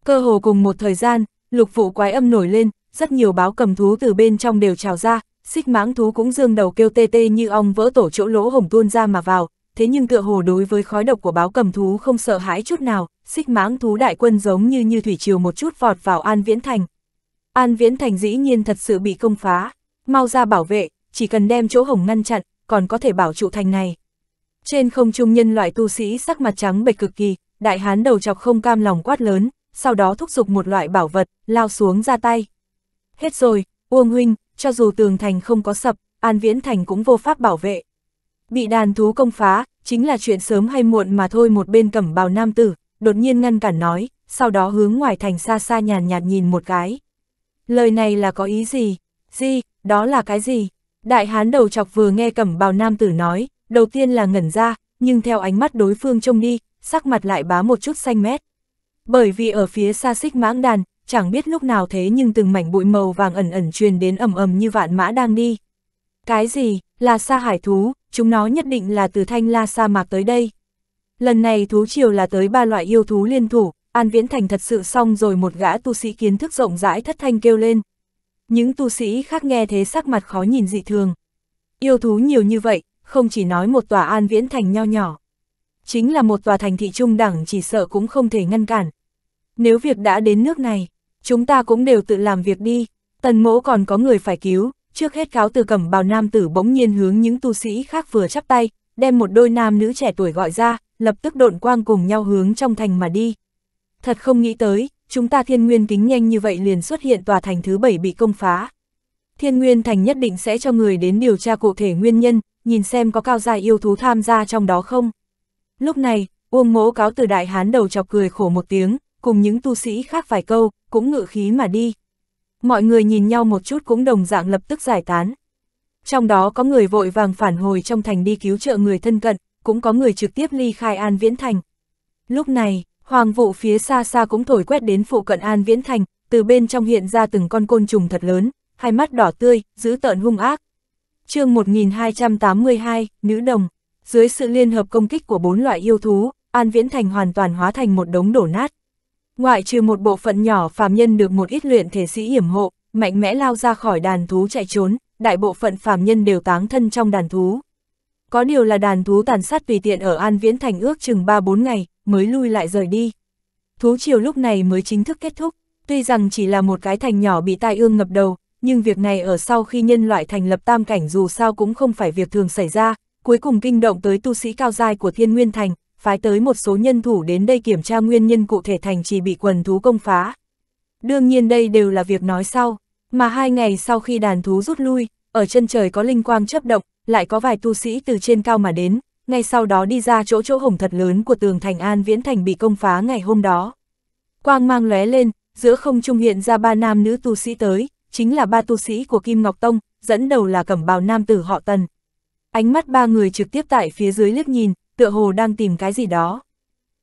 Cơ hồ cùng một thời gian, lục vụ quái âm nổi lên, rất nhiều báo cầm thú từ bên trong đều trào ra, xích mãng thú cũng dương đầu kêu tê tê như ong vỡ tổ chỗ lỗ hồng tuôn ra mà vào, thế nhưng tựa hồ đối với khói độc của báo cầm thú không sợ hãi chút nào, xích mãng thú đại quân giống như như thủy triều một chút vọt vào an viễn thành, An Viễn Thành dĩ nhiên thật sự bị công phá, mau ra bảo vệ, chỉ cần đem chỗ hổng ngăn chặn, còn có thể bảo trụ thành này. Trên không trung nhân loại tu sĩ sắc mặt trắng bệch cực kỳ, đại hán đầu chọc không cam lòng quát lớn, sau đó thúc giục một loại bảo vật, lao xuống ra tay. Hết rồi, Uông Huynh, cho dù tường thành không có sập, An Viễn Thành cũng vô pháp bảo vệ. Bị đàn thú công phá, chính là chuyện sớm hay muộn mà thôi một bên cẩm bào nam tử, đột nhiên ngăn cản nói, sau đó hướng ngoài thành xa xa nhàn nhạt nhìn một cái. Lời này là có ý gì? Gì, đó là cái gì? Đại hán đầu chọc vừa nghe cẩm bào nam tử nói, đầu tiên là ngẩn ra, nhưng theo ánh mắt đối phương trông đi, sắc mặt lại bá một chút xanh mét. Bởi vì ở phía xa xích mãng đàn, chẳng biết lúc nào thế nhưng từng mảnh bụi màu vàng ẩn ẩn truyền đến ầm ầm như vạn mã đang đi. Cái gì, là sa hải thú, chúng nó nhất định là từ thanh la sa mạc tới đây. Lần này thú triều là tới ba loại yêu thú liên thủ, An Viễn Thành thật sự xong rồi một gã tu sĩ kiến thức rộng rãi thất thanh kêu lên. Những tu sĩ khác nghe thế sắc mặt khó nhìn dị thường. Yêu thú nhiều như vậy, không chỉ nói một tòa An Viễn Thành nho nhỏ. Chính là một tòa thành thị trung đẳng chỉ sợ cũng không thể ngăn cản. Nếu việc đã đến nước này, chúng ta cũng đều tự làm việc đi. Tần mỗ còn có người phải cứu, trước hết cáo từ cẩm bào nam tử bỗng nhiên hướng những tu sĩ khác vừa chắp tay, đem một đôi nam nữ trẻ tuổi gọi ra, lập tức độn quang cùng nhau hướng trong thành mà đi thật không nghĩ tới, chúng ta thiên nguyên kính nhanh như vậy liền xuất hiện tòa thành thứ bảy bị công phá. Thiên nguyên thành nhất định sẽ cho người đến điều tra cụ thể nguyên nhân, nhìn xem có cao gia yêu thú tham gia trong đó không. Lúc này, Uông mỗ cáo từ đại hán đầu chọc cười khổ một tiếng, cùng những tu sĩ khác vài câu, cũng ngự khí mà đi. Mọi người nhìn nhau một chút cũng đồng dạng lập tức giải tán. Trong đó có người vội vàng phản hồi trong thành đi cứu trợ người thân cận, cũng có người trực tiếp ly khai an viễn thành. Lúc này, Hoàng vụ phía xa xa cũng thổi quét đến phụ cận An Viễn Thành, từ bên trong hiện ra từng con côn trùng thật lớn, hai mắt đỏ tươi, giữ tợn hung ác. chương 1282, Nữ Đồng, dưới sự liên hợp công kích của bốn loại yêu thú, An Viễn Thành hoàn toàn hóa thành một đống đổ nát. Ngoại trừ một bộ phận nhỏ phàm nhân được một ít luyện thể sĩ hiểm hộ, mạnh mẽ lao ra khỏi đàn thú chạy trốn, đại bộ phận phàm nhân đều táng thân trong đàn thú. Có điều là đàn thú tàn sát tùy tiện ở An Viễn Thành ước chừng 3-4 ngày, mới lui lại rời đi. Thú triều lúc này mới chính thức kết thúc, tuy rằng chỉ là một cái thành nhỏ bị tai ương ngập đầu, nhưng việc này ở sau khi nhân loại thành lập tam cảnh dù sao cũng không phải việc thường xảy ra, cuối cùng kinh động tới tu sĩ cao giai của Thiên Nguyên Thành, phái tới một số nhân thủ đến đây kiểm tra nguyên nhân cụ thể thành chỉ bị quần thú công phá. Đương nhiên đây đều là việc nói sau, mà hai ngày sau khi đàn thú rút lui, ở chân trời có linh quang chấp động, lại có vài tu sĩ từ trên cao mà đến, ngay sau đó đi ra chỗ chỗ hổng thật lớn của tường thành An Viễn Thành bị công phá ngày hôm đó. Quang mang lóe lên, giữa không trung hiện ra ba nam nữ tu sĩ tới, chính là ba tu sĩ của Kim Ngọc Tông, dẫn đầu là cẩm bào nam tử họ Tần. Ánh mắt ba người trực tiếp tại phía dưới liếc nhìn, tựa hồ đang tìm cái gì đó.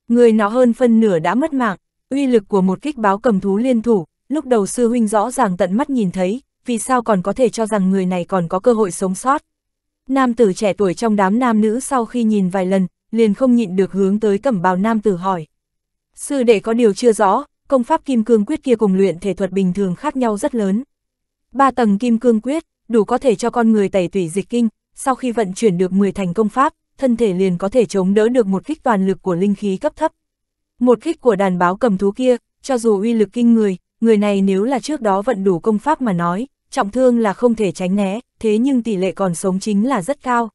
Người nó hơn phân nửa đã mất mạng, uy lực của một kích báo cầm thú liên thủ, lúc đầu sư huynh rõ ràng tận mắt nhìn thấy, vì sao còn có thể cho rằng người này còn có cơ hội sống sót. Nam tử trẻ tuổi trong đám nam nữ sau khi nhìn vài lần, liền không nhịn được hướng tới cẩm bào nam tử hỏi. Sư đệ có điều chưa rõ, công pháp kim cương quyết kia cùng luyện thể thuật bình thường khác nhau rất lớn. Ba tầng kim cương quyết, đủ có thể cho con người tẩy tủy dịch kinh, sau khi vận chuyển được 10 thành công pháp, thân thể liền có thể chống đỡ được một kích toàn lực của linh khí cấp thấp. Một kích của đàn báo cầm thú kia, cho dù uy lực kinh người, người này nếu là trước đó vận đủ công pháp mà nói, trọng thương là không thể tránh né, thế nhưng tỷ lệ còn sống chính là rất cao.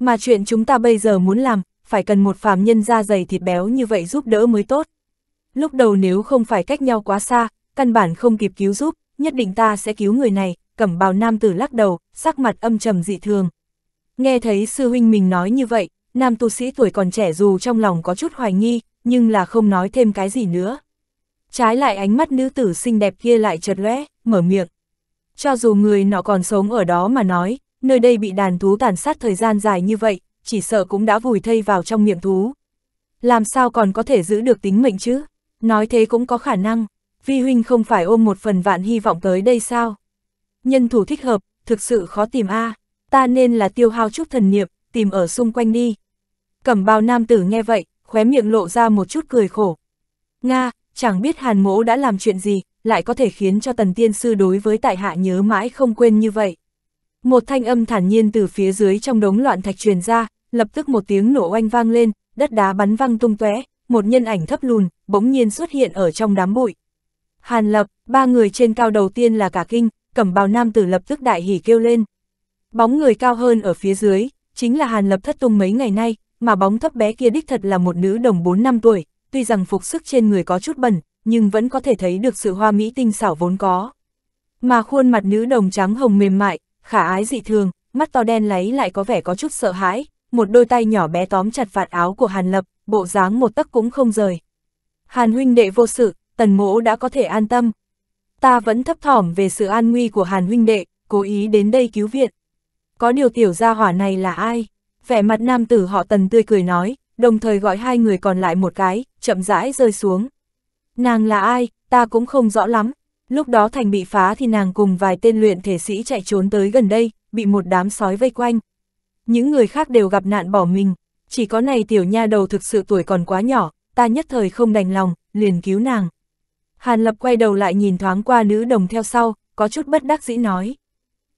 Mà chuyện chúng ta bây giờ muốn làm, phải cần một phàm nhân da dày thịt béo như vậy giúp đỡ mới tốt. Lúc đầu nếu không phải cách nhau quá xa, căn bản không kịp cứu giúp, nhất định ta sẽ cứu người này, cẩm bào nam tử lắc đầu, sắc mặt âm trầm dị thường. Nghe thấy sư huynh mình nói như vậy, nam tu sĩ tuổi còn trẻ dù trong lòng có chút hoài nghi, nhưng là không nói thêm cái gì nữa. Trái lại ánh mắt nữ tử xinh đẹp kia lại chợt lóe, mở miệng. Cho dù người nọ còn sống ở đó mà nói, nơi đây bị đàn thú tàn sát thời gian dài như vậy, chỉ sợ cũng đã vùi thây vào trong miệng thú. Làm sao còn có thể giữ được tính mệnh chứ? Nói thế cũng có khả năng, vi huynh không phải ôm một phần vạn hy vọng tới đây sao? Nhân thủ thích hợp, thực sự khó tìm a à. ta nên là tiêu hao chút thần niệm, tìm ở xung quanh đi. Cẩm bào nam tử nghe vậy, khóe miệng lộ ra một chút cười khổ. Nga, chẳng biết hàn mỗ đã làm chuyện gì, lại có thể khiến cho tần tiên sư đối với tại hạ nhớ mãi không quên như vậy. Một thanh âm thản nhiên từ phía dưới trong đống loạn thạch truyền ra, lập tức một tiếng nổ oanh vang lên, đất đá bắn văng tung tóe, một nhân ảnh thấp lùn, bỗng nhiên xuất hiện ở trong đám bụi. Hàn lập, ba người trên cao đầu tiên là cả kinh, cẩm bào nam tử lập tức đại hỉ kêu lên. Bóng người cao hơn ở phía dưới, chính là hàn lập thất tung mấy ngày nay, mà bóng thấp bé kia đích thật là một nữ đồng 4 năm tuổi, tuy rằng phục sức trên người có chút bẩn, nhưng vẫn có thể thấy được sự hoa mỹ tinh xảo vốn có. Mà khuôn mặt nữ đồng trắng hồng mềm mại, khả ái dị thường, mắt to đen láy lại có vẻ có chút sợ hãi, một đôi tay nhỏ bé tóm chặt vạt áo của Hàn Lập, bộ dáng một tấc cũng không rời. Hàn huynh đệ vô sự, tần mỗ đã có thể an tâm. Ta vẫn thấp thỏm về sự an nguy của Hàn huynh đệ, cố ý đến đây cứu viện. Có điều tiểu gia hỏa này là ai? Vẻ mặt nam tử họ tần tươi cười nói, đồng thời gọi hai người còn lại một cái, chậm rãi rơi xuống. Nàng là ai, ta cũng không rõ lắm. Lúc đó thành bị phá thì nàng cùng vài tên luyện thể sĩ chạy trốn tới gần đây, bị một đám sói vây quanh. Những người khác đều gặp nạn bỏ mình, chỉ có này tiểu nha đầu thực sự tuổi còn quá nhỏ, ta nhất thời không đành lòng, liền cứu nàng. Hàn Lập quay đầu lại nhìn thoáng qua nữ đồng theo sau, có chút bất đắc dĩ nói.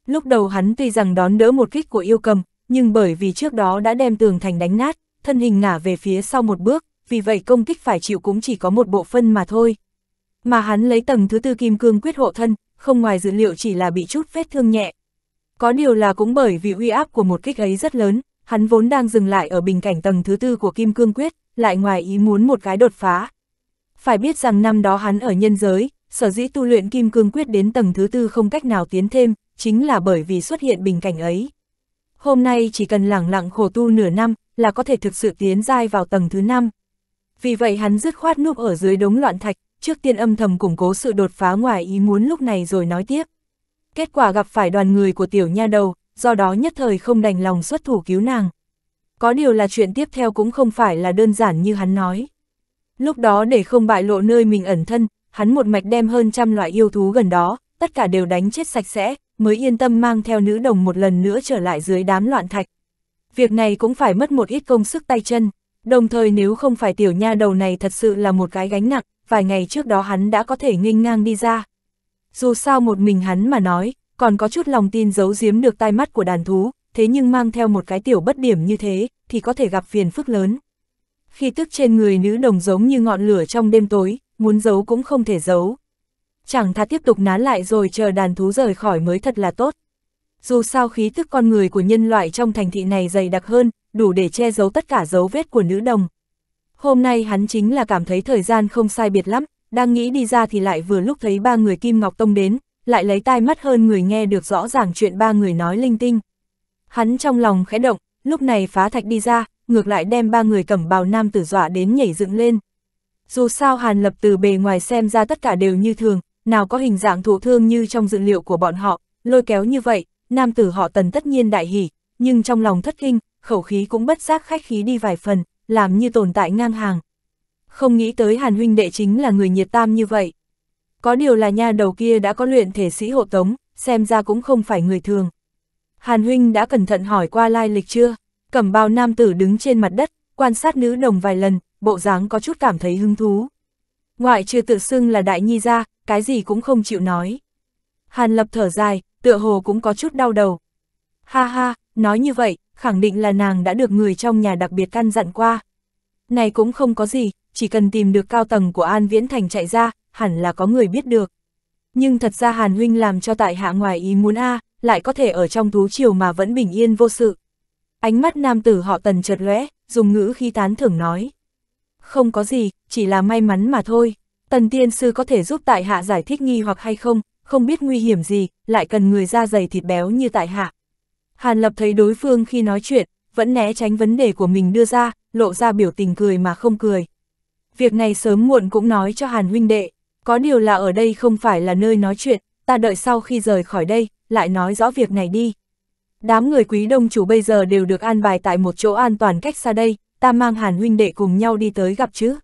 Lúc đầu hắn tuy rằng đón đỡ một kích của yêu cầm, nhưng bởi vì trước đó đã đem tường thành đánh nát, thân hình ngả về phía sau một bước, vì vậy công kích phải chịu cũng chỉ có một bộ phân mà thôi. Mà hắn lấy tầng thứ tư kim cương quyết hộ thân, không ngoài dữ liệu chỉ là bị chút vết thương nhẹ. Có điều là cũng bởi vì uy áp của một kích ấy rất lớn, hắn vốn đang dừng lại ở bình cảnh tầng thứ tư của kim cương quyết, lại ngoài ý muốn một cái đột phá. Phải biết rằng năm đó hắn ở nhân giới, sở dĩ tu luyện kim cương quyết đến tầng thứ tư không cách nào tiến thêm, chính là bởi vì xuất hiện bình cảnh ấy. Hôm nay chỉ cần lẳng lặng khổ tu nửa năm là có thể thực sự tiến giai vào tầng thứ năm vì vậy hắn dứt khoát núp ở dưới đống loạn thạch, trước tiên âm thầm củng cố sự đột phá ngoài ý muốn lúc này rồi nói tiếp. Kết quả gặp phải đoàn người của tiểu nha đầu, do đó nhất thời không đành lòng xuất thủ cứu nàng. Có điều là chuyện tiếp theo cũng không phải là đơn giản như hắn nói. Lúc đó để không bại lộ nơi mình ẩn thân, hắn một mạch đem hơn trăm loại yêu thú gần đó, tất cả đều đánh chết sạch sẽ, mới yên tâm mang theo nữ đồng một lần nữa trở lại dưới đám loạn thạch. Việc này cũng phải mất một ít công sức tay chân, Đồng thời nếu không phải tiểu nha đầu này thật sự là một cái gánh nặng, vài ngày trước đó hắn đã có thể nghênh ngang đi ra. Dù sao một mình hắn mà nói, còn có chút lòng tin giấu giếm được tai mắt của đàn thú, thế nhưng mang theo một cái tiểu bất điểm như thế, thì có thể gặp phiền phức lớn. Khi tức trên người nữ đồng giống như ngọn lửa trong đêm tối, muốn giấu cũng không thể giấu. Chẳng thà tiếp tục ná lại rồi chờ đàn thú rời khỏi mới thật là tốt. Dù sao khí tức con người của nhân loại trong thành thị này dày đặc hơn, đủ để che giấu tất cả dấu vết của nữ đồng. Hôm nay hắn chính là cảm thấy thời gian không sai biệt lắm, đang nghĩ đi ra thì lại vừa lúc thấy ba người Kim Ngọc Tông đến, lại lấy tai mắt hơn người nghe được rõ ràng chuyện ba người nói linh tinh. Hắn trong lòng khẽ động, lúc này phá thạch đi ra, ngược lại đem ba người cẩm bào nam tử dọa đến nhảy dựng lên. Dù sao Hàn Lập từ bề ngoài xem ra tất cả đều như thường, nào có hình dạng thụ thương như trong dự liệu của bọn họ, lôi kéo như vậy, nam tử họ tần tất nhiên đại hỉ, nhưng trong lòng thất kinh, khẩu khí cũng bất giác khách khí đi vài phần, làm như tồn tại ngang hàng. Không nghĩ tới Hàn huynh đệ chính là người nhiệt tam như vậy. Có điều là nha đầu kia đã có luyện thể sĩ hộ tống, xem ra cũng không phải người thường. Hàn huynh đã cẩn thận hỏi qua lai lịch chưa? Cầm bao nam tử đứng trên mặt đất, quan sát nữ đồng vài lần, bộ dáng có chút cảm thấy hứng thú. Ngoại trừ tự xưng là đại nhi ra, cái gì cũng không chịu nói. Hàn lập thở dài, tựa hồ cũng có chút đau đầu. Ha ha, nói như vậy, khẳng định là nàng đã được người trong nhà đặc biệt căn dặn qua. Này cũng không có gì, chỉ cần tìm được cao tầng của An Viễn Thành chạy ra, hẳn là có người biết được. Nhưng thật ra Hàn Huynh làm cho tại hạ ngoài ý muốn A, lại có thể ở trong thú triều mà vẫn bình yên vô sự. Ánh mắt nam tử họ tần chợt lóe, dùng ngữ khi tán thưởng nói. Không có gì, chỉ là may mắn mà thôi. Tần tiên sư có thể giúp tại hạ giải thích nghi hoặc hay không, không biết nguy hiểm gì, lại cần người da dày thịt béo như tại hạ. Hàn Lập thấy đối phương khi nói chuyện, vẫn né tránh vấn đề của mình đưa ra, lộ ra biểu tình cười mà không cười. Việc này sớm muộn cũng nói cho Hàn huynh đệ, có điều là ở đây không phải là nơi nói chuyện, ta đợi sau khi rời khỏi đây, lại nói rõ việc này đi. Đám người quý đông chủ bây giờ đều được an bài tại một chỗ an toàn cách xa đây, ta mang Hàn huynh đệ cùng nhau đi tới gặp chứ.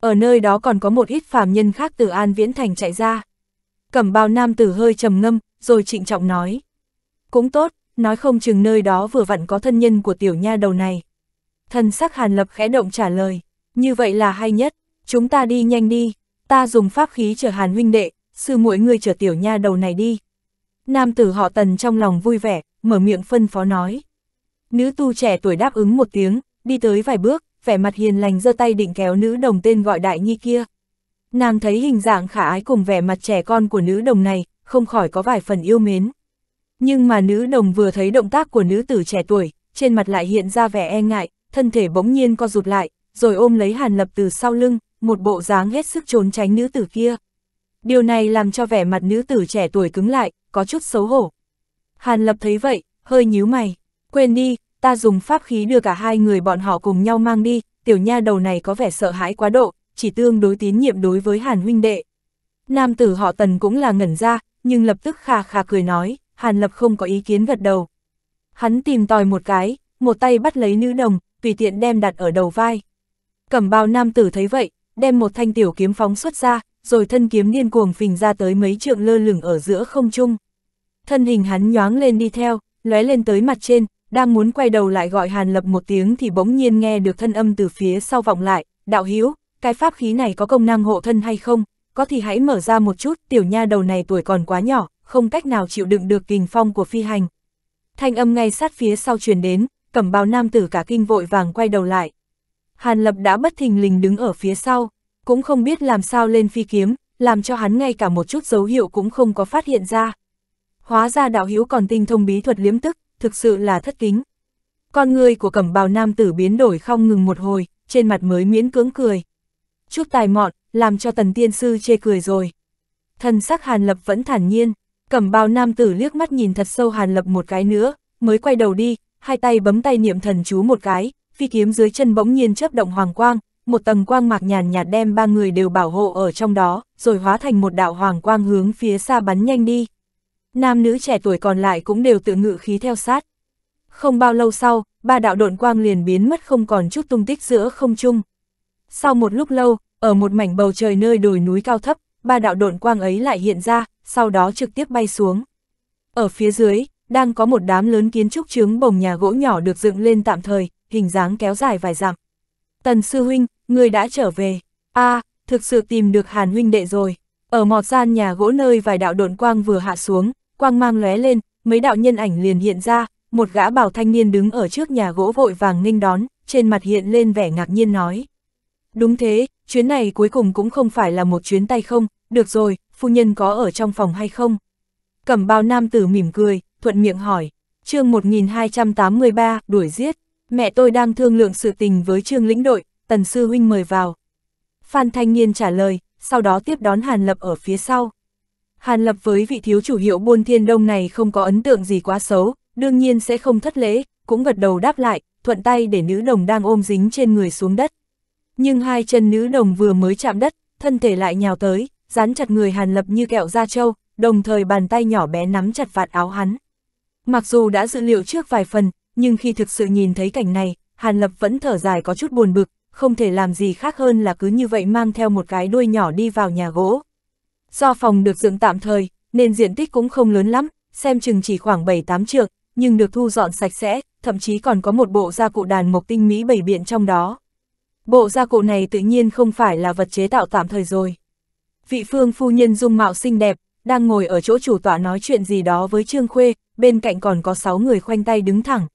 Ở nơi đó còn có một ít phàm nhân khác từ An Viễn Thành chạy ra. Cẩm bào nam tử hơi trầm ngâm, rồi trịnh trọng nói. Cũng tốt, nói không chừng nơi đó vừa vặn có thân nhân của tiểu nha đầu này. Thần sắc Hàn Lập khẽ động trả lời, như vậy là hay nhất, chúng ta đi nhanh đi, ta dùng pháp khí chở Hàn huynh đệ, sư muội người chở tiểu nha đầu này đi. Nam tử họ tần trong lòng vui vẻ, mở miệng phân phó nói. Nữ tu trẻ tuổi đáp ứng một tiếng, đi tới vài bước, vẻ mặt hiền lành giơ tay định kéo nữ đồng tên gọi đại nhi kia. Nam thấy hình dạng khả ái cùng vẻ mặt trẻ con của nữ đồng này, không khỏi có vài phần yêu mến. Nhưng mà nữ đồng vừa thấy động tác của nữ tử trẻ tuổi, trên mặt lại hiện ra vẻ e ngại, thân thể bỗng nhiên co rụt lại, rồi ôm lấy Hàn Lập từ sau lưng, một bộ dáng hết sức trốn tránh nữ tử kia. Điều này làm cho vẻ mặt nữ tử trẻ tuổi cứng lại, có chút xấu hổ. Hàn Lập thấy vậy, hơi nhíu mày, quên đi, ta dùng pháp khí đưa cả hai người bọn họ cùng nhau mang đi, tiểu nha đầu này có vẻ sợ hãi quá độ, chỉ tương đối tín nhiệm đối với Hàn huynh đệ. Nam tử họ tần cũng là ngẩn ra, nhưng lập tức khà khà cười nói, Hàn Lập không có ý kiến gật đầu. Hắn tìm tòi một cái, một tay bắt lấy nữ đồng, tùy tiện đem đặt ở đầu vai. Cẩm bào nam tử thấy vậy, đem một thanh tiểu kiếm phóng xuất ra, rồi thân kiếm điên cuồng phình ra tới mấy trượng lơ lửng ở giữa không trung. Thân hình hắn nhoáng lên đi theo, lóe lên tới mặt trên, đang muốn quay đầu lại gọi Hàn Lập một tiếng thì bỗng nhiên nghe được thân âm từ phía sau vọng lại, đạo hữu cái pháp khí này có công năng hộ thân hay không, có thì hãy mở ra một chút, tiểu nha đầu này tuổi còn quá nhỏ, không cách nào chịu đựng được kình phong của phi hành. Thanh âm ngay sát phía sau truyền đến, cẩm bào nam tử cả kinh vội vàng quay đầu lại. Hàn Lập đã bất thình lình đứng ở phía sau, cũng không biết làm sao lên phi kiếm, làm cho hắn ngay cả một chút dấu hiệu cũng không có phát hiện ra. Hóa ra đạo hiếu còn tinh thông bí thuật liếm tức, thực sự là thất kính. Con người của cẩm bào nam tử biến đổi không ngừng một hồi, trên mặt mới miễn cưỡng cười. Chút tài mọn, làm cho tần tiên sư chê cười rồi. Thần sắc Hàn Lập vẫn thản nhiên, cẩm bào nam tử liếc mắt nhìn thật sâu Hàn Lập một cái nữa, mới quay đầu đi, hai tay bấm tay niệm thần chú một cái, phi kiếm dưới chân bỗng nhiên chớp động hoàng quang, một tầng quang mạc nhàn nhạt đem ba người đều bảo hộ ở trong đó, rồi hóa thành một đạo hoàng quang hướng phía xa bắn nhanh đi. Nam nữ trẻ tuổi còn lại cũng đều tự ngự khí theo sát. Không bao lâu sau, ba đạo độn quang liền biến mất không còn chút tung tích giữa không trung. Sau một lúc lâu, ở một mảnh bầu trời nơi đồi núi cao thấp, ba đạo độn quang ấy lại hiện ra, sau đó trực tiếp bay xuống. Ở phía dưới, đang có một đám lớn kiến trúc trướng bồng nhà gỗ nhỏ được dựng lên tạm thời, hình dáng kéo dài vài dặm. Tần sư huynh, người đã trở về. a à, thực sự tìm được hàn huynh đệ rồi. Ở mọt gian nhà gỗ nơi vài đạo độn quang vừa hạ xuống, quang mang lóe lên, mấy đạo nhân ảnh liền hiện ra, một gã bảo thanh niên đứng ở trước nhà gỗ vội vàng nghênh đón, trên mặt hiện lên vẻ ngạc nhiên nói. Đúng thế, chuyến này cuối cùng cũng không phải là một chuyến tay không, được rồi, phu nhân có ở trong phòng hay không? Cẩm bào nam tử mỉm cười, thuận miệng hỏi, chương 1283, đuổi giết, mẹ tôi đang thương lượng sự tình với trương lĩnh đội, tần sư huynh mời vào. Phan Thanh Niên trả lời, sau đó tiếp đón Hàn Lập ở phía sau. Hàn Lập với vị thiếu chủ hiệu buôn thiên đông này không có ấn tượng gì quá xấu, đương nhiên sẽ không thất lễ, cũng gật đầu đáp lại, thuận tay để nữ đồng đang ôm dính trên người xuống đất. Nhưng hai chân nữ đồng vừa mới chạm đất, thân thể lại nhào tới, dán chặt người Hàn Lập như kẹo da trâu, đồng thời bàn tay nhỏ bé nắm chặt vạt áo hắn. Mặc dù đã dự liệu trước vài phần, nhưng khi thực sự nhìn thấy cảnh này, Hàn Lập vẫn thở dài có chút buồn bực, không thể làm gì khác hơn là cứ như vậy mang theo một cái đuôi nhỏ đi vào nhà gỗ. Do phòng được dựng tạm thời, nên diện tích cũng không lớn lắm, xem chừng chỉ khoảng 7-8 trượng, nhưng được thu dọn sạch sẽ, thậm chí còn có một bộ gia cụ đàn mộc tinh mỹ bảy biện trong đó. Bộ gia cụ này tự nhiên không phải là vật chế tạo tạm thời rồi vị phương phu nhân dung mạo xinh đẹp, đang ngồi ở chỗ chủ tọa nói chuyện gì đó với Trương Khuê, bên cạnh còn có 6 người khoanh tay đứng thẳng.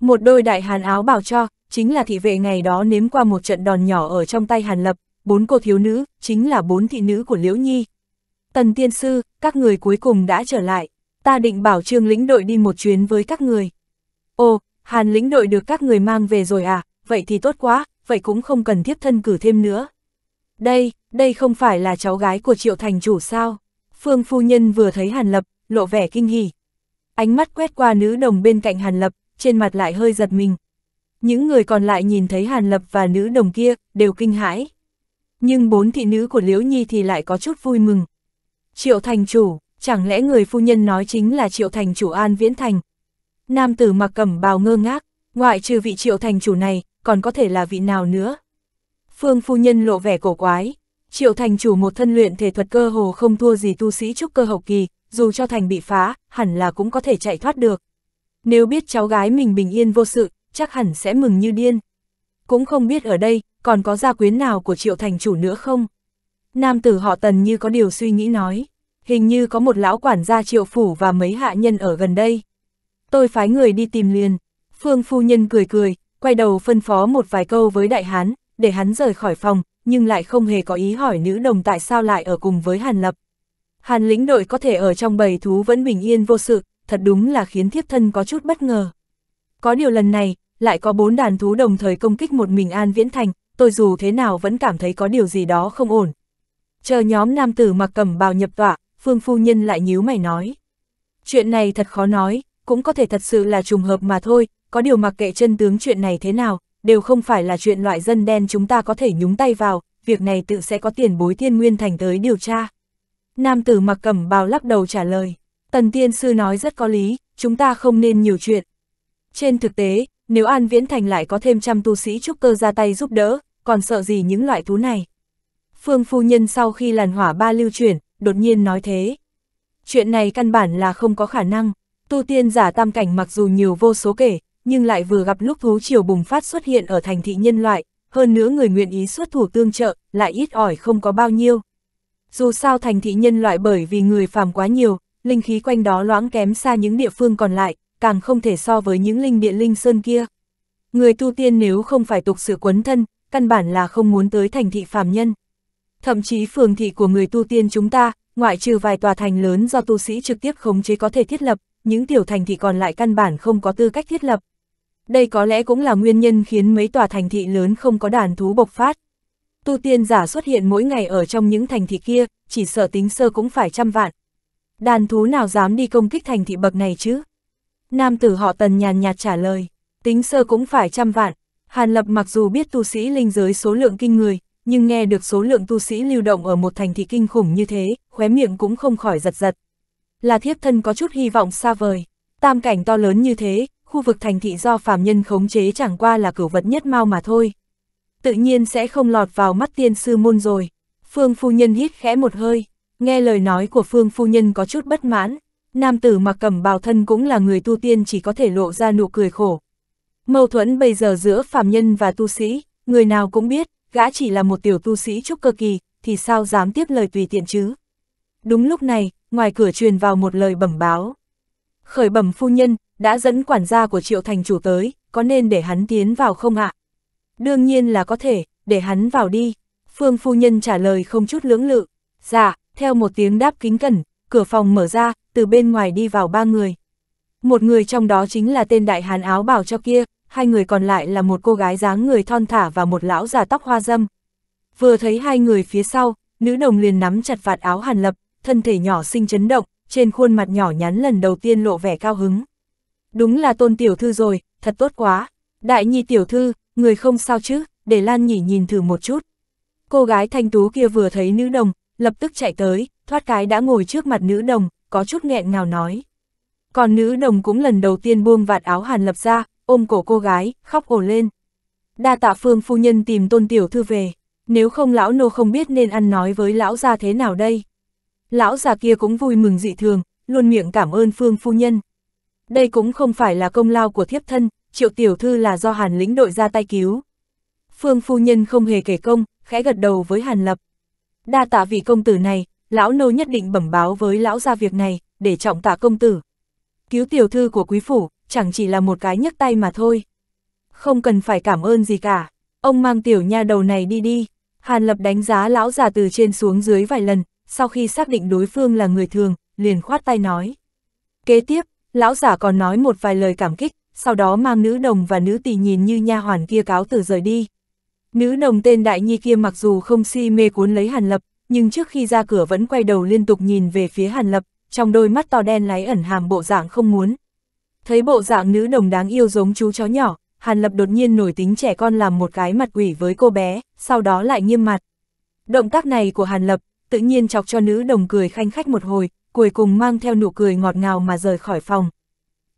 Một đôi đại hàn áo bảo cho, chính là thị vệ ngày đó nếm qua một trận đòn nhỏ ở trong tay Hàn Lập, bốn cô thiếu nữ, chính là bốn thị nữ của Liễu Nhi. Tần tiên sư, các người cuối cùng đã trở lại, ta định bảo trương lĩnh đội đi một chuyến với các người. Ồ, Hàn lĩnh đội được các người mang về rồi à, vậy thì tốt quá, vậy cũng không cần thiếp thân cử thêm nữa. Đây, đây không phải là cháu gái của triệu thành chủ sao? Phương phu nhân vừa thấy Hàn Lập, lộ vẻ kinh hỉ. Ánh mắt quét qua nữ đồng bên cạnh Hàn Lập, trên mặt lại hơi giật mình. Những người còn lại nhìn thấy Hàn Lập và nữ đồng kia, đều kinh hãi. Nhưng bốn thị nữ của Liễu Nhi thì lại có chút vui mừng. Triệu thành chủ, chẳng lẽ người phu nhân nói chính là triệu thành chủ An Viễn Thành? Nam tử mặc cẩm bào ngơ ngác, ngoại trừ vị triệu thành chủ này, còn có thể là vị nào nữa? Phương phu nhân lộ vẻ cổ quái, Triệu Thành chủ một thân luyện thể thuật cơ hồ không thua gì tu sĩ trúc cơ hậu kỳ, dù cho Thành bị phá, hẳn là cũng có thể chạy thoát được. Nếu biết cháu gái mình bình yên vô sự, chắc hẳn sẽ mừng như điên. Cũng không biết ở đây, còn có gia quyến nào của Triệu Thành chủ nữa không? Nam tử họ Tần như có điều suy nghĩ nói, hình như có một lão quản gia Triệu Phủ và mấy hạ nhân ở gần đây. Tôi phái người đi tìm liền, Phương Phu Nhân cười cười, quay đầu phân phó một vài câu với đại hán, để hắn rời khỏi phòng, nhưng lại không hề có ý hỏi nữ đồng tại sao lại ở cùng với Hàn Lập. Hàn lĩnh đội có thể ở trong bầy thú vẫn bình yên vô sự, thật đúng là khiến thiếp thân có chút bất ngờ. Có điều lần này, lại có bốn đàn thú đồng thời công kích một mình An Viễn Thành, tôi dù thế nào vẫn cảm thấy có điều gì đó không ổn. Chờ nhóm nam tử mặc cầm bào nhập tọa, Phương Phu Nhân lại nhíu mày nói. Chuyện này thật khó nói, cũng có thể thật sự là trùng hợp mà thôi, có điều mặc kệ chân tướng chuyện này thế nào, đều không phải là chuyện loại dân đen chúng ta có thể nhúng tay vào, việc này tự sẽ có tiền bối thiên nguyên thành tới điều tra. Nam tử mặc cẩm bào lắc đầu trả lời, tần tiên sư nói rất có lý, chúng ta không nên nhiều chuyện. Trên thực tế, nếu An Viễn Thành lại có thêm trăm tu sĩ trúc cơ ra tay giúp đỡ, còn sợ gì những loại thú này. Phương phu nhân sau khi làn hỏa ba lưu chuyển, đột nhiên nói thế. Chuyện này căn bản là không có khả năng, tu tiên giả tam cảnh mặc dù nhiều vô số kể, nhưng lại vừa gặp lúc thú triều bùng phát xuất hiện ở thành thị nhân loại, hơn nữa người nguyện ý xuất thủ tương trợ, lại ít ỏi không có bao nhiêu. Dù sao thành thị nhân loại bởi vì người phàm quá nhiều, linh khí quanh đó loãng kém xa những địa phương còn lại, càng không thể so với những linh địa linh sơn kia. Người tu tiên nếu không phải tục sự quấn thân, căn bản là không muốn tới thành thị phàm nhân. Thậm chí phường thị của người tu tiên chúng ta, ngoại trừ vài tòa thành lớn do tu sĩ trực tiếp khống chế có thể thiết lập, những tiểu thành thị còn lại căn bản không có tư cách thiết lập, đây có lẽ cũng là nguyên nhân khiến mấy tòa thành thị lớn không có đàn thú bộc phát. Tu tiên giả xuất hiện mỗi ngày ở trong những thành thị kia, chỉ sợ tính sơ cũng phải trăm vạn. Đàn thú nào dám đi công kích thành thị bậc này chứ? Nam tử họ tần nhàn nhạt trả lời, tính sơ cũng phải trăm vạn. Hàn Lập mặc dù biết tu sĩ linh giới số lượng kinh người, nhưng nghe được số lượng tu sĩ lưu động ở một thành thị kinh khủng như thế, khóe miệng cũng không khỏi giật giật. Là thiếp thân có chút hy vọng xa vời, tam cảnh to lớn như thế, khu vực thành thị do phàm nhân khống chế chẳng qua là cửu vật nhất mau mà thôi. Tự nhiên sẽ không lọt vào mắt tiên sư môn rồi. Phương phu nhân hít khẽ một hơi, nghe lời nói của Phương phu nhân có chút bất mãn. Nam tử mặc cẩm bào thân cũng là người tu tiên chỉ có thể lộ ra nụ cười khổ. Mâu thuẫn bây giờ giữa phàm nhân và tu sĩ, người nào cũng biết, gã chỉ là một tiểu tu sĩ trúc cơ kỳ, thì sao dám tiếp lời tùy tiện chứ. Đúng lúc này, ngoài cửa truyền vào một lời bẩm báo. Khởi bẩm phu nhân, đã dẫn quản gia của triệu thành chủ tới, có nên để hắn tiến vào không ạ? Đương nhiên là có thể, để hắn vào đi. Phương phu nhân trả lời không chút lưỡng lự. Dạ, theo một tiếng đáp kính cẩn, cửa phòng mở ra, từ bên ngoài đi vào ba người. Một người trong đó chính là tên đại hán áo bảo cho kia, hai người còn lại là một cô gái dáng người thon thả và một lão già tóc hoa dâm. Vừa thấy hai người phía sau, nữ đồng liền nắm chặt vạt áo hàn lập, thân thể nhỏ xinh chấn động, trên khuôn mặt nhỏ nhắn lần đầu tiên lộ vẻ cao hứng đúng là tôn tiểu thư rồi, thật tốt quá. Đại nhi tiểu thư, người không sao chứ, để Lan Nhỉ nhìn thử một chút. Cô gái thanh tú kia vừa thấy nữ đồng, lập tức chạy tới, thoát cái đã ngồi trước mặt nữ đồng, có chút nghẹn ngào nói. Còn nữ đồng cũng lần đầu tiên buông vạt áo hàn lập ra, ôm cổ cô gái, khóc ổ lên. Đa tạ phương phu nhân tìm tôn tiểu thư về, nếu không lão nô không biết nên ăn nói với lão già thế nào đây. Lão già kia cũng vui mừng dị thường, luôn miệng cảm ơn phương phu nhân. Đây cũng không phải là công lao của thiếp thân, triệu tiểu thư là do hàn lĩnh đội ra tay cứu. Phương phu nhân không hề kể công, khẽ gật đầu với hàn lập. Đa tạ vị công tử này, lão nô nhất định bẩm báo với lão ra việc này, để trọng tạ công tử. Cứu tiểu thư của quý phủ, chẳng chỉ là một cái nhấc tay mà thôi. Không cần phải cảm ơn gì cả, ông mang tiểu nha đầu này đi đi. Hàn lập đánh giá lão già từ trên xuống dưới vài lần, sau khi xác định đối phương là người thường, liền khoát tay nói. Kế tiếp, Lão giả còn nói một vài lời cảm kích, sau đó mang nữ đồng và nữ tỳ nhìn như nha hoàn kia cáo từ rời đi. Nữ đồng tên Đại Nhi kia mặc dù không si mê cuốn lấy Hàn Lập, nhưng trước khi ra cửa vẫn quay đầu liên tục nhìn về phía Hàn Lập, trong đôi mắt to đen láy ẩn hàm bộ dạng không muốn. Thấy bộ dạng nữ đồng đáng yêu giống chú chó nhỏ, Hàn Lập đột nhiên nổi tính trẻ con làm một cái mặt quỷ với cô bé, sau đó lại nghiêm mặt. Động tác này của Hàn Lập, tự nhiên chọc cho nữ đồng cười khanh khách một hồi, cuối cùng mang theo nụ cười ngọt ngào mà rời khỏi phòng.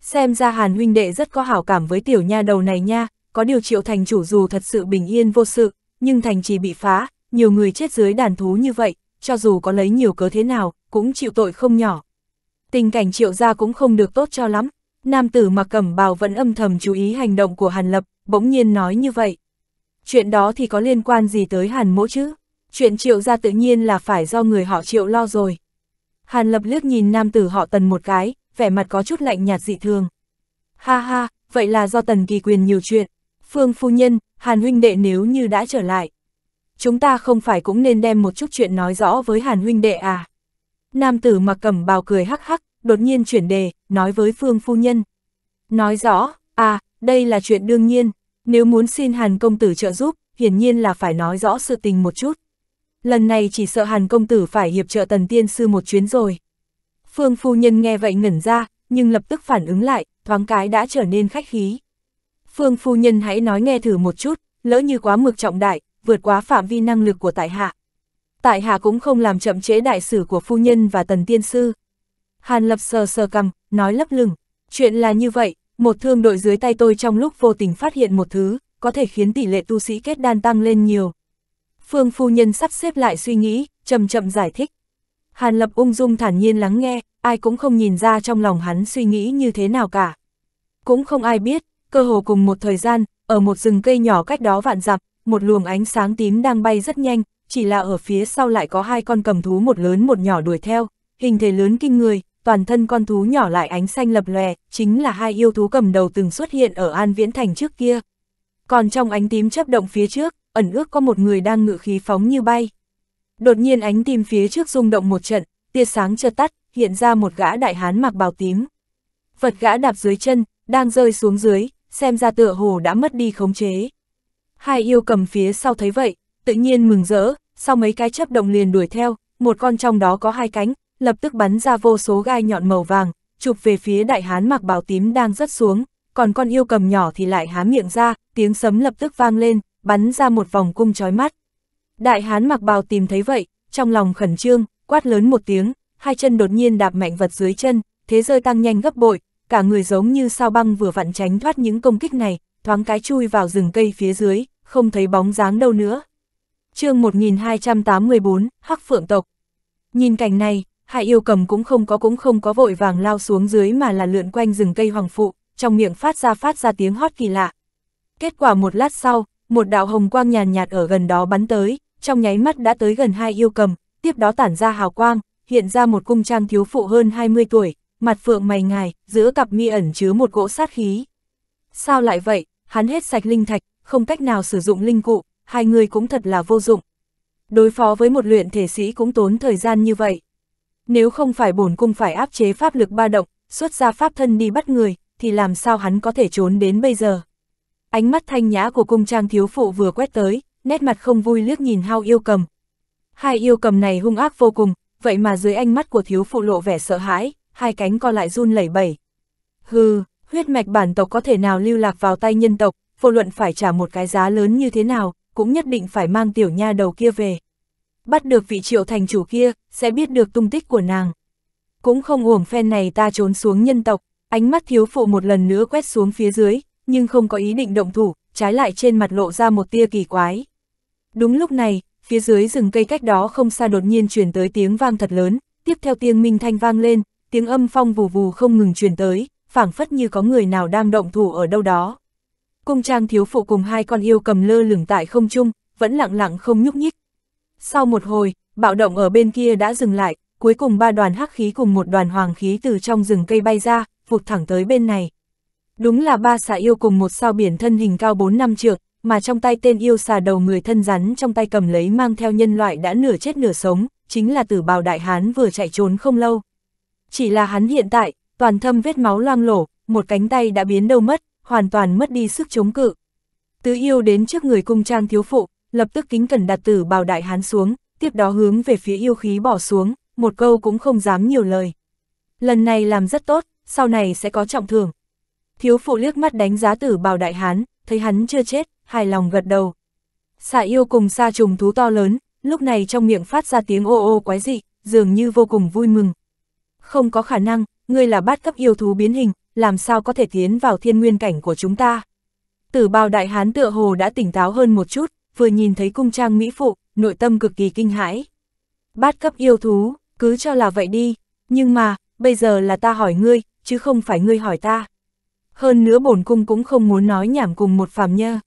Xem ra Hàn huynh đệ rất có hảo cảm với tiểu nha đầu này nha, có điều triệu thành chủ dù thật sự bình yên vô sự, nhưng thành trì bị phá, nhiều người chết dưới đàn thú như vậy, cho dù có lấy nhiều cớ thế nào, cũng chịu tội không nhỏ. Tình cảnh triệu gia cũng không được tốt cho lắm, nam tử mặc cẩm bào vẫn âm thầm chú ý hành động của Hàn Lập, bỗng nhiên nói như vậy. Chuyện đó thì có liên quan gì tới Hàn mỗ chứ? Chuyện triệu gia tự nhiên là phải do người họ triệu lo rồi. Hàn Lập liếc nhìn nam tử họ Tần một cái, vẻ mặt có chút lạnh nhạt dị thường. Ha ha, vậy là do Tần Kỳ Quyền nhiều chuyện. Phương phu nhân, Hàn huynh đệ nếu như đã trở lại. Chúng ta không phải cũng nên đem một chút chuyện nói rõ với Hàn huynh đệ à. Nam tử mặc cẩm bào cười hắc hắc, đột nhiên chuyển đề, nói với Phương phu nhân. Nói rõ, à, đây là chuyện đương nhiên, nếu muốn xin Hàn công tử trợ giúp, hiển nhiên là phải nói rõ sự tình một chút lần này chỉ sợ Hàn công tử phải hiệp trợ tần tiên sư một chuyến rồi. Phương phu nhân nghe vậy ngẩn ra, nhưng lập tức phản ứng lại, thoáng cái đã trở nên khách khí. Phương phu nhân hãy nói nghe thử một chút, lỡ như quá mực trọng đại, vượt quá phạm vi năng lực của tại hạ. Tại hạ cũng không làm chậm chế đại sử của phu nhân và tần tiên sư. Hàn lập sờ sờ cầm, nói lấp lửng. Chuyện là như vậy, một thương đội dưới tay tôi trong lúc vô tình phát hiện một thứ, có thể khiến tỷ lệ tu sĩ kết đan tăng lên nhiều, Phương phu nhân sắp xếp lại suy nghĩ, chậm chậm giải thích. Hàn Lập ung dung thản nhiên lắng nghe, ai cũng không nhìn ra trong lòng hắn suy nghĩ như thế nào cả. Cũng không ai biết, cơ hồ cùng một thời gian, ở một rừng cây nhỏ cách đó vạn dặm, một luồng ánh sáng tím đang bay rất nhanh, chỉ là ở phía sau lại có hai con cầm thú một lớn một nhỏ đuổi theo, hình thể lớn kinh người, toàn thân con thú nhỏ lại ánh xanh lập lòe, chính là hai yêu thú cầm đầu từng xuất hiện ở An Viễn Thành trước kia. Còn trong ánh tím chấp động phía trước, ẩn ước có một người đang ngự khí phóng như bay. Đột nhiên ánh tìm phía trước rung động một trận, tia sáng chưa tắt, hiện ra một gã đại hán mặc bào tím. Vật gã đạp dưới chân, đang rơi xuống dưới, xem ra tựa hồ đã mất đi khống chế. Hai yêu cầm phía sau thấy vậy, tự nhiên mừng rỡ, sau mấy cái chấp động liền đuổi theo, một con trong đó có hai cánh, lập tức bắn ra vô số gai nhọn màu vàng, chụp về phía đại hán mặc bào tím đang rớt xuống, còn con yêu cầm nhỏ thì lại há miệng ra, tiếng sấm lập tức vang lên, bắn ra một vòng cung chói mắt. Đại hán mặc bào tìm thấy vậy, trong lòng khẩn trương, quát lớn một tiếng, hai chân đột nhiên đạp mạnh vật dưới chân, thế rơi tăng nhanh gấp bội, cả người giống như sao băng vừa vặn tránh thoát những công kích này, thoáng cái chui vào rừng cây phía dưới, không thấy bóng dáng đâu nữa. chương 1284, Hắc Phượng Tộc Nhìn cảnh này, hai yêu cầm cũng không có cũng không có vội vàng lao xuống dưới mà là lượn quanh rừng cây hoàng phụ, trong miệng phát ra phát ra tiếng hót kỳ lạ. Kết quả một lát sau, một đạo hồng quang nhàn nhạt ở gần đó bắn tới, trong nháy mắt đã tới gần hai yêu cầm, tiếp đó tản ra hào quang, hiện ra một cung trang thiếu phụ hơn 20 tuổi, mặt phượng mày ngài, giữa cặp mi ẩn chứa một gỗ sát khí. Sao lại vậy, hắn hết sạch linh thạch, không cách nào sử dụng linh cụ, hai người cũng thật là vô dụng. Đối phó với một luyện thể sĩ cũng tốn thời gian như vậy. Nếu không phải bổn cung phải áp chế pháp lực ba động, xuất ra pháp thân đi bắt người, thì làm sao hắn có thể trốn đến bây giờ. Ánh mắt thanh nhã của cung trang thiếu phụ vừa quét tới, nét mặt không vui liếc nhìn hao yêu cầm. Hai yêu cầm này hung ác vô cùng, vậy mà dưới ánh mắt của thiếu phụ lộ vẻ sợ hãi, hai cánh co lại run lẩy bẩy. Hừ, huyết mạch bản tộc có thể nào lưu lạc vào tay nhân tộc, vô luận phải trả một cái giá lớn như thế nào, cũng nhất định phải mang tiểu nha đầu kia về. Bắt được vị triệu thành chủ kia, sẽ biết được tung tích của nàng. Cũng không uổng phen này ta trốn xuống nhân tộc, ánh mắt thiếu phụ một lần nữa quét xuống phía dưới, nhưng không có ý định động thủ, trái lại trên mặt lộ ra một tia kỳ quái. Đúng lúc này, phía dưới rừng cây cách đó không xa đột nhiên truyền tới tiếng vang thật lớn, tiếp theo tiếng minh thanh vang lên, tiếng âm phong vù vù không ngừng truyền tới, phảng phất như có người nào đang động thủ ở đâu đó. Cung trang thiếu phụ cùng hai con yêu cầm lơ lửng tại không trung, vẫn lặng lặng không nhúc nhích. Sau một hồi, bạo động ở bên kia đã dừng lại, cuối cùng ba đoàn hắc khí cùng một đoàn hoàng khí từ trong rừng cây bay ra, vụt thẳng tới bên này. Đúng là ba xà yêu cùng một sao biển thân hình cao 4 năm trượng, mà trong tay tên yêu xà đầu người thân rắn trong tay cầm lấy mang theo nhân loại đã nửa chết nửa sống, chính là tử bào đại hán vừa chạy trốn không lâu. Chỉ là hắn hiện tại, toàn thâm vết máu loang lổ, một cánh tay đã biến đâu mất, hoàn toàn mất đi sức chống cự. Tứ yêu đến trước người cung trang thiếu phụ, lập tức kính cẩn đặt tử bào đại hán xuống, tiếp đó hướng về phía yêu khí bỏ xuống, một câu cũng không dám nhiều lời. Lần này làm rất tốt, sau này sẽ có trọng thưởng, Thiếu phụ liếc mắt đánh giá tử bào đại hán, thấy hắn chưa chết, hài lòng gật đầu. Xà yêu cùng xa trùng thú to lớn, lúc này trong miệng phát ra tiếng ô ô quái dị, dường như vô cùng vui mừng. Không có khả năng, ngươi là bát cấp yêu thú biến hình, làm sao có thể tiến vào thiên nguyên cảnh của chúng ta. Tử bào đại hán tựa hồ đã tỉnh táo hơn một chút, vừa nhìn thấy cung trang mỹ phụ, nội tâm cực kỳ kinh hãi. Bát cấp yêu thú, cứ cho là vậy đi, nhưng mà, bây giờ là ta hỏi ngươi, chứ không phải ngươi hỏi ta hơn nữa bổn cung cũng không muốn nói nhảm cùng một phàm nhơ.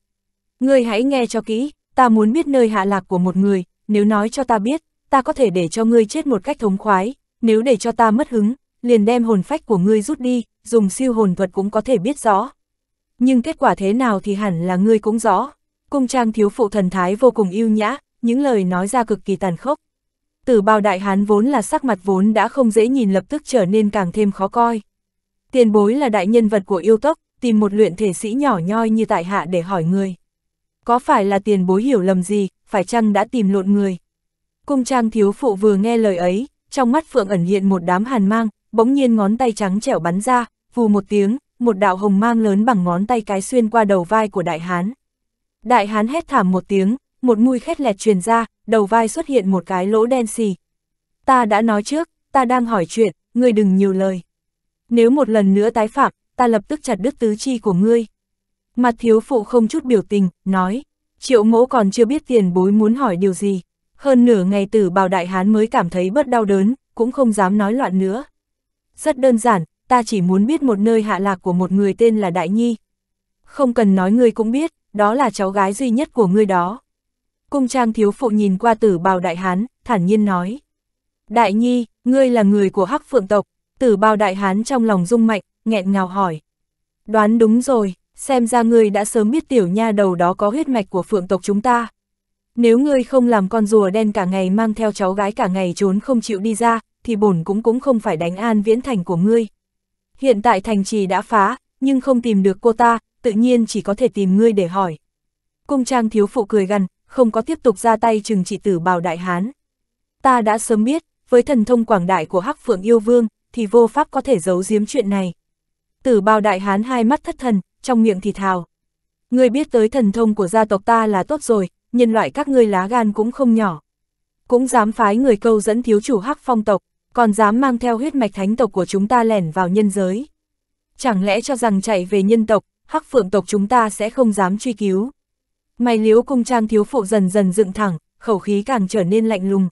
Ngươi hãy nghe cho kỹ, ta muốn biết nơi hạ lạc của một người, nếu nói cho ta biết, ta có thể để cho ngươi chết một cách thống khoái, nếu để cho ta mất hứng, liền đem hồn phách của ngươi rút đi, dùng siêu hồn thuật cũng có thể biết rõ. Nhưng kết quả thế nào thì hẳn là ngươi cũng rõ. Cung trang thiếu phụ thần thái vô cùng yêu nhã, những lời nói ra cực kỳ tàn khốc. từ bao đại hán vốn là sắc mặt vốn đã không dễ nhìn lập tức trở nên càng thêm khó coi tiền bối là đại nhân vật của yêu tốc, tìm một luyện thể sĩ nhỏ nhoi như tại hạ để hỏi người. Có phải là tiền bối hiểu lầm gì, phải chăng đã tìm lộn người? Cung trang thiếu phụ vừa nghe lời ấy, trong mắt phượng ẩn hiện một đám hàn mang, bỗng nhiên ngón tay trắng trẻo bắn ra, vù một tiếng, một đạo hồng mang lớn bằng ngón tay cái xuyên qua đầu vai của đại hán. Đại hán hét thảm một tiếng, một mùi khét lẹt truyền ra, đầu vai xuất hiện một cái lỗ đen xì. Ta đã nói trước, ta đang hỏi chuyện, ngươi đừng nhiều lời nếu một lần nữa tái phạm, ta lập tức chặt đứt tứ chi của ngươi. Mặt thiếu phụ không chút biểu tình, nói, triệu mẫu còn chưa biết tiền bối muốn hỏi điều gì. Hơn nửa ngày tử bào đại hán mới cảm thấy bất đau đớn, cũng không dám nói loạn nữa. Rất đơn giản, ta chỉ muốn biết một nơi hạ lạc của một người tên là Đại Nhi. Không cần nói ngươi cũng biết, đó là cháu gái duy nhất của ngươi đó. Cung trang thiếu phụ nhìn qua tử bào đại hán, thản nhiên nói. Đại Nhi, ngươi là người của Hắc Phượng tộc, tử Bào đại hán trong lòng rung mạnh, nghẹn ngào hỏi. Đoán đúng rồi, xem ra ngươi đã sớm biết tiểu nha đầu đó có huyết mạch của phượng tộc chúng ta. Nếu ngươi không làm con rùa đen cả ngày mang theo cháu gái cả ngày trốn không chịu đi ra, thì bổn cũng cũng không phải đánh an viễn thành của ngươi. Hiện tại thành trì đã phá, nhưng không tìm được cô ta, tự nhiên chỉ có thể tìm ngươi để hỏi. Cung trang thiếu phụ cười gằn, không có tiếp tục ra tay chừng trị tử bào đại hán. Ta đã sớm biết, với thần thông quảng đại của Hắc Phượng Yêu Vương, thì vô pháp có thể giấu giếm chuyện này. Tử bao đại hán hai mắt thất thần, trong miệng thì thào. Ngươi biết tới thần thông của gia tộc ta là tốt rồi, nhân loại các ngươi lá gan cũng không nhỏ. Cũng dám phái người câu dẫn thiếu chủ hắc phong tộc, còn dám mang theo huyết mạch thánh tộc của chúng ta lẻn vào nhân giới. Chẳng lẽ cho rằng chạy về nhân tộc, hắc phượng tộc chúng ta sẽ không dám truy cứu. Mày liếu cung trang thiếu phụ dần dần dựng thẳng, khẩu khí càng trở nên lạnh lùng.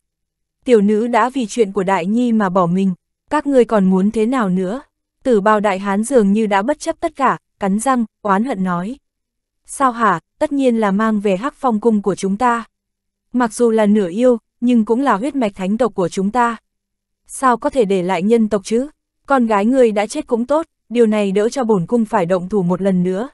Tiểu nữ đã vì chuyện của đại nhi mà bỏ mình, các ngươi còn muốn thế nào nữa? Tử bào đại hán dường như đã bất chấp tất cả, cắn răng, oán hận nói. Sao hả, tất nhiên là mang về hắc phong cung của chúng ta. Mặc dù là nửa yêu, nhưng cũng là huyết mạch thánh tộc của chúng ta. Sao có thể để lại nhân tộc chứ? Con gái ngươi đã chết cũng tốt, điều này đỡ cho bổn cung phải động thủ một lần nữa.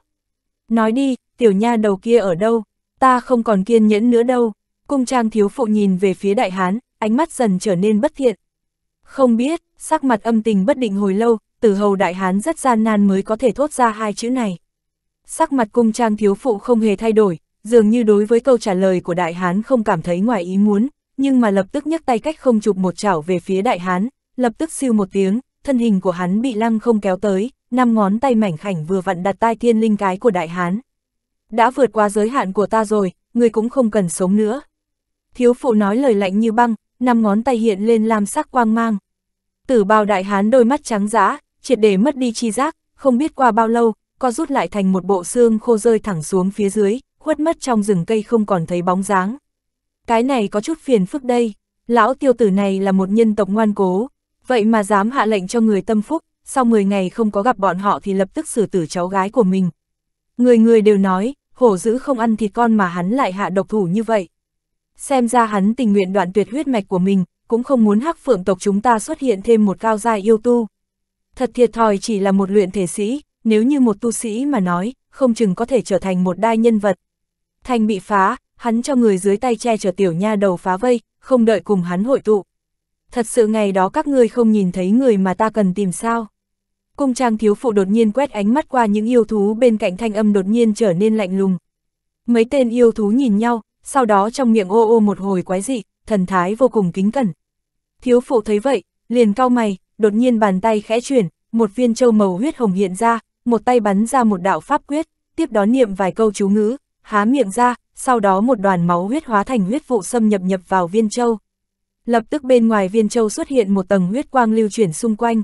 Nói đi, tiểu nha đầu kia ở đâu? Ta không còn kiên nhẫn nữa đâu. Cung trang thiếu phụ nhìn về phía đại hán, ánh mắt dần trở nên bất thiện. Không biết, sắc mặt âm tình bất định hồi lâu, tử hầu đại hán rất gian nan mới có thể thốt ra hai chữ này. Sắc mặt cung trang thiếu phụ không hề thay đổi, dường như đối với câu trả lời của đại hán không cảm thấy ngoài ý muốn, nhưng mà lập tức nhấc tay cách không chụp một chảo về phía đại hán, lập tức siêu một tiếng, thân hình của hắn bị lăng không kéo tới, năm ngón tay mảnh khảnh vừa vặn đặt tai thiên linh cái của đại hán. Đã vượt qua giới hạn của ta rồi, người cũng không cần sống nữa. Thiếu phụ nói lời lạnh như băng, năm ngón tay hiện lên lam sắc quang mang. Tử bào đại hán đôi mắt trắng dã, triệt để mất đi chi giác, không biết qua bao lâu, co rút lại thành một bộ xương khô rơi thẳng xuống phía dưới, khuất mất trong rừng cây không còn thấy bóng dáng. Cái này có chút phiền phức đây, lão tiêu tử này là một nhân tộc ngoan cố, vậy mà dám hạ lệnh cho người tâm phúc, sau 10 ngày không có gặp bọn họ thì lập tức xử tử cháu gái của mình. Người người đều nói, hổ dữ không ăn thịt con mà hắn lại hạ độc thủ như vậy. Xem ra hắn tình nguyện đoạn tuyệt huyết mạch của mình, cũng không muốn hắc phượng tộc chúng ta xuất hiện thêm một cao giai yêu tu. Thật thiệt thòi chỉ là một luyện thể sĩ, nếu như một tu sĩ mà nói, không chừng có thể trở thành một đai nhân vật. Thành bị phá, hắn cho người dưới tay che chở tiểu nha đầu phá vây, không đợi cùng hắn hội tụ. Thật sự ngày đó các ngươi không nhìn thấy người mà ta cần tìm sao. Cung trang thiếu phụ đột nhiên quét ánh mắt qua những yêu thú bên cạnh thanh âm đột nhiên trở nên lạnh lùng. Mấy tên yêu thú nhìn nhau, sau đó trong miệng ô ô một hồi quái dị, thần thái vô cùng kính cẩn. Thiếu phụ thấy vậy, liền cau mày, đột nhiên bàn tay khẽ chuyển, một viên châu màu huyết hồng hiện ra, một tay bắn ra một đạo pháp quyết, tiếp đó niệm vài câu chú ngữ, há miệng ra, sau đó một đoàn máu huyết hóa thành huyết vụ xâm nhập nhập vào viên châu. Lập tức bên ngoài viên châu xuất hiện một tầng huyết quang lưu chuyển xung quanh.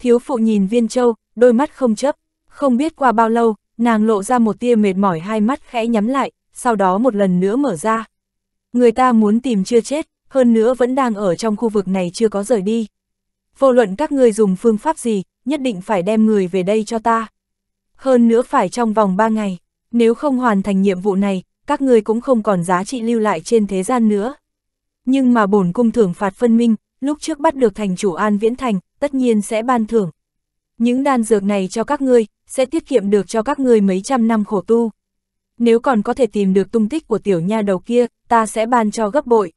Thiếu phụ nhìn viên châu, đôi mắt không chấp, không biết qua bao lâu, nàng lộ ra một tia mệt mỏi hai mắt khẽ nhắm lại, sau đó một lần nữa mở ra. Người ta muốn tìm chưa chết, hơn nữa vẫn đang ở trong khu vực này chưa có rời đi. Vô luận các ngươi dùng phương pháp gì, nhất định phải đem người về đây cho ta. Hơn nữa phải trong vòng 3 ngày, nếu không hoàn thành nhiệm vụ này, các ngươi cũng không còn giá trị lưu lại trên thế gian nữa. Nhưng mà bổn cung thưởng phạt phân minh, lúc trước bắt được thành chủ An Viễn Thành, tất nhiên sẽ ban thưởng. Những đan dược này cho các ngươi, sẽ tiết kiệm được cho các ngươi mấy trăm năm khổ tu nếu còn có thể tìm được tung tích của tiểu nha đầu kia, ta sẽ ban cho gấp bội.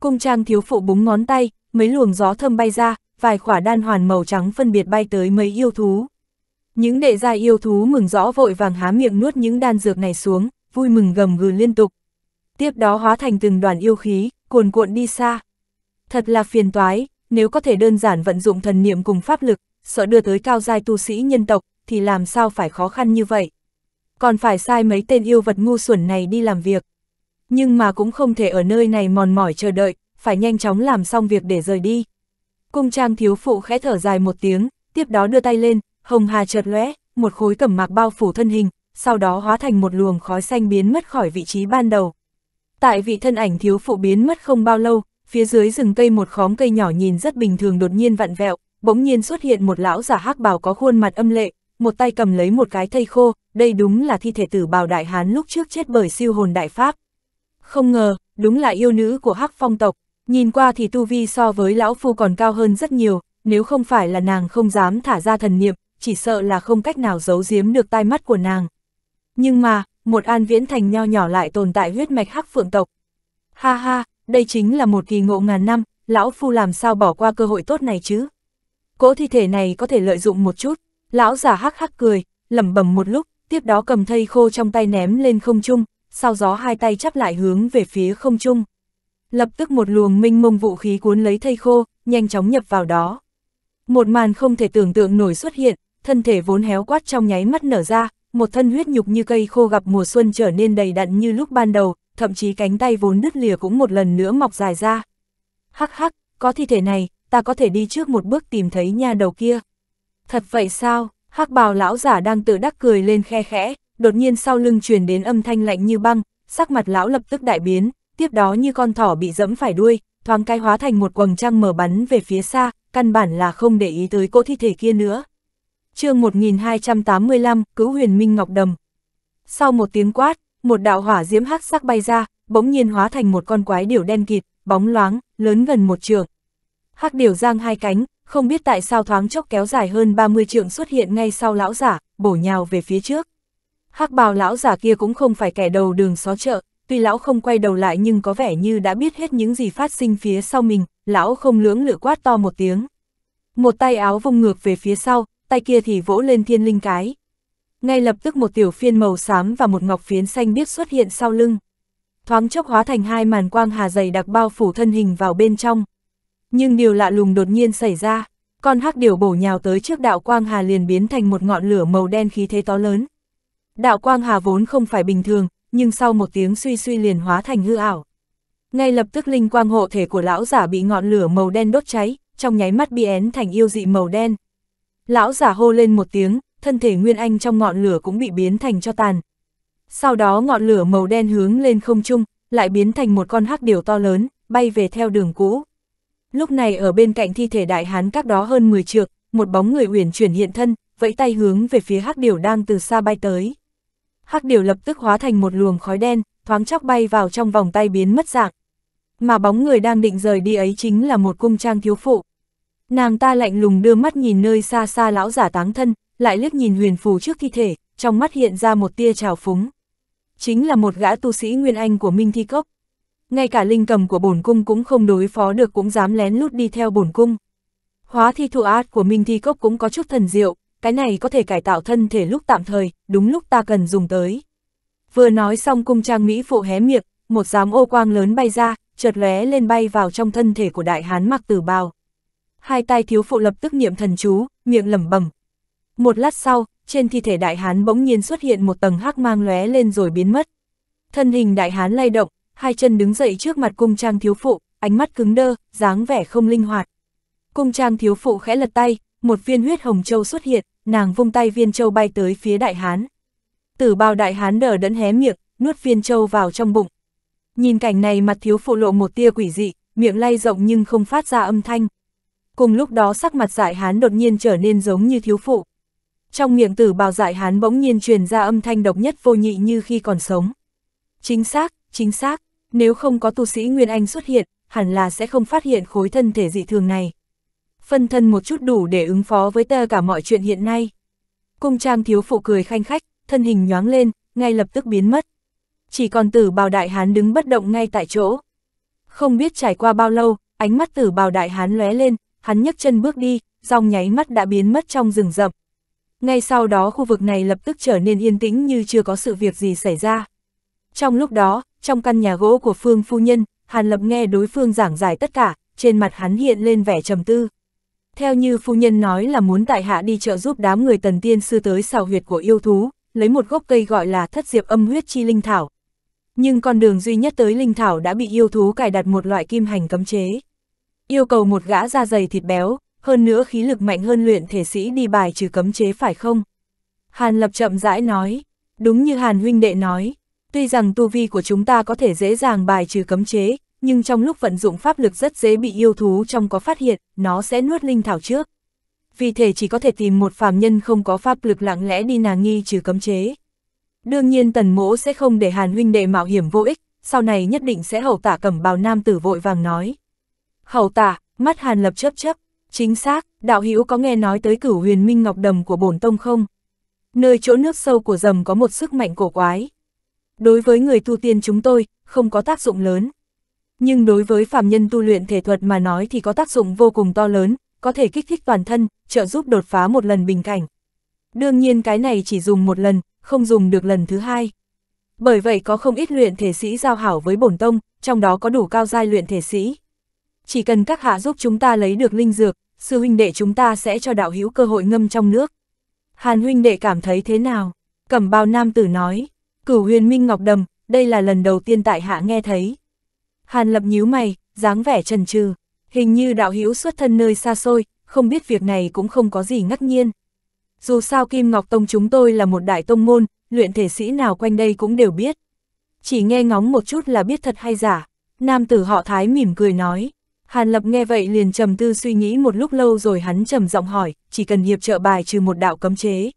Cung trang thiếu phụ búng ngón tay, mấy luồng gió thơm bay ra, vài khỏa đan hoàn màu trắng phân biệt bay tới mấy yêu thú. Những đệ gia yêu thú mừng rõ vội vàng há miệng nuốt những đan dược này xuống, vui mừng gầm gừ liên tục. Tiếp đó hóa thành từng đoàn yêu khí, cuồn cuộn đi xa. Thật là phiền toái, nếu có thể đơn giản vận dụng thần niệm cùng pháp lực, sợ đưa tới cao giai tu sĩ nhân tộc, thì làm sao phải khó khăn như vậy còn phải sai mấy tên yêu vật ngu xuẩn này đi làm việc. Nhưng mà cũng không thể ở nơi này mòn mỏi chờ đợi, phải nhanh chóng làm xong việc để rời đi. Cung trang thiếu phụ khẽ thở dài một tiếng, tiếp đó đưa tay lên, hồng hà chợt lóe, một khối cẩm mạc bao phủ thân hình, sau đó hóa thành một luồng khói xanh biến mất khỏi vị trí ban đầu. Tại vị thân ảnh thiếu phụ biến mất không bao lâu, phía dưới rừng cây một khóm cây nhỏ nhìn rất bình thường đột nhiên vặn vẹo, bỗng nhiên xuất hiện một lão giả hắc bào có khuôn mặt âm lệ, một tay cầm lấy một cái thây khô, đây đúng là thi thể tử bào đại hán lúc trước chết bởi siêu hồn đại pháp. Không ngờ, đúng là yêu nữ của hắc phong tộc, nhìn qua thì tu vi so với lão phu còn cao hơn rất nhiều, nếu không phải là nàng không dám thả ra thần niệm, chỉ sợ là không cách nào giấu giếm được tai mắt của nàng. Nhưng mà, một an viễn thành nho nhỏ lại tồn tại huyết mạch hắc phượng tộc. Ha ha, đây chính là một kỳ ngộ ngàn năm, lão phu làm sao bỏ qua cơ hội tốt này chứ? Cỗ thi thể này có thể lợi dụng một chút, Lão già hắc hắc cười, lẩm bẩm một lúc, tiếp đó cầm thây khô trong tay ném lên không trung, sau gió hai tay chắp lại hướng về phía không trung. Lập tức một luồng minh mông vũ khí cuốn lấy thây khô, nhanh chóng nhập vào đó. Một màn không thể tưởng tượng nổi xuất hiện, thân thể vốn héo quát trong nháy mắt nở ra, một thân huyết nhục như cây khô gặp mùa xuân trở nên đầy đặn như lúc ban đầu, thậm chí cánh tay vốn đứt lìa cũng một lần nữa mọc dài ra. Hắc hắc, có thi thể này, ta có thể đi trước một bước tìm thấy nhà đầu kia. Thật vậy sao? hắc bào lão giả đang tự đắc cười lên khe khẽ, đột nhiên sau lưng truyền đến âm thanh lạnh như băng, sắc mặt lão lập tức đại biến, tiếp đó như con thỏ bị dẫm phải đuôi, thoáng cái hóa thành một quầng trăng mở bắn về phía xa, căn bản là không để ý tới cỗ thi thể kia nữa. chương 1285, Cứu Huyền Minh Ngọc Đầm Sau một tiếng quát, một đạo hỏa diễm hắc sắc bay ra, bỗng nhiên hóa thành một con quái điểu đen kịt, bóng loáng, lớn gần một trường. Hắc điểu giang hai cánh, không biết tại sao thoáng chốc kéo dài hơn 30 trượng xuất hiện ngay sau lão giả, bổ nhào về phía trước. hắc bào lão giả kia cũng không phải kẻ đầu đường xó chợ, tuy lão không quay đầu lại nhưng có vẻ như đã biết hết những gì phát sinh phía sau mình, lão không lưỡng lự quát to một tiếng. Một tay áo vung ngược về phía sau, tay kia thì vỗ lên thiên linh cái. Ngay lập tức một tiểu phiên màu xám và một ngọc phiến xanh biếc xuất hiện sau lưng. Thoáng chốc hóa thành hai màn quang hà dày đặc bao phủ thân hình vào bên trong nhưng điều lạ lùng đột nhiên xảy ra, con hắc điều bổ nhào tới trước đạo quang hà liền biến thành một ngọn lửa màu đen khí thế to lớn. Đạo quang hà vốn không phải bình thường, nhưng sau một tiếng suy suy liền hóa thành hư ảo. Ngay lập tức linh quang hộ thể của lão giả bị ngọn lửa màu đen đốt cháy, trong nháy mắt bị én thành yêu dị màu đen. Lão giả hô lên một tiếng, thân thể Nguyên Anh trong ngọn lửa cũng bị biến thành cho tàn. Sau đó ngọn lửa màu đen hướng lên không trung, lại biến thành một con hắc điều to lớn, bay về theo đường cũ. Lúc này ở bên cạnh thi thể đại hán các đó hơn 10 trượng, một bóng người uyển chuyển hiện thân, vẫy tay hướng về phía hắc điểu đang từ xa bay tới. Hắc điểu lập tức hóa thành một luồng khói đen, thoáng chốc bay vào trong vòng tay biến mất dạng. Mà bóng người đang định rời đi ấy chính là một cung trang thiếu phụ. Nàng ta lạnh lùng đưa mắt nhìn nơi xa xa lão giả táng thân, lại liếc nhìn huyền phù trước thi thể, trong mắt hiện ra một tia trào phúng. Chính là một gã tu sĩ Nguyên Anh của Minh Thi Cốc ngay cả linh cầm của bổn cung cũng không đối phó được cũng dám lén lút đi theo bổn cung. Hóa thi thủ át của Minh Thi Cốc cũng có chút thần diệu, cái này có thể cải tạo thân thể lúc tạm thời, đúng lúc ta cần dùng tới. Vừa nói xong cung trang Mỹ phụ hé miệng, một giám ô quang lớn bay ra, chợt lóe lên bay vào trong thân thể của đại hán mặc tử bào. Hai tay thiếu phụ lập tức niệm thần chú, miệng lẩm bẩm. Một lát sau, trên thi thể đại hán bỗng nhiên xuất hiện một tầng hắc mang lóe lên rồi biến mất. Thân hình đại hán lay động, hai chân đứng dậy trước mặt cung trang thiếu phụ, ánh mắt cứng đơ, dáng vẻ không linh hoạt. Cung trang thiếu phụ khẽ lật tay, một viên huyết hồng châu xuất hiện, nàng vung tay viên châu bay tới phía đại hán. Tử bào đại hán đờ đẫn hé miệng, nuốt viên châu vào trong bụng. Nhìn cảnh này mặt thiếu phụ lộ một tia quỷ dị, miệng lay rộng nhưng không phát ra âm thanh. Cùng lúc đó sắc mặt dại hán đột nhiên trở nên giống như thiếu phụ. Trong miệng tử bào dại hán bỗng nhiên truyền ra âm thanh độc nhất vô nhị như khi còn sống. Chính xác, chính xác, nếu không có tu sĩ Nguyên Anh xuất hiện, hẳn là sẽ không phát hiện khối thân thể dị thường này. Phân thân một chút đủ để ứng phó với tơ cả mọi chuyện hiện nay. Cung trang thiếu phụ cười khanh khách, thân hình nhoáng lên, ngay lập tức biến mất. Chỉ còn tử bào đại hán đứng bất động ngay tại chỗ. Không biết trải qua bao lâu, ánh mắt tử bào đại hán lóe lên, hắn nhấc chân bước đi, dòng nháy mắt đã biến mất trong rừng rậm. Ngay sau đó khu vực này lập tức trở nên yên tĩnh như chưa có sự việc gì xảy ra. Trong lúc đó, trong căn nhà gỗ của Phương Phu Nhân, Hàn Lập nghe đối phương giảng giải tất cả, trên mặt hắn hiện lên vẻ trầm tư. Theo như Phu Nhân nói là muốn tại hạ đi trợ giúp đám người tần tiên sư tới xào huyệt của yêu thú, lấy một gốc cây gọi là thất diệp âm huyết chi linh thảo. Nhưng con đường duy nhất tới linh thảo đã bị yêu thú cài đặt một loại kim hành cấm chế. Yêu cầu một gã da dày thịt béo, hơn nữa khí lực mạnh hơn luyện thể sĩ đi bài trừ cấm chế phải không? Hàn Lập chậm rãi nói, đúng như Hàn huynh đệ nói, Tuy rằng tu vi của chúng ta có thể dễ dàng bài trừ cấm chế, nhưng trong lúc vận dụng pháp lực rất dễ bị yêu thú trong có phát hiện, nó sẽ nuốt linh thảo trước. Vì thế chỉ có thể tìm một phàm nhân không có pháp lực lặng lẽ đi nàng nghi trừ cấm chế. Đương nhiên tần mỗ sẽ không để hàn huynh đệ mạo hiểm vô ích, sau này nhất định sẽ hậu tả cẩm bào nam tử vội vàng nói. Hậu tả, mắt hàn lập chấp chấp, chính xác, đạo hữu có nghe nói tới cửu huyền minh ngọc đầm của bổn tông không? Nơi chỗ nước sâu của rầm có một sức mạnh cổ quái, đối với người tu tiên chúng tôi, không có tác dụng lớn. Nhưng đối với phàm nhân tu luyện thể thuật mà nói thì có tác dụng vô cùng to lớn, có thể kích thích toàn thân, trợ giúp đột phá một lần bình cảnh. Đương nhiên cái này chỉ dùng một lần, không dùng được lần thứ hai. Bởi vậy có không ít luyện thể sĩ giao hảo với bổn tông, trong đó có đủ cao giai luyện thể sĩ. Chỉ cần các hạ giúp chúng ta lấy được linh dược, sư huynh đệ chúng ta sẽ cho đạo hữu cơ hội ngâm trong nước. Hàn huynh đệ cảm thấy thế nào? Cẩm bào nam tử nói, Cửu huyền minh ngọc đầm, đây là lần đầu tiên tại hạ nghe thấy. Hàn lập nhíu mày, dáng vẻ trần trừ, hình như đạo hữu xuất thân nơi xa xôi, không biết việc này cũng không có gì ngắc nhiên. Dù sao Kim Ngọc Tông chúng tôi là một đại tông môn, luyện thể sĩ nào quanh đây cũng đều biết. Chỉ nghe ngóng một chút là biết thật hay giả, nam tử họ Thái mỉm cười nói. Hàn Lập nghe vậy liền trầm tư suy nghĩ một lúc lâu rồi hắn trầm giọng hỏi, chỉ cần hiệp trợ bài trừ một đạo cấm chế.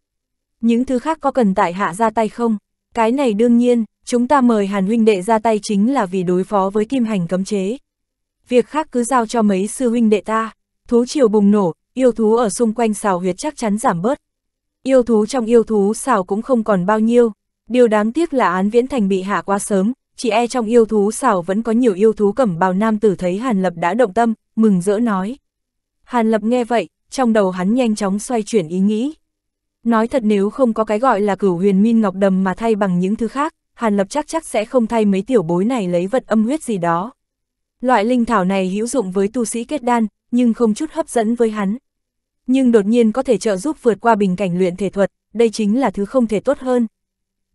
Những thứ khác có cần tại hạ ra tay không? Cái này đương nhiên, chúng ta mời Hàn huynh đệ ra tay chính là vì đối phó với kim hành cấm chế. Việc khác cứ giao cho mấy sư huynh đệ ta, thú triều bùng nổ, yêu thú ở xung quanh xào huyệt chắc chắn giảm bớt. Yêu thú trong yêu thú xào cũng không còn bao nhiêu, điều đáng tiếc là án viễn thành bị hạ quá sớm, chỉ e trong yêu thú xào vẫn có nhiều yêu thú cẩm bào nam tử thấy Hàn Lập đã động tâm, mừng rỡ nói. Hàn Lập nghe vậy, trong đầu hắn nhanh chóng xoay chuyển ý nghĩ. Nói thật nếu không có cái gọi là cửu huyền minh ngọc đầm mà thay bằng những thứ khác, Hàn Lập chắc chắc sẽ không thay mấy tiểu bối này lấy vật âm huyết gì đó. Loại linh thảo này hữu dụng với tu sĩ kết đan, nhưng không chút hấp dẫn với hắn. Nhưng đột nhiên có thể trợ giúp vượt qua bình cảnh luyện thể thuật, đây chính là thứ không thể tốt hơn.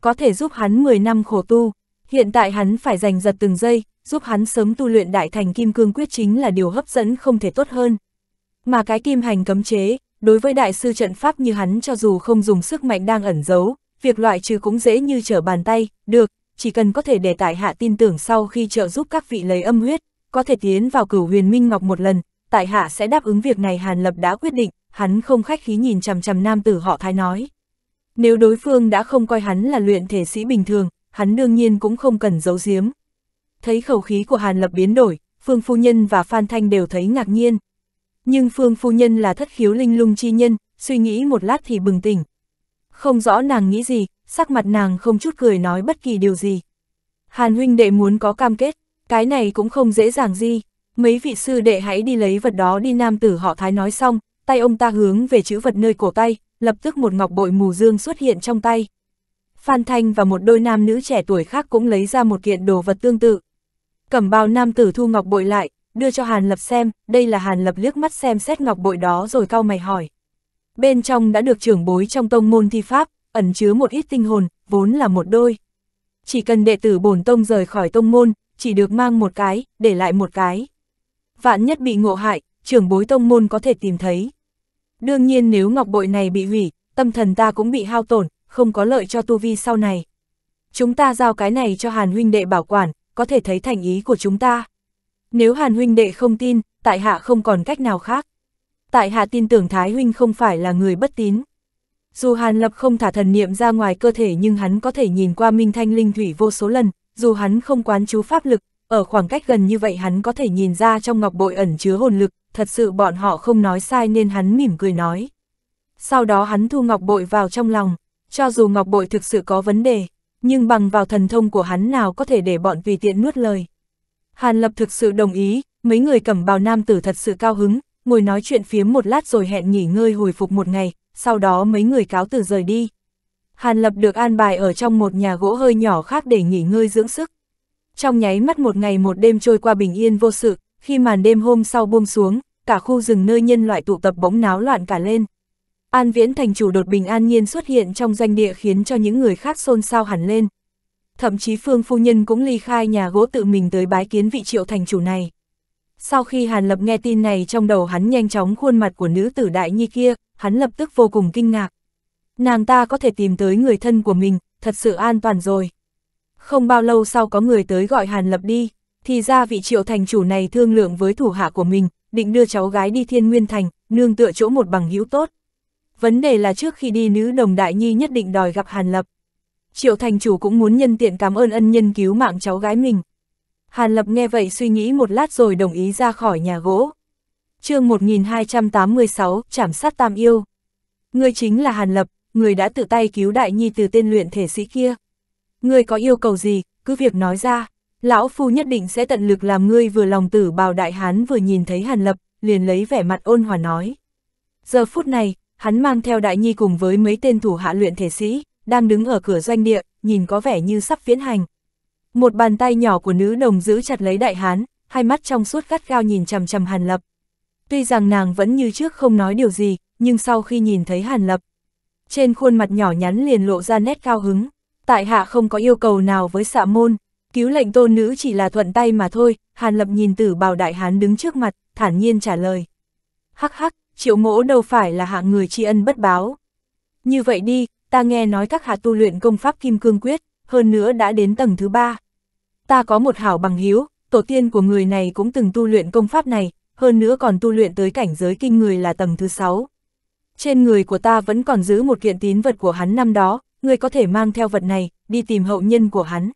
Có thể giúp hắn 10 năm khổ tu, hiện tại hắn phải giành giật từng giây, giúp hắn sớm tu luyện đại thành kim cương quyết chính là điều hấp dẫn không thể tốt hơn. Mà cái kim hành cấm chế, đối với đại sư trận pháp như hắn cho dù không dùng sức mạnh đang ẩn giấu, việc loại trừ cũng dễ như trở bàn tay, được, chỉ cần có thể để tại hạ tin tưởng sau khi trợ giúp các vị lấy âm huyết, có thể tiến vào cửu huyền minh ngọc một lần, tại hạ sẽ đáp ứng việc này Hàn Lập đã quyết định, hắn không khách khí nhìn chằm chằm nam tử họ thái nói. Nếu đối phương đã không coi hắn là luyện thể sĩ bình thường, hắn đương nhiên cũng không cần giấu giếm. Thấy khẩu khí của Hàn Lập biến đổi, Phương Phu Nhân và Phan Thanh đều thấy ngạc nhiên, nhưng Phương Phu Nhân là thất khiếu linh lung chi nhân, suy nghĩ một lát thì bừng tỉnh. Không rõ nàng nghĩ gì, sắc mặt nàng không chút cười nói bất kỳ điều gì. Hàn huynh đệ muốn có cam kết, cái này cũng không dễ dàng gì, mấy vị sư đệ hãy đi lấy vật đó đi nam tử họ thái nói xong, tay ông ta hướng về chữ vật nơi cổ tay, lập tức một ngọc bội mù dương xuất hiện trong tay. Phan Thanh và một đôi nam nữ trẻ tuổi khác cũng lấy ra một kiện đồ vật tương tự. Cẩm bào nam tử thu ngọc bội lại, đưa cho Hàn Lập xem, đây là Hàn Lập liếc mắt xem xét ngọc bội đó rồi cau mày hỏi. Bên trong đã được trưởng bối trong tông môn thi pháp, ẩn chứa một ít tinh hồn, vốn là một đôi. Chỉ cần đệ tử bổn tông rời khỏi tông môn, chỉ được mang một cái, để lại một cái. Vạn nhất bị ngộ hại, trưởng bối tông môn có thể tìm thấy. Đương nhiên nếu ngọc bội này bị hủy, tâm thần ta cũng bị hao tổn, không có lợi cho tu vi sau này. Chúng ta giao cái này cho Hàn huynh đệ bảo quản, có thể thấy thành ý của chúng ta. Nếu Hàn huynh đệ không tin, tại hạ không còn cách nào khác. Tại hạ tin tưởng Thái huynh không phải là người bất tín. Dù Hàn Lập không thả thần niệm ra ngoài cơ thể nhưng hắn có thể nhìn qua minh thanh linh thủy vô số lần, dù hắn không quán chú pháp lực, ở khoảng cách gần như vậy hắn có thể nhìn ra trong ngọc bội ẩn chứa hồn lực, thật sự bọn họ không nói sai nên hắn mỉm cười nói. Sau đó hắn thu ngọc bội vào trong lòng, cho dù ngọc bội thực sự có vấn đề, nhưng bằng vào thần thông của hắn nào có thể để bọn vì tiện nuốt lời. Hàn Lập thực sự đồng ý, mấy người cầm bào nam tử thật sự cao hứng, ngồi nói chuyện phiếm một lát rồi hẹn nghỉ ngơi hồi phục một ngày, sau đó mấy người cáo từ rời đi. Hàn Lập được an bài ở trong một nhà gỗ hơi nhỏ khác để nghỉ ngơi dưỡng sức. Trong nháy mắt một ngày một đêm trôi qua bình yên vô sự, khi màn đêm hôm sau buông xuống, cả khu rừng nơi nhân loại tụ tập bỗng náo loạn cả lên. An Viễn thành chủ đột bình an nhiên xuất hiện trong doanh địa khiến cho những người khác xôn xao hẳn lên, thậm chí Phương Phu Nhân cũng ly khai nhà gỗ tự mình tới bái kiến vị triệu thành chủ này. Sau khi Hàn Lập nghe tin này trong đầu hắn nhanh chóng khuôn mặt của nữ tử đại nhi kia, hắn lập tức vô cùng kinh ngạc. Nàng ta có thể tìm tới người thân của mình, thật sự an toàn rồi. Không bao lâu sau có người tới gọi Hàn Lập đi, thì ra vị triệu thành chủ này thương lượng với thủ hạ của mình, định đưa cháu gái đi thiên nguyên thành, nương tựa chỗ một bằng hữu tốt. Vấn đề là trước khi đi nữ đồng đại nhi nhất định đòi gặp Hàn Lập. Triệu thành chủ cũng muốn nhân tiện cảm ơn ân nhân cứu mạng cháu gái mình. Hàn Lập nghe vậy suy nghĩ một lát rồi đồng ý ra khỏi nhà gỗ. chương 1286, Trảm sát Tam Yêu. Ngươi chính là Hàn Lập, người đã tự tay cứu Đại Nhi từ tên luyện thể sĩ kia. Ngươi có yêu cầu gì, cứ việc nói ra. Lão Phu nhất định sẽ tận lực làm ngươi vừa lòng tử bào Đại Hán vừa nhìn thấy Hàn Lập, liền lấy vẻ mặt ôn hòa nói. Giờ phút này, hắn mang theo Đại Nhi cùng với mấy tên thủ hạ luyện thể sĩ, đang đứng ở cửa doanh địa, nhìn có vẻ như sắp viễn hành. Một bàn tay nhỏ của nữ đồng giữ chặt lấy đại hán, hai mắt trong suốt gắt gao nhìn chằm chằm Hàn Lập. Tuy rằng nàng vẫn như trước không nói điều gì, nhưng sau khi nhìn thấy Hàn Lập, trên khuôn mặt nhỏ nhắn liền lộ ra nét cao hứng. Tại hạ không có yêu cầu nào với xạ môn, cứu lệnh tôn nữ chỉ là thuận tay mà thôi, Hàn Lập nhìn tử bào đại hán đứng trước mặt, thản nhiên trả lời. Hắc hắc, triệu mỗ đâu phải là hạng người tri ân bất báo. Như vậy đi, ta nghe nói các hạ tu luyện công pháp kim cương quyết, hơn nữa đã đến tầng thứ ba. Ta có một hảo bằng hiếu, tổ tiên của người này cũng từng tu luyện công pháp này, hơn nữa còn tu luyện tới cảnh giới kinh người là tầng thứ sáu. Trên người của ta vẫn còn giữ một kiện tín vật của hắn năm đó, ngươi có thể mang theo vật này, đi tìm hậu nhân của hắn.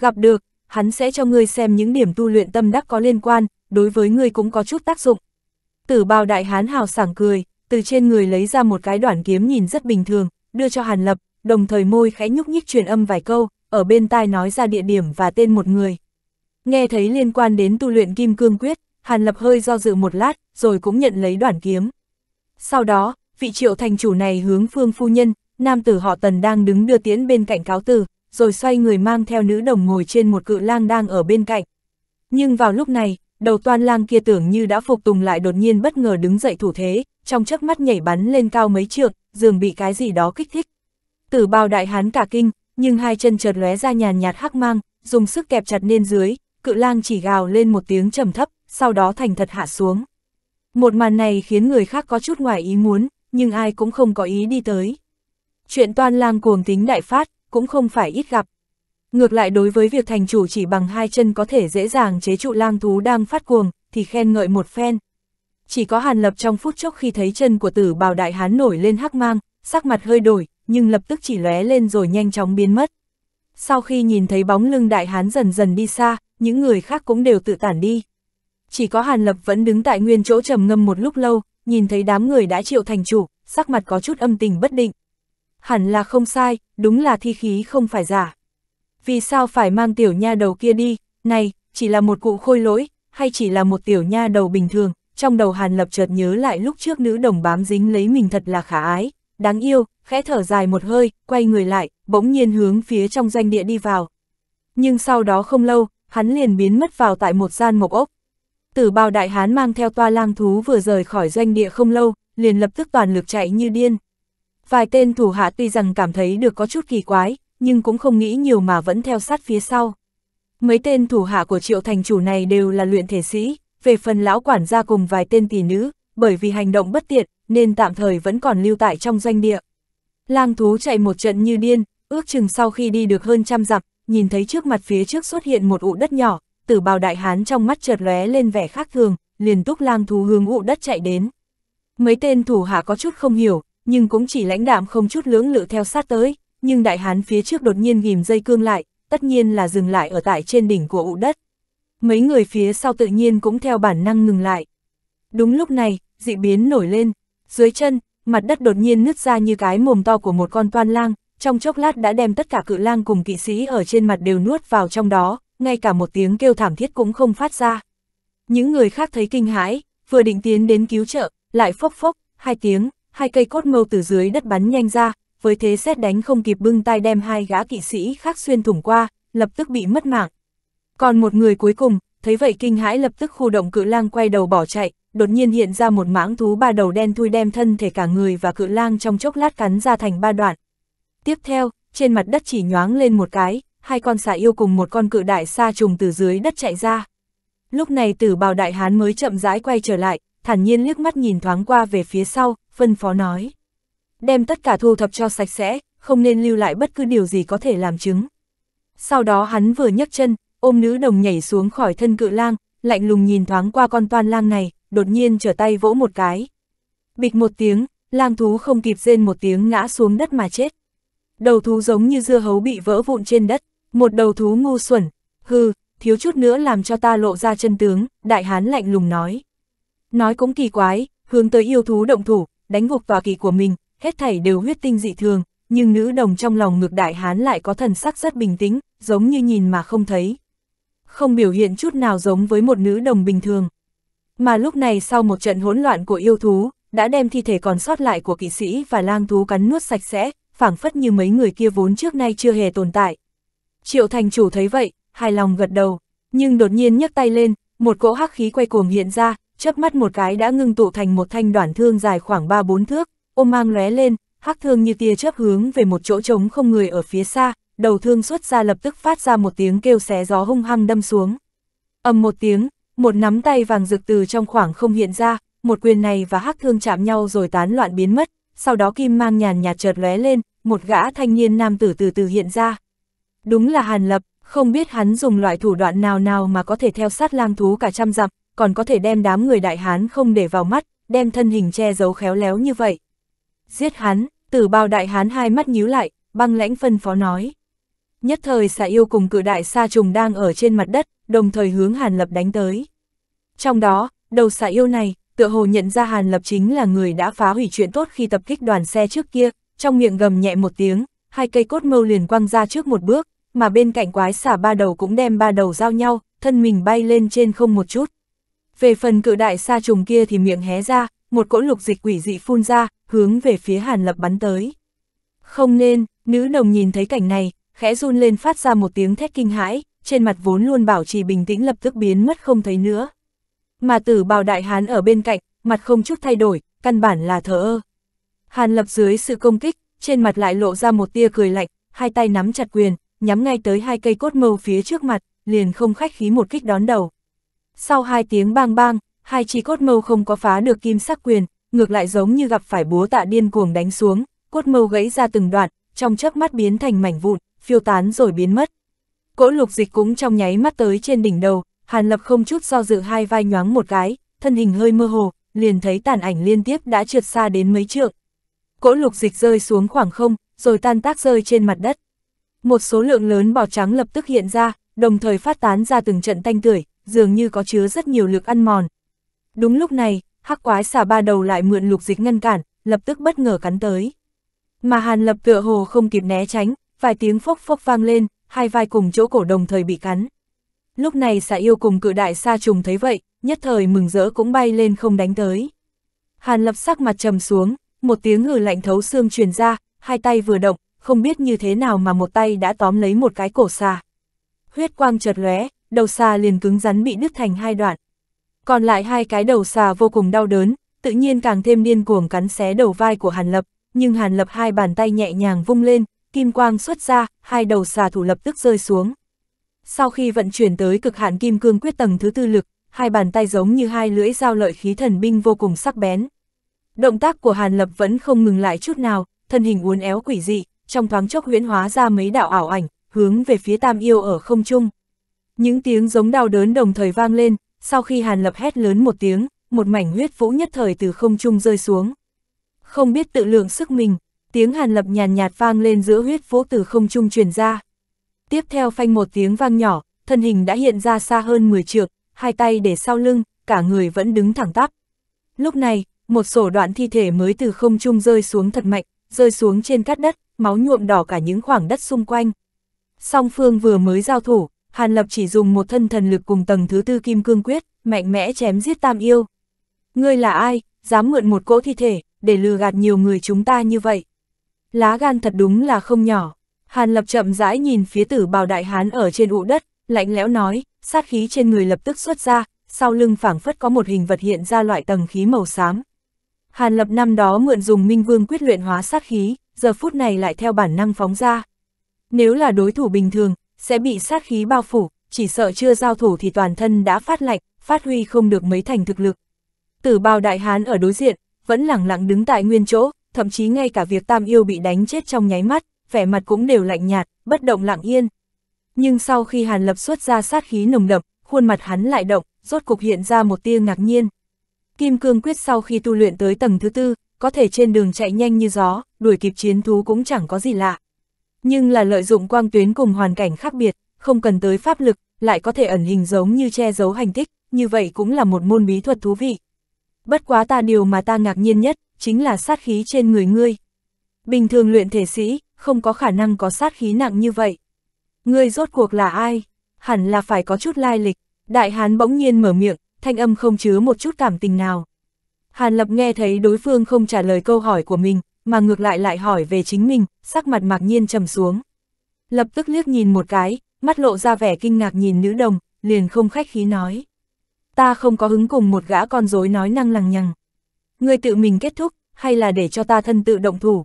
Gặp được, hắn sẽ cho ngươi xem những điểm tu luyện tâm đắc có liên quan, đối với ngươi cũng có chút tác dụng. Tử bào đại hán hào sảng cười, từ trên người lấy ra một cái đoạn kiếm nhìn rất bình thường, đưa cho Hàn Lập, đồng thời môi khẽ nhúc nhích truyền âm vài câu, ở bên tai nói ra địa điểm và tên một người. Nghe thấy liên quan đến tu luyện kim cương quyết, Hàn Lập hơi do dự một lát, rồi cũng nhận lấy đoạn kiếm. Sau đó, vị triệu thành chủ này hướng phương phu nhân, nam tử họ tần đang đứng đưa tiến bên cạnh cáo tử, rồi xoay người mang theo nữ đồng ngồi trên một cự lang đang ở bên cạnh. Nhưng vào lúc này, đầu toan lang kia tưởng như đã phục tùng lại đột nhiên bất ngờ đứng dậy thủ thế, trong chớp mắt nhảy bắn lên cao mấy trượng, dường bị cái gì đó kích thích. Tử bao đại hán cả kinh, nhưng hai chân chợt lóe ra nhàn nhạt hắc mang, dùng sức kẹp chặt nên dưới, cự lang chỉ gào lên một tiếng trầm thấp, sau đó thành thật hạ xuống. Một màn này khiến người khác có chút ngoài ý muốn, nhưng ai cũng không có ý đi tới. Chuyện toan lang cuồng tính đại phát, cũng không phải ít gặp. Ngược lại đối với việc thành chủ chỉ bằng hai chân có thể dễ dàng chế trụ lang thú đang phát cuồng, thì khen ngợi một phen. Chỉ có Hàn Lập trong phút chốc khi thấy chân của tử bào đại hán nổi lên hắc mang, sắc mặt hơi đổi, nhưng lập tức chỉ lóe lên rồi nhanh chóng biến mất. Sau khi nhìn thấy bóng lưng đại hán dần dần đi xa, những người khác cũng đều tự tản đi. Chỉ có Hàn Lập vẫn đứng tại nguyên chỗ trầm ngâm một lúc lâu, nhìn thấy đám người đã triệu thành chủ, sắc mặt có chút âm tình bất định. Hẳn là không sai, đúng là thi khí không phải giả vì sao phải mang tiểu nha đầu kia đi, này, chỉ là một cụ khôi lỗi, hay chỉ là một tiểu nha đầu bình thường, trong đầu Hàn Lập chợt nhớ lại lúc trước nữ đồng bám dính lấy mình thật là khả ái, đáng yêu, khẽ thở dài một hơi, quay người lại, bỗng nhiên hướng phía trong doanh địa đi vào. Nhưng sau đó không lâu, hắn liền biến mất vào tại một gian mộc ốc. Tử bào đại hán mang theo toa lang thú vừa rời khỏi doanh địa không lâu, liền lập tức toàn lực chạy như điên. Vài tên thủ hạ tuy rằng cảm thấy được có chút kỳ quái, nhưng cũng không nghĩ nhiều mà vẫn theo sát phía sau. Mấy tên thủ hạ của triệu thành chủ này đều là luyện thể sĩ, về phần lão quản gia cùng vài tên tỷ nữ, bởi vì hành động bất tiện nên tạm thời vẫn còn lưu tại trong doanh địa. Lang thú chạy một trận như điên, ước chừng sau khi đi được hơn trăm dặm, nhìn thấy trước mặt phía trước xuất hiện một ụ đất nhỏ, tử bào đại hán trong mắt chợt lóe lên vẻ khác thường, liền túc lang thú hướng ụ đất chạy đến. Mấy tên thủ hạ có chút không hiểu, nhưng cũng chỉ lãnh đạm không chút lưỡng lự theo sát tới nhưng đại hán phía trước đột nhiên ghim dây cương lại, tất nhiên là dừng lại ở tại trên đỉnh của ụ đất. Mấy người phía sau tự nhiên cũng theo bản năng ngừng lại. Đúng lúc này, dị biến nổi lên, dưới chân, mặt đất đột nhiên nứt ra như cái mồm to của một con toan lang, trong chốc lát đã đem tất cả cự lang cùng kỵ sĩ ở trên mặt đều nuốt vào trong đó, ngay cả một tiếng kêu thảm thiết cũng không phát ra. Những người khác thấy kinh hãi, vừa định tiến đến cứu trợ, lại phốc phốc, hai tiếng, hai cây cốt mâu từ dưới đất bắn nhanh ra, với thế xét đánh không kịp bưng tay đem hai gã kỵ sĩ khác xuyên thủng qua, lập tức bị mất mạng. Còn một người cuối cùng, thấy vậy kinh hãi lập tức khu động cự lang quay đầu bỏ chạy, đột nhiên hiện ra một mãng thú ba đầu đen thui đem thân thể cả người và cự lang trong chốc lát cắn ra thành ba đoạn. Tiếp theo, trên mặt đất chỉ nhoáng lên một cái, hai con xà yêu cùng một con cự đại sa trùng từ dưới đất chạy ra. Lúc này tử bào đại hán mới chậm rãi quay trở lại, thản nhiên liếc mắt nhìn thoáng qua về phía sau, phân phó nói đem tất cả thu thập cho sạch sẽ, không nên lưu lại bất cứ điều gì có thể làm chứng. Sau đó hắn vừa nhấc chân, ôm nữ đồng nhảy xuống khỏi thân cự lang, lạnh lùng nhìn thoáng qua con toan lang này, đột nhiên trở tay vỗ một cái. Bịch một tiếng, lang thú không kịp rên một tiếng ngã xuống đất mà chết. Đầu thú giống như dưa hấu bị vỡ vụn trên đất, một đầu thú ngu xuẩn, hư, thiếu chút nữa làm cho ta lộ ra chân tướng, đại hán lạnh lùng nói. Nói cũng kỳ quái, hướng tới yêu thú động thủ, đánh gục tòa kỳ của mình, hết thảy đều huyết tinh dị thường, nhưng nữ đồng trong lòng ngược đại hán lại có thần sắc rất bình tĩnh, giống như nhìn mà không thấy. Không biểu hiện chút nào giống với một nữ đồng bình thường. Mà lúc này sau một trận hỗn loạn của yêu thú, đã đem thi thể còn sót lại của kỵ sĩ và lang thú cắn nuốt sạch sẽ, phảng phất như mấy người kia vốn trước nay chưa hề tồn tại. Triệu thành chủ thấy vậy, hài lòng gật đầu, nhưng đột nhiên nhấc tay lên, một cỗ hắc khí quay cuồng hiện ra, chớp mắt một cái đã ngưng tụ thành một thanh đoạn thương dài khoảng 3-4 thước, ôm mang lóe lên, hắc thương như tia chớp hướng về một chỗ trống không người ở phía xa, đầu thương xuất ra lập tức phát ra một tiếng kêu xé gió hung hăng đâm xuống. ầm một tiếng, một nắm tay vàng rực từ trong khoảng không hiện ra, một quyền này và hắc thương chạm nhau rồi tán loạn biến mất, sau đó kim mang nhàn nhạt chợt lóe lên, một gã thanh niên nam tử từ từ hiện ra. Đúng là Hàn Lập, không biết hắn dùng loại thủ đoạn nào nào mà có thể theo sát lang thú cả trăm dặm, còn có thể đem đám người đại hán không để vào mắt, đem thân hình che giấu khéo léo như vậy. Giết hắn, tử bao đại hán hai mắt nhíu lại, băng lãnh phân phó nói. Nhất thời xà yêu cùng cự đại sa trùng đang ở trên mặt đất, đồng thời hướng Hàn Lập đánh tới. Trong đó, đầu xà yêu này, tựa hồ nhận ra Hàn Lập chính là người đã phá hủy chuyện tốt khi tập kích đoàn xe trước kia, trong miệng gầm nhẹ một tiếng, hai cây cốt mâu liền quăng ra trước một bước, mà bên cạnh quái xả ba đầu cũng đem ba đầu giao nhau, thân mình bay lên trên không một chút. Về phần cự đại sa trùng kia thì miệng hé ra, một cỗ lục dịch quỷ dị phun ra, hướng về phía Hàn Lập bắn tới. Không nên, nữ đồng nhìn thấy cảnh này, khẽ run lên phát ra một tiếng thét kinh hãi, trên mặt vốn luôn bảo trì bình tĩnh lập tức biến mất không thấy nữa. Mà tử bào đại hán ở bên cạnh, mặt không chút thay đổi, căn bản là thờ ơ. Hàn Lập dưới sự công kích, trên mặt lại lộ ra một tia cười lạnh, hai tay nắm chặt quyền, nhắm ngay tới hai cây cốt mâu phía trước mặt, liền không khách khí một kích đón đầu. Sau hai tiếng bang bang, hai chi cốt mâu không có phá được kim sắc quyền, ngược lại giống như gặp phải búa tạ điên cuồng đánh xuống, cốt mâu gãy ra từng đoạn, trong chớp mắt biến thành mảnh vụn, phiêu tán rồi biến mất. Cỗ lục dịch cũng trong nháy mắt tới trên đỉnh đầu, Hàn Lập không chút do dự hai vai nhoáng một cái, thân hình hơi mơ hồ, liền thấy tàn ảnh liên tiếp đã trượt xa đến mấy trượng. Cỗ lục dịch rơi xuống khoảng không, rồi tan tác rơi trên mặt đất. Một số lượng lớn bào trắng lập tức hiện ra, đồng thời phát tán ra từng trận tanh tưởi, dường như có chứa rất nhiều lực ăn mòn. Đúng lúc này, hắc quái xà ba đầu lại mượn lục dịch ngăn cản, lập tức bất ngờ cắn tới. Mà hàn lập tựa hồ không kịp né tránh, vài tiếng phốc phốc vang lên, hai vai cùng chỗ cổ đồng thời bị cắn. Lúc này xà yêu cùng cự đại xa trùng thấy vậy, nhất thời mừng rỡ cũng bay lên không đánh tới. Hàn lập sắc mặt trầm xuống, một tiếng ngừ lạnh thấu xương truyền ra, hai tay vừa động, không biết như thế nào mà một tay đã tóm lấy một cái cổ xà. Huyết quang chợt lóe, đầu xà liền cứng rắn bị đứt thành hai đoạn còn lại hai cái đầu xà vô cùng đau đớn, tự nhiên càng thêm điên cuồng cắn xé đầu vai của Hàn Lập, nhưng Hàn Lập hai bàn tay nhẹ nhàng vung lên, kim quang xuất ra, hai đầu xà thủ lập tức rơi xuống. Sau khi vận chuyển tới cực hạn kim cương quyết tầng thứ tư lực, hai bàn tay giống như hai lưỡi dao lợi khí thần binh vô cùng sắc bén. Động tác của Hàn Lập vẫn không ngừng lại chút nào, thân hình uốn éo quỷ dị, trong thoáng chốc huyễn hóa ra mấy đạo ảo ảnh, hướng về phía Tam Yêu ở không trung. Những tiếng giống đau đớn đồng thời vang lên, sau khi Hàn Lập hét lớn một tiếng, một mảnh huyết vũ nhất thời từ không trung rơi xuống. Không biết tự lượng sức mình, tiếng Hàn Lập nhàn nhạt, vang lên giữa huyết vũ từ không trung truyền ra. Tiếp theo phanh một tiếng vang nhỏ, thân hình đã hiện ra xa hơn 10 trượng, hai tay để sau lưng, cả người vẫn đứng thẳng tắp. Lúc này, một sổ đoạn thi thể mới từ không trung rơi xuống thật mạnh, rơi xuống trên cát đất, máu nhuộm đỏ cả những khoảng đất xung quanh. Song phương vừa mới giao thủ, Hàn Lập chỉ dùng một thân thần lực cùng tầng thứ tư kim cương quyết, mạnh mẽ chém giết tam yêu. Ngươi là ai, dám mượn một cỗ thi thể, để lừa gạt nhiều người chúng ta như vậy. Lá gan thật đúng là không nhỏ. Hàn Lập chậm rãi nhìn phía tử bào đại hán ở trên ụ đất, lạnh lẽo nói, sát khí trên người lập tức xuất ra, sau lưng phảng phất có một hình vật hiện ra loại tầng khí màu xám. Hàn Lập năm đó mượn dùng Minh Vương quyết luyện hóa sát khí, giờ phút này lại theo bản năng phóng ra. Nếu là đối thủ bình thường, sẽ bị sát khí bao phủ, chỉ sợ chưa giao thủ thì toàn thân đã phát lạnh, phát huy không được mấy thành thực lực. Tử bào đại hán ở đối diện, vẫn lẳng lặng đứng tại nguyên chỗ, thậm chí ngay cả việc tam yêu bị đánh chết trong nháy mắt, vẻ mặt cũng đều lạnh nhạt, bất động lặng yên. Nhưng sau khi Hàn Lập xuất ra sát khí nồng đậm, khuôn mặt hắn lại động, rốt cục hiện ra một tia ngạc nhiên. Kim Cương Quyết sau khi tu luyện tới tầng thứ tư, có thể trên đường chạy nhanh như gió, đuổi kịp chiến thú cũng chẳng có gì lạ. Nhưng là lợi dụng quang tuyến cùng hoàn cảnh khác biệt, không cần tới pháp lực, lại có thể ẩn hình giống như che giấu hành tích, như vậy cũng là một môn bí thuật thú vị. Bất quá ta điều mà ta ngạc nhiên nhất, chính là sát khí trên người ngươi. Bình thường luyện thể sĩ, không có khả năng có sát khí nặng như vậy. Ngươi rốt cuộc là ai? Hẳn là phải có chút lai lịch. Đại Hán bỗng nhiên mở miệng, thanh âm không chứa một chút cảm tình nào. Hàn Lập nghe thấy đối phương không trả lời câu hỏi của mình, mà ngược lại lại hỏi về chính mình, sắc mặt mạc nhiên trầm xuống. Lập tức liếc nhìn một cái, mắt lộ ra vẻ kinh ngạc nhìn nữ đồng, liền không khách khí nói. Ta không có hứng cùng một gã con rối nói năng lằng nhằng. Ngươi tự mình kết thúc, hay là để cho ta thân tự động thủ.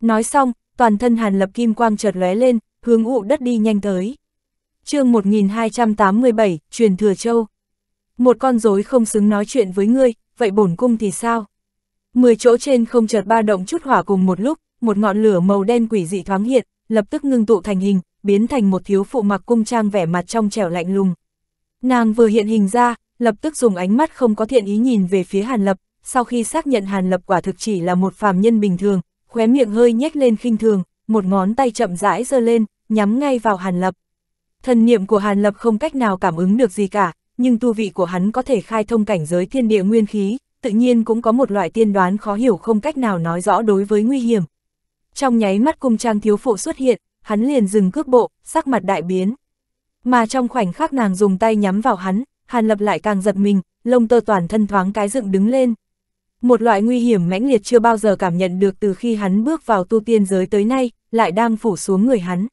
Nói xong, toàn thân hàn lập kim quang chợt lóe lên, hướng ụ đất đi nhanh tới. chương 1287, truyền thừa châu. Một con rối không xứng nói chuyện với ngươi, vậy bổn cung thì sao? Mười chỗ trên không chợt ba động chút hỏa cùng một lúc, một ngọn lửa màu đen quỷ dị thoáng hiện, lập tức ngưng tụ thành hình, biến thành một thiếu phụ mặc cung trang vẻ mặt trong trẻo lạnh lùng. Nàng vừa hiện hình ra, lập tức dùng ánh mắt không có thiện ý nhìn về phía Hàn Lập, sau khi xác nhận Hàn Lập quả thực chỉ là một phàm nhân bình thường, khóe miệng hơi nhếch lên khinh thường, một ngón tay chậm rãi giơ lên, nhắm ngay vào Hàn Lập. Thần niệm của Hàn Lập không cách nào cảm ứng được gì cả, nhưng tu vị của hắn có thể khai thông cảnh giới thiên địa nguyên khí, tự nhiên cũng có một loại tiên đoán khó hiểu không cách nào nói rõ đối với nguy hiểm. Trong nháy mắt cung trang thiếu phụ xuất hiện, hắn liền dừng cước bộ, sắc mặt đại biến. Mà trong khoảnh khắc nàng dùng tay nhắm vào hắn, Hàn Lập lại càng giật mình, lông tơ toàn thân thoáng cái dựng đứng lên. Một loại nguy hiểm mãnh liệt chưa bao giờ cảm nhận được từ khi hắn bước vào tu tiên giới tới nay, lại đang phủ xuống người hắn.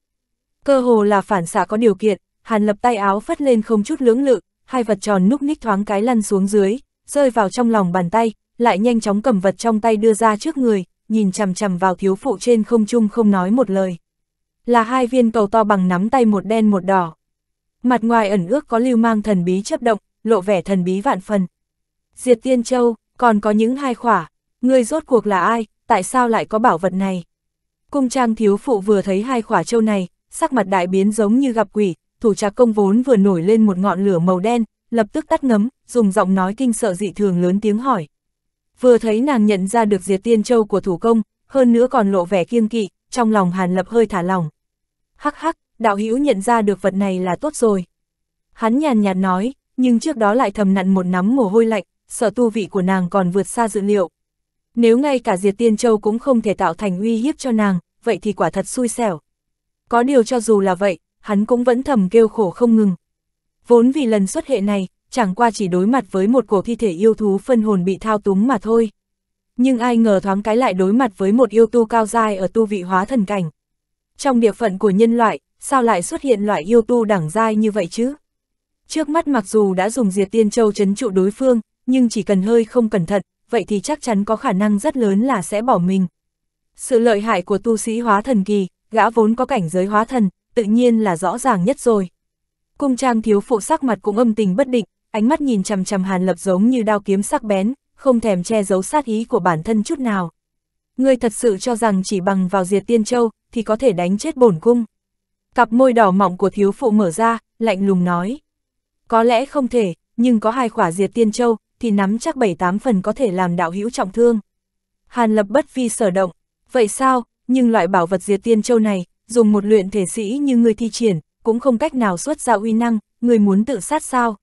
Cơ hồ là phản xạ có điều kiện, Hàn Lập tay áo phất lên không chút lưỡng lự, hai vật tròn núp ních thoáng cái lăn xuống dưới, rơi vào trong lòng bàn tay, lại nhanh chóng cầm vật trong tay đưa ra trước người, nhìn chằm chằm vào thiếu phụ trên không trung không nói một lời. Là hai viên cầu to bằng nắm tay một đen một đỏ. Mặt ngoài ẩn ước có lưu mang thần bí chấp động, lộ vẻ thần bí vạn phần. Diệt Tiên Châu, còn có những hai khỏa, ngươi rốt cuộc là ai, tại sao lại có bảo vật này? Cung trang thiếu phụ vừa thấy hai khỏa châu này, sắc mặt đại biến giống như gặp quỷ, thủ trạc công vốn vừa nổi lên một ngọn lửa màu đen, lập tức tắt ngấm, dùng giọng nói kinh sợ dị thường lớn tiếng hỏi. Vừa thấy nàng nhận ra được diệt tiên châu của thủ công, hơn nữa còn lộ vẻ kiêng kỵ, trong lòng Hàn Lập hơi thả lòng. Hắc hắc, đạo hữu nhận ra được vật này là tốt rồi. Hắn nhàn nhạt nói, nhưng trước đó lại thầm nặn một nắm mồ hôi lạnh, sợ tu vị của nàng còn vượt xa dự liệu. Nếu ngay cả diệt tiên châu cũng không thể tạo thành uy hiếp cho nàng, vậy thì quả thật xui xẻo. Có điều cho dù là vậy, hắn cũng vẫn thầm kêu khổ không ngừng vốn vì lần xuất hệ này, chẳng qua chỉ đối mặt với một cổ thi thể yêu thú phân hồn bị thao túng mà thôi. Nhưng ai ngờ thoáng cái lại đối mặt với một yêu tu cao dai ở tu vị hóa thần cảnh. Trong địa phận của nhân loại, sao lại xuất hiện loại yêu tu đẳng dai như vậy chứ? Trước mắt mặc dù đã dùng diệt tiên châu chấn trụ đối phương, nhưng chỉ cần hơi không cẩn thận, vậy thì chắc chắn có khả năng rất lớn là sẽ bỏ mình. Sự lợi hại của tu sĩ hóa thần kỳ, gã vốn có cảnh giới hóa thần, tự nhiên là rõ ràng nhất rồi. Cung trang thiếu phụ sắc mặt cũng âm tình bất định, ánh mắt nhìn chằm chằm Hàn Lập giống như đao kiếm sắc bén, không thèm che giấu sát ý của bản thân chút nào. Ngươi thật sự cho rằng chỉ bằng vào diệt tiên châu, thì có thể đánh chết bổn cung. Cặp môi đỏ mọng của thiếu phụ mở ra, lạnh lùng nói. Có lẽ không thể, nhưng có hai khỏa diệt tiên châu, thì nắm chắc bảy tám phần có thể làm đạo hữu trọng thương. Hàn lập bất vi sở động, vậy sao, nhưng loại bảo vật diệt tiên châu này, dùng một luyện thể sĩ như người thi triển, cũng không cách nào xuất ra uy năng, người muốn tự sát sao.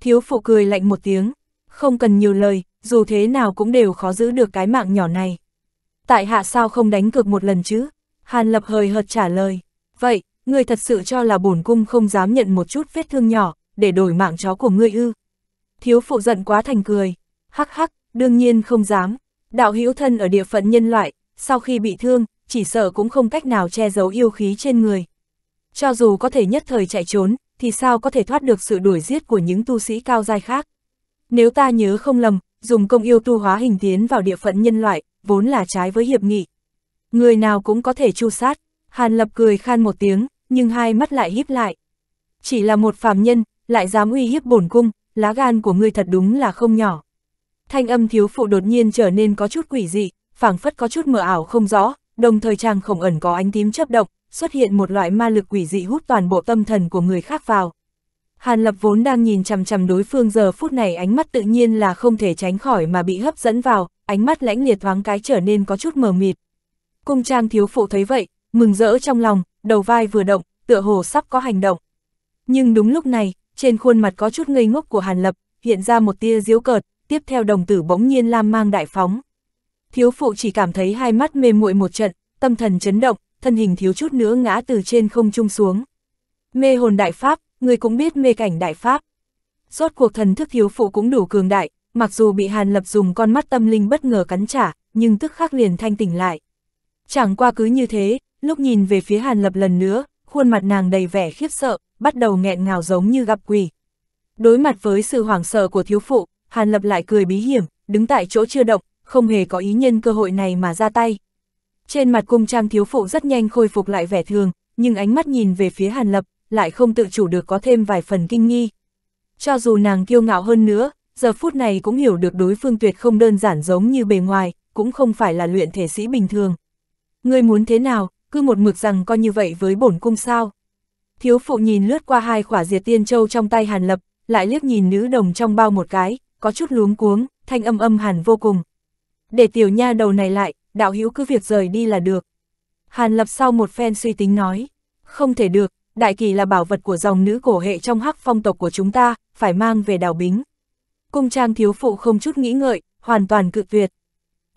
Thiếu phụ cười lạnh một tiếng, không cần nhiều lời, dù thế nào cũng đều khó giữ được cái mạng nhỏ này. Tại hạ sao không đánh cược một lần chứ? Hàn lập hời hợt trả lời. Vậy, người thật sự cho là bổn cung không dám nhận một chút vết thương nhỏ, để đổi mạng chó của ngươi ư. Thiếu phụ giận quá thành cười. Hắc hắc, đương nhiên không dám. Đạo hữu thân ở địa phận nhân loại, sau khi bị thương, chỉ sợ cũng không cách nào che giấu yêu khí trên người, cho dù có thể nhất thời chạy trốn, thì sao có thể thoát được sự đuổi giết của những tu sĩ cao giai khác. Nếu ta nhớ không lầm, dùng công yêu tu hóa hình tiến vào địa phận nhân loại, vốn là trái với hiệp nghị. Người nào cũng có thể chu sát, Hàn Lập cười khan một tiếng, nhưng hai mắt lại híp lại. Chỉ là một phàm nhân, lại dám uy hiếp bổn cung, lá gan của ngươi thật đúng là không nhỏ. Thanh âm thiếu phụ đột nhiên trở nên có chút quỷ dị, phảng phất có chút mờ ảo không rõ, đồng thời chàng khổng ẩn có ánh tím chớp động, xuất hiện một loại ma lực quỷ dị hút toàn bộ tâm thần của người khác vào. Hàn Lập vốn đang nhìn chằm chằm đối phương giờ phút này ánh mắt tự nhiên là không thể tránh khỏi mà bị hấp dẫn vào, ánh mắt lãnh liệt thoáng cái trở nên có chút mờ mịt. Cung trang thiếu phụ thấy vậy, mừng rỡ trong lòng, đầu vai vừa động, tựa hồ sắp có hành động. Nhưng đúng lúc này, trên khuôn mặt có chút ngây ngốc của Hàn Lập, hiện ra một tia diếu cợt, tiếp theo đồng tử bỗng nhiên lam mang đại phóng. Thiếu phụ chỉ cảm thấy hai mắt mê muội một trận, tâm thần chấn động, thân hình thiếu chút nữa ngã từ trên không trung xuống. Mê hồn đại pháp, người cũng biết mê cảnh đại pháp. Rốt cuộc thần thức thiếu phụ cũng đủ cường đại, mặc dù bị Hàn Lập dùng con mắt tâm linh bất ngờ cắn trả, nhưng tức khắc liền thanh tỉnh lại. Chẳng qua cứ như thế, lúc nhìn về phía Hàn Lập lần nữa, khuôn mặt nàng đầy vẻ khiếp sợ, bắt đầu nghẹn ngào giống như gặp quỷ. Đối mặt với sự hoảng sợ của thiếu phụ, Hàn Lập lại cười bí hiểm, đứng tại chỗ chưa động, không hề có ý nhân cơ hội này mà ra tay, trên mặt cung trang thiếu phụ rất nhanh khôi phục lại vẻ thường, nhưng ánh mắt nhìn về phía Hàn Lập, lại không tự chủ được có thêm vài phần kinh nghi. Cho dù nàng kiêu ngạo hơn nữa, giờ phút này cũng hiểu được đối phương tuyệt không đơn giản giống như bề ngoài, cũng không phải là luyện thể sĩ bình thường. Ngươi muốn thế nào, cứ một mực rằng coi như vậy với bổn cung sao. Thiếu phụ nhìn lướt qua hai quả diệt tiên châu trong tay Hàn Lập, lại liếc nhìn nữ đồng trong bao một cái, có chút luống cuống, thanh âm âm hàn vô cùng. Để tiểu nha đầu này lại, đạo hữu cứ việc rời đi là được. Hàn Lập sau một phen suy tính nói, không thể được, đại kỳ là bảo vật của dòng nữ cổ hệ trong hắc phong tộc của chúng ta, phải mang về đảo bính. Cung trang thiếu phụ không chút nghĩ ngợi, hoàn toàn cự tuyệt.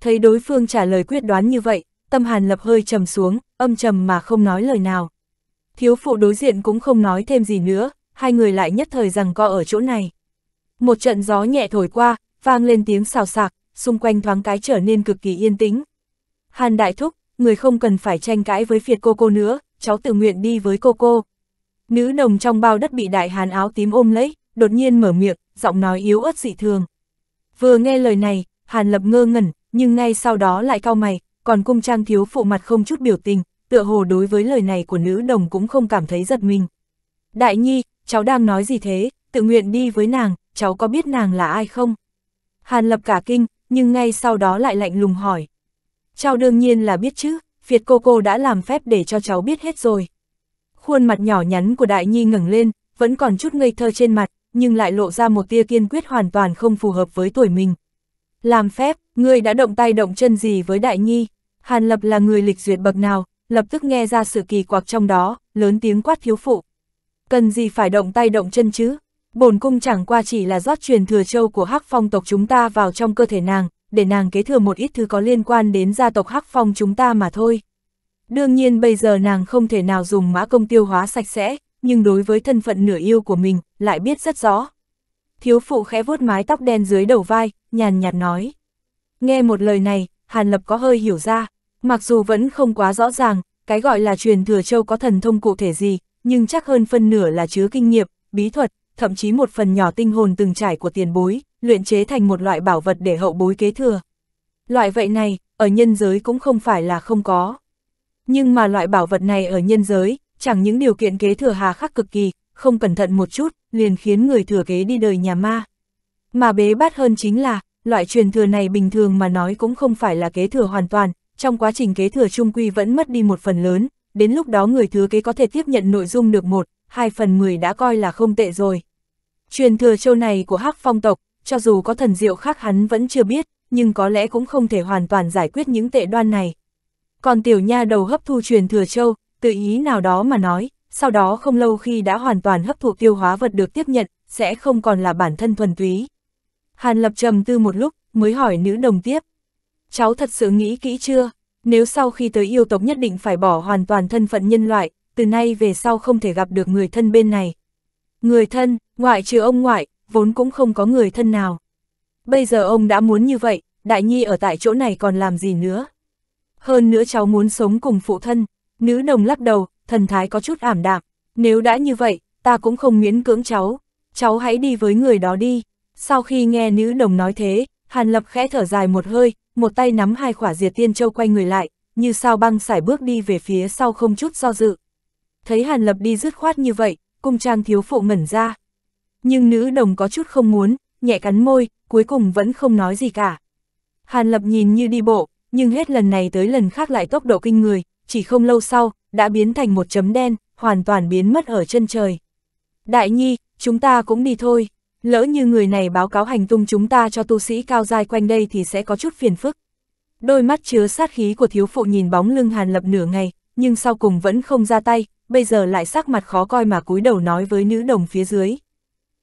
Thấy đối phương trả lời quyết đoán như vậy, tâm Hàn Lập hơi trầm xuống, âm trầm mà không nói lời nào. Thiếu phụ đối diện cũng không nói thêm gì nữa, hai người lại nhất thời rằng co ở chỗ này. Một trận gió nhẹ thổi qua, vang lên tiếng xào xạc, xung quanh thoáng cái trở nên cực kỳ yên tĩnh. Hàn Đại Thúc, người không cần phải tranh cãi với phiệt cô cô nữa, cháu tự nguyện đi với cô cô. Nữ nồng trong bao đất bị đại hàn áo tím ôm lấy, đột nhiên mở miệng, giọng nói yếu ớt dị thường. Vừa nghe lời này, Hàn Lập ngơ ngẩn, nhưng ngay sau đó lại cau mày, còn cung trang thiếu phụ mặt không chút biểu tình, tựa hồ đối với lời này của nữ đồng cũng không cảm thấy giật mình. Đại nhi, cháu đang nói gì thế, tự nguyện đi với nàng, cháu có biết nàng là ai không? Hàn Lập cả kinh, nhưng ngay sau đó lại lạnh lùng hỏi, Cháu đương nhiên là biết chứ, Việt cô cô đã làm phép để cho cháu biết hết rồi. Khuôn mặt nhỏ nhắn của Đại Nhi ngẩng lên, vẫn còn chút ngây thơ trên mặt, nhưng lại lộ ra một tia kiên quyết hoàn toàn không phù hợp với tuổi mình. Làm phép, ngươi đã động tay động chân gì với Đại Nhi? Hàn Lập là người lịch duyệt bậc nào, lập tức nghe ra sự kỳ quặc trong đó, lớn tiếng quát thiếu phụ. Cần gì phải động tay động chân chứ? Bổn cung chẳng qua chỉ là rót truyền thừa châu của hắc phong tộc chúng ta vào trong cơ thể nàng, để nàng kế thừa một ít thứ có liên quan đến gia tộc Hắc Phong chúng ta mà thôi. Đương nhiên bây giờ nàng không thể nào dùng mã công tiêu hóa sạch sẽ, nhưng đối với thân phận nửa yêu của mình, lại biết rất rõ. Thiếu phụ khẽ vuốt mái tóc đen dưới đầu vai, nhàn nhạt nói. Nghe một lời này, Hàn Lập có hơi hiểu ra, mặc dù vẫn không quá rõ ràng, cái gọi là truyền thừa châu có thần thông cụ thể gì, nhưng chắc hơn phân nửa là chứa kinh nghiệm, bí thuật, thậm chí một phần nhỏ tinh hồn từng trải của tiền bối, luyện chế thành một loại bảo vật để hậu bối kế thừa. Loại vậy này, ở nhân giới cũng không phải là không có. Nhưng mà loại bảo vật này ở nhân giới, chẳng những điều kiện kế thừa hà khắc cực kỳ, không cẩn thận một chút, liền khiến người thừa kế đi đời nhà ma. Mà bế bát hơn chính là, loại truyền thừa này bình thường mà nói cũng không phải là kế thừa hoàn toàn, trong quá trình kế thừa trung quy vẫn mất đi một phần lớn, đến lúc đó người thừa kế có thể tiếp nhận nội dung được một, hai phần mười đã coi là không tệ rồi. Truyền thừa châu này của hắc phong tộc, cho dù có thần diệu khác hắn vẫn chưa biết, nhưng có lẽ cũng không thể hoàn toàn giải quyết những tệ đoan này. Còn tiểu nha đầu hấp thu truyền thừa châu, tự ý nào đó mà nói, sau đó không lâu khi đã hoàn toàn hấp thụ tiêu hóa vật được tiếp nhận, sẽ không còn là bản thân thuần túy. Hàn lập trầm tư một lúc, mới hỏi nữ đồng tiếp. Cháu thật sự nghĩ kỹ chưa? Nếu sau khi tới yêu tộc nhất định phải bỏ hoàn toàn thân phận nhân loại, từ nay về sau không thể gặp được người thân bên này. Người thân, ngoại trừ ông ngoại, vốn cũng không có người thân nào. Bây giờ ông đã muốn như vậy, Đại Nhi ở tại chỗ này còn làm gì nữa? Hơn nữa cháu muốn sống cùng phụ thân, nữ đồng lắc đầu, thần thái có chút ảm đạm, nếu đã như vậy, ta cũng không miễn cưỡng cháu, cháu hãy đi với người đó đi. Sau khi nghe nữ đồng nói thế, Hàn Lập khẽ thở dài một hơi, một tay nắm hai khỏa diệt tiên châu quay người lại, như sao băng sải bước đi về phía sau không chút do dự. Thấy Hàn Lập đi dứt khoát như vậy, cung trang thiếu phụ ngẩn ra, nhưng nữ đồng có chút không muốn, nhẹ cắn môi, cuối cùng vẫn không nói gì cả. Hàn Lập nhìn như đi bộ, nhưng hết lần này tới lần khác lại tốc độ kinh người, chỉ không lâu sau, đã biến thành một chấm đen, hoàn toàn biến mất ở chân trời. Đại nhi, chúng ta cũng đi thôi, lỡ như người này báo cáo hành tung chúng ta cho tu sĩ cao dai quanh đây thì sẽ có chút phiền phức. Đôi mắt chứa sát khí của thiếu phụ nhìn bóng lưng Hàn Lập nửa ngày, nhưng sau cùng vẫn không ra tay, bây giờ lại sắc mặt khó coi mà cúi đầu nói với nữ đồng phía dưới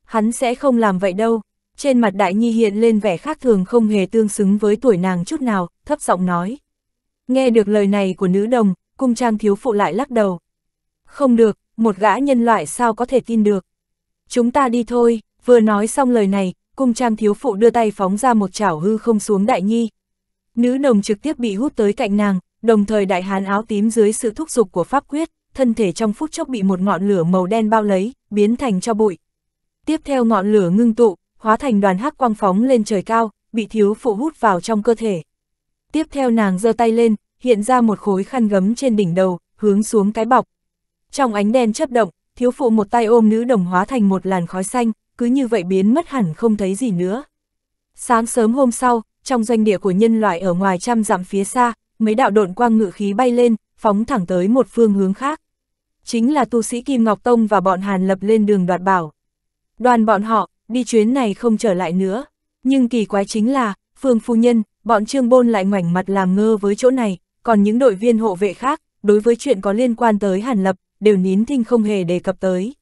hắn sẽ không làm vậy đâu. Trên mặt đại nhi hiện lên vẻ khác thường không hề tương xứng với tuổi nàng chút nào, thấp giọng nói. Nghe được lời này của nữ đồng, cung trang thiếu phụ lại lắc đầu. Không được, một gã nhân loại sao có thể tin được. Chúng ta đi thôi, vừa nói xong lời này, cung trang thiếu phụ đưa tay phóng ra một chảo hư không xuống đại nhi. Nữ đồng trực tiếp bị hút tới cạnh nàng, đồng thời đại hán áo tím dưới sự thúc giục của pháp quyết, thân thể trong phút chốc bị một ngọn lửa màu đen bao lấy, biến thành cho bụi. Tiếp theo ngọn lửa ngưng tụ, hóa thành đoàn hắc quang phóng lên trời cao, bị thiếu phụ hút vào trong cơ thể. Tiếp theo nàng giơ tay lên, hiện ra một khối khăn gấm trên đỉnh đầu, hướng xuống cái bọc. Trong ánh đèn chấp động, thiếu phụ một tay ôm nữ đồng hóa thành một làn khói xanh, cứ như vậy biến mất hẳn không thấy gì nữa. Sáng sớm hôm sau, trong doanh địa của nhân loại ở ngoài trăm dặm phía xa, mấy đạo độn quang ngự khí bay lên, phóng thẳng tới một phương hướng khác. Chính là tu sĩ Kim Ngọc Tông và bọn Hàn lập lên đường đoạt bảo. Đoàn bọn họ, đi chuyến này không trở lại nữa. Nhưng kỳ quái chính là, Phương Phu Nhân, bọn Trương Bôn lại ngoảnh mặt làm ngơ với chỗ này, còn những đội viên hộ vệ khác, đối với chuyện có liên quan tới Hàn Lập, đều nín thinh không hề đề cập tới.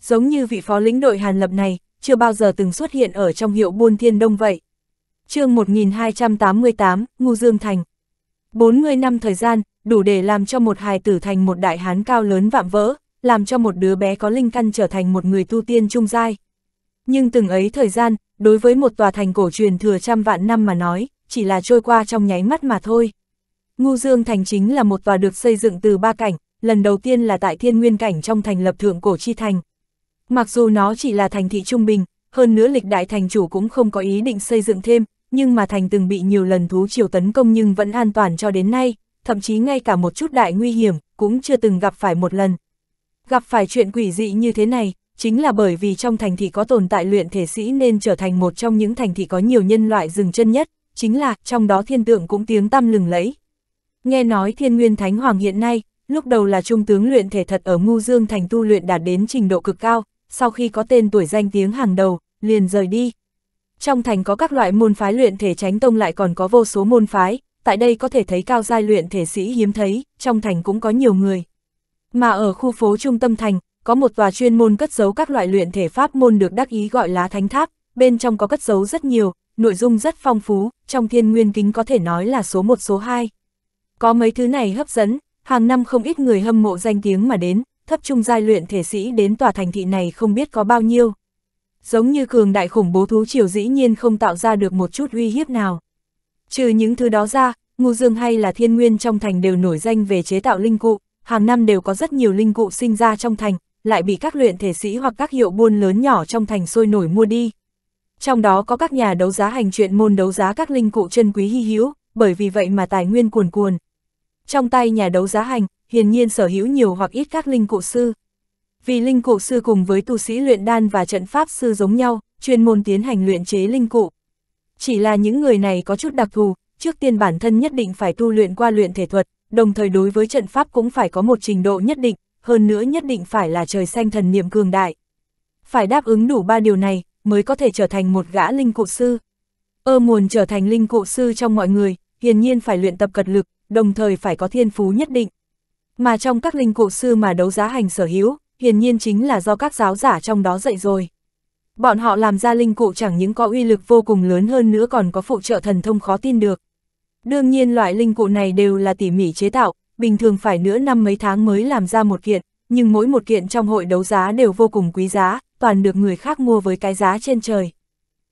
Giống như vị phó lĩnh đội Hàn Lập này, chưa bao giờ từng xuất hiện ở trong hiệu buôn thiên đông vậy. chương 1288, Ngu Dương Thành 40 năm thời gian, đủ để làm cho một hài tử thành một đại hán cao lớn vạm vỡ, làm cho một đứa bé có linh căn trở thành một người tu tiên trung giai. Nhưng từng ấy thời gian, đối với một tòa thành cổ truyền thừa trăm vạn năm mà nói, chỉ là trôi qua trong nháy mắt mà thôi. Ngu Dương Thành chính là một tòa được xây dựng từ ba cảnh, lần đầu tiên là tại thiên nguyên cảnh trong thành lập thượng cổ chi thành. Mặc dù nó chỉ là thành thị trung bình, hơn nữa lịch đại thành chủ cũng không có ý định xây dựng thêm, nhưng mà thành từng bị nhiều lần thú triều tấn công nhưng vẫn an toàn cho đến nay, thậm chí ngay cả một chút đại nguy hiểm cũng chưa từng gặp phải một lần. Gặp phải chuyện quỷ dị như thế này, chính là bởi vì trong thành thị có tồn tại luyện thể sĩ nên trở thành một trong những thành thị có nhiều nhân loại dừng chân nhất, chính là trong đó thiên tượng cũng tiếng tăm lừng lẫy. Nghe nói thiên nguyên thánh hoàng hiện nay, lúc đầu là trung tướng luyện thể thật ở Ngu Dương thành tu luyện đạt đến trình độ cực cao, sau khi có tên tuổi danh tiếng hàng đầu, liền rời đi. Trong thành có các loại môn phái luyện thể tránh tông lại còn có vô số môn phái, tại đây có thể thấy cao giai luyện thể sĩ hiếm thấy, trong thành cũng có nhiều người. Mà ở khu phố trung tâm thành, có một tòa chuyên môn cất giấu các loại luyện thể pháp môn được đắc ý gọi là thánh tháp, bên trong có cất giấu rất nhiều, nội dung rất phong phú, trong thiên nguyên kính có thể nói là số 1 số 2. Có mấy thứ này hấp dẫn, hàng năm không ít người hâm mộ danh tiếng mà đến, thấp trung giai luyện thể sĩ đến tòa thành thị này không biết có bao nhiêu. Giống như cường đại khủng bố thú triều dĩ nhiên không tạo ra được một chút uy hiếp nào. Trừ những thứ đó ra, Ngu Dương hay là Thiên Nguyên trong thành đều nổi danh về chế tạo linh cụ, hàng năm đều có rất nhiều linh cụ sinh ra trong thành, lại bị các luyện thể sĩ hoặc các hiệu buôn lớn nhỏ trong thành sôi nổi mua đi. Trong đó có các nhà đấu giá hành chuyện môn đấu giá các linh cụ chân quý hy hữu, bởi vì vậy mà tài nguyên cuồn cuồn. Trong tay nhà đấu giá hành, hiển nhiên sở hữu nhiều hoặc ít các linh cụ sư. Vì linh cụ sư cùng với tu sĩ luyện đan và trận pháp sư giống nhau, chuyên môn tiến hành luyện chế linh cụ. Chỉ là những người này có chút đặc thù, trước tiên bản thân nhất định phải tu luyện qua luyện thể thuật, đồng thời đối với trận pháp cũng phải có một trình độ nhất định, hơn nữa nhất định phải là trời xanh thần niệm cường đại. Phải đáp ứng đủ ba điều này, mới có thể trở thành một gã linh cụ sư. Ơ muồn trở thành linh cụ sư trong mọi người, hiển nhiên phải luyện tập cật lực, đồng thời phải có thiên phú nhất định. Mà trong các linh cụ sư mà đấu giá hành sở hữu, hiển nhiên chính là do các giáo giả trong đó dạy rồi. Bọn họ làm ra linh cụ chẳng những có uy lực vô cùng lớn hơn nữa còn có phụ trợ thần thông khó tin được. Đương nhiên loại linh cụ này đều là tỉ mỉ chế tạo, bình thường phải nửa năm mấy tháng mới làm ra một kiện, nhưng mỗi một kiện trong hội đấu giá đều vô cùng quý giá, toàn được người khác mua với cái giá trên trời.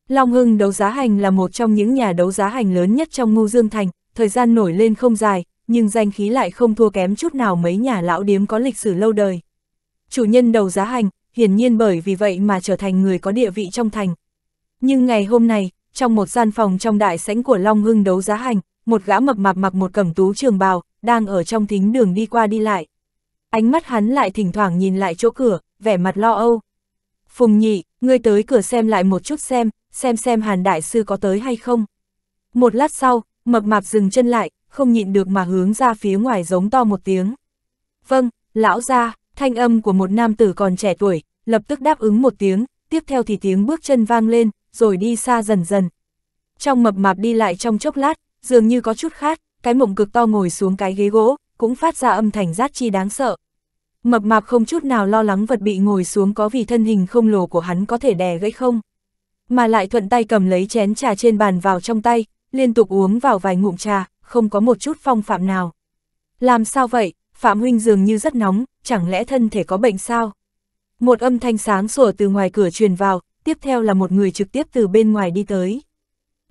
Long Hưng đấu giá hành là một trong những nhà đấu giá hành lớn nhất trong Ngô Dương Thành, thời gian nổi lên không dài, nhưng danh khí lại không thua kém chút nào mấy nhà lão điếm có lịch sử lâu đời. Chủ nhân đầu giá hành, hiển nhiên bởi vì vậy mà trở thành người có địa vị trong thành. Nhưng ngày hôm nay, trong một gian phòng trong đại sảnh của Long Hưng đấu giá hành, một gã mập mạp mặc một cẩm tú trường bào, đang ở trong thính đường đi qua đi lại. Ánh mắt hắn lại thỉnh thoảng nhìn lại chỗ cửa, vẻ mặt lo âu. Phùng nhị, ngươi tới cửa xem lại một chút xem, xem xem hàn đại sư có tới hay không. Một lát sau, mập mạp dừng chân lại, không nhịn được mà hướng ra phía ngoài giống to một tiếng. Vâng, lão ra, thanh âm của một nam tử còn trẻ tuổi, lập tức đáp ứng một tiếng, tiếp theo thì tiếng bước chân vang lên, rồi đi xa dần dần. Trong mập mạp đi lại trong chốc lát, dường như có chút khát, cái mộng cực to ngồi xuống cái ghế gỗ, cũng phát ra âm thanh rát chi đáng sợ. Mập mạp không chút nào lo lắng vật bị ngồi xuống có vì thân hình không lồ của hắn có thể đè gãy không. Mà lại thuận tay cầm lấy chén trà trên bàn vào trong tay, liên tục uống vào vài ngụm trà, không có một chút phong phạm nào. Làm sao vậy, Phạm Huynh dường như rất nóng, chẳng lẽ thân thể có bệnh sao? Một âm thanh sáng sủa từ ngoài cửa truyền vào, tiếp theo là một người trực tiếp từ bên ngoài đi tới.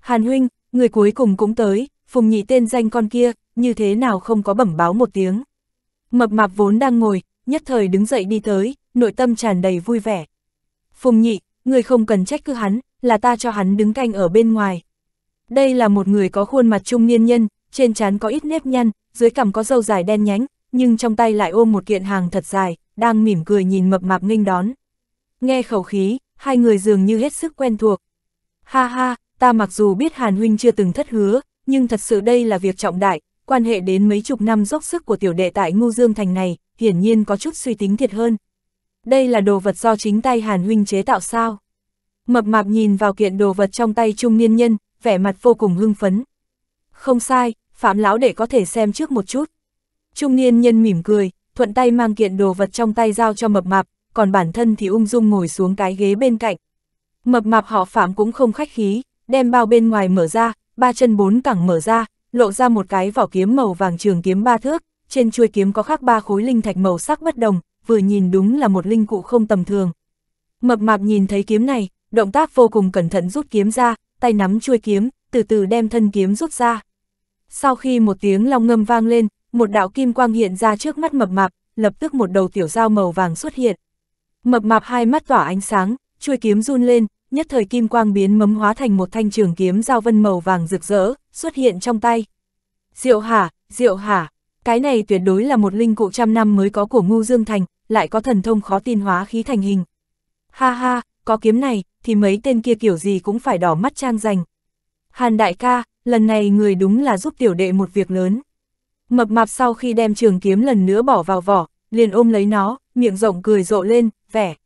Hàn Huynh, Người cuối cùng cũng tới, Phùng Nhị tên danh con kia, như thế nào không có bẩm báo một tiếng. Mập mạp vốn đang ngồi, nhất thời đứng dậy đi tới, nội tâm tràn đầy vui vẻ. Phùng Nhị, người không cần trách cứ hắn, là ta cho hắn đứng canh ở bên ngoài. Đây là một người có khuôn mặt trung niên nhân, trên trán có ít nếp nhăn, dưới cằm có râu dài đen nhánh, nhưng trong tay lại ôm một kiện hàng thật dài, đang mỉm cười nhìn mập mạp nghênh đón. Nghe khẩu khí, hai người dường như hết sức quen thuộc. Ha ha, ta mặc dù biết Hàn Huynh chưa từng thất hứa, nhưng thật sự đây là việc trọng đại, quan hệ đến mấy chục năm dốc sức của tiểu đệ tại Ngô Dương Thành này, hiển nhiên có chút suy tính thiệt hơn. Đây là đồ vật do chính tay Hàn Huynh chế tạo sao? Mập mạp nhìn vào kiện đồ vật trong tay trung niên nhân, vẻ mặt vô cùng hưng phấn. Không sai, Phạm Lão để có thể xem trước một chút. Trung niên nhân mỉm cười, thuận tay mang kiện đồ vật trong tay giao cho mập mạp, còn bản thân thì ung dung ngồi xuống cái ghế bên cạnh. Mập mạp họ Phạm cũng không khách khí, đem bao bên ngoài mở ra, ba chân bốn cẳng mở ra, lộ ra một cái vỏ kiếm màu vàng trường kiếm ba thước, trên chuôi kiếm có khắc ba khối linh thạch màu sắc bất đồng, vừa nhìn đúng là một linh cụ không tầm thường. Mập mạp nhìn thấy kiếm này, động tác vô cùng cẩn thận rút kiếm ra, tay nắm chuôi kiếm, từ từ đem thân kiếm rút ra. Sau khi một tiếng long ngâm vang lên, một đạo kim quang hiện ra trước mắt mập mạp, lập tức một đầu tiểu dao màu vàng xuất hiện. Mập mạp hai mắt tỏa ánh sáng, chuôi kiếm run lên, nhất thời kim quang biến mấm hóa thành một thanh trường kiếm dao vân màu vàng rực rỡ, xuất hiện trong tay. Diệu hả, diệu hả, cái này tuyệt đối là một linh cụ trăm năm mới có của ngu dương thành, lại có thần thông khó tin hóa khí thành hình. Ha ha, có kiếm này, thì mấy tên kia kiểu gì cũng phải đỏ mắt trang dành. Hàn đại ca, lần này người đúng là giúp tiểu đệ một việc lớn. Mập mạp sau khi đem trường kiếm lần nữa bỏ vào vỏ, liền ôm lấy nó, miệng rộng cười rộ lên, vẻ.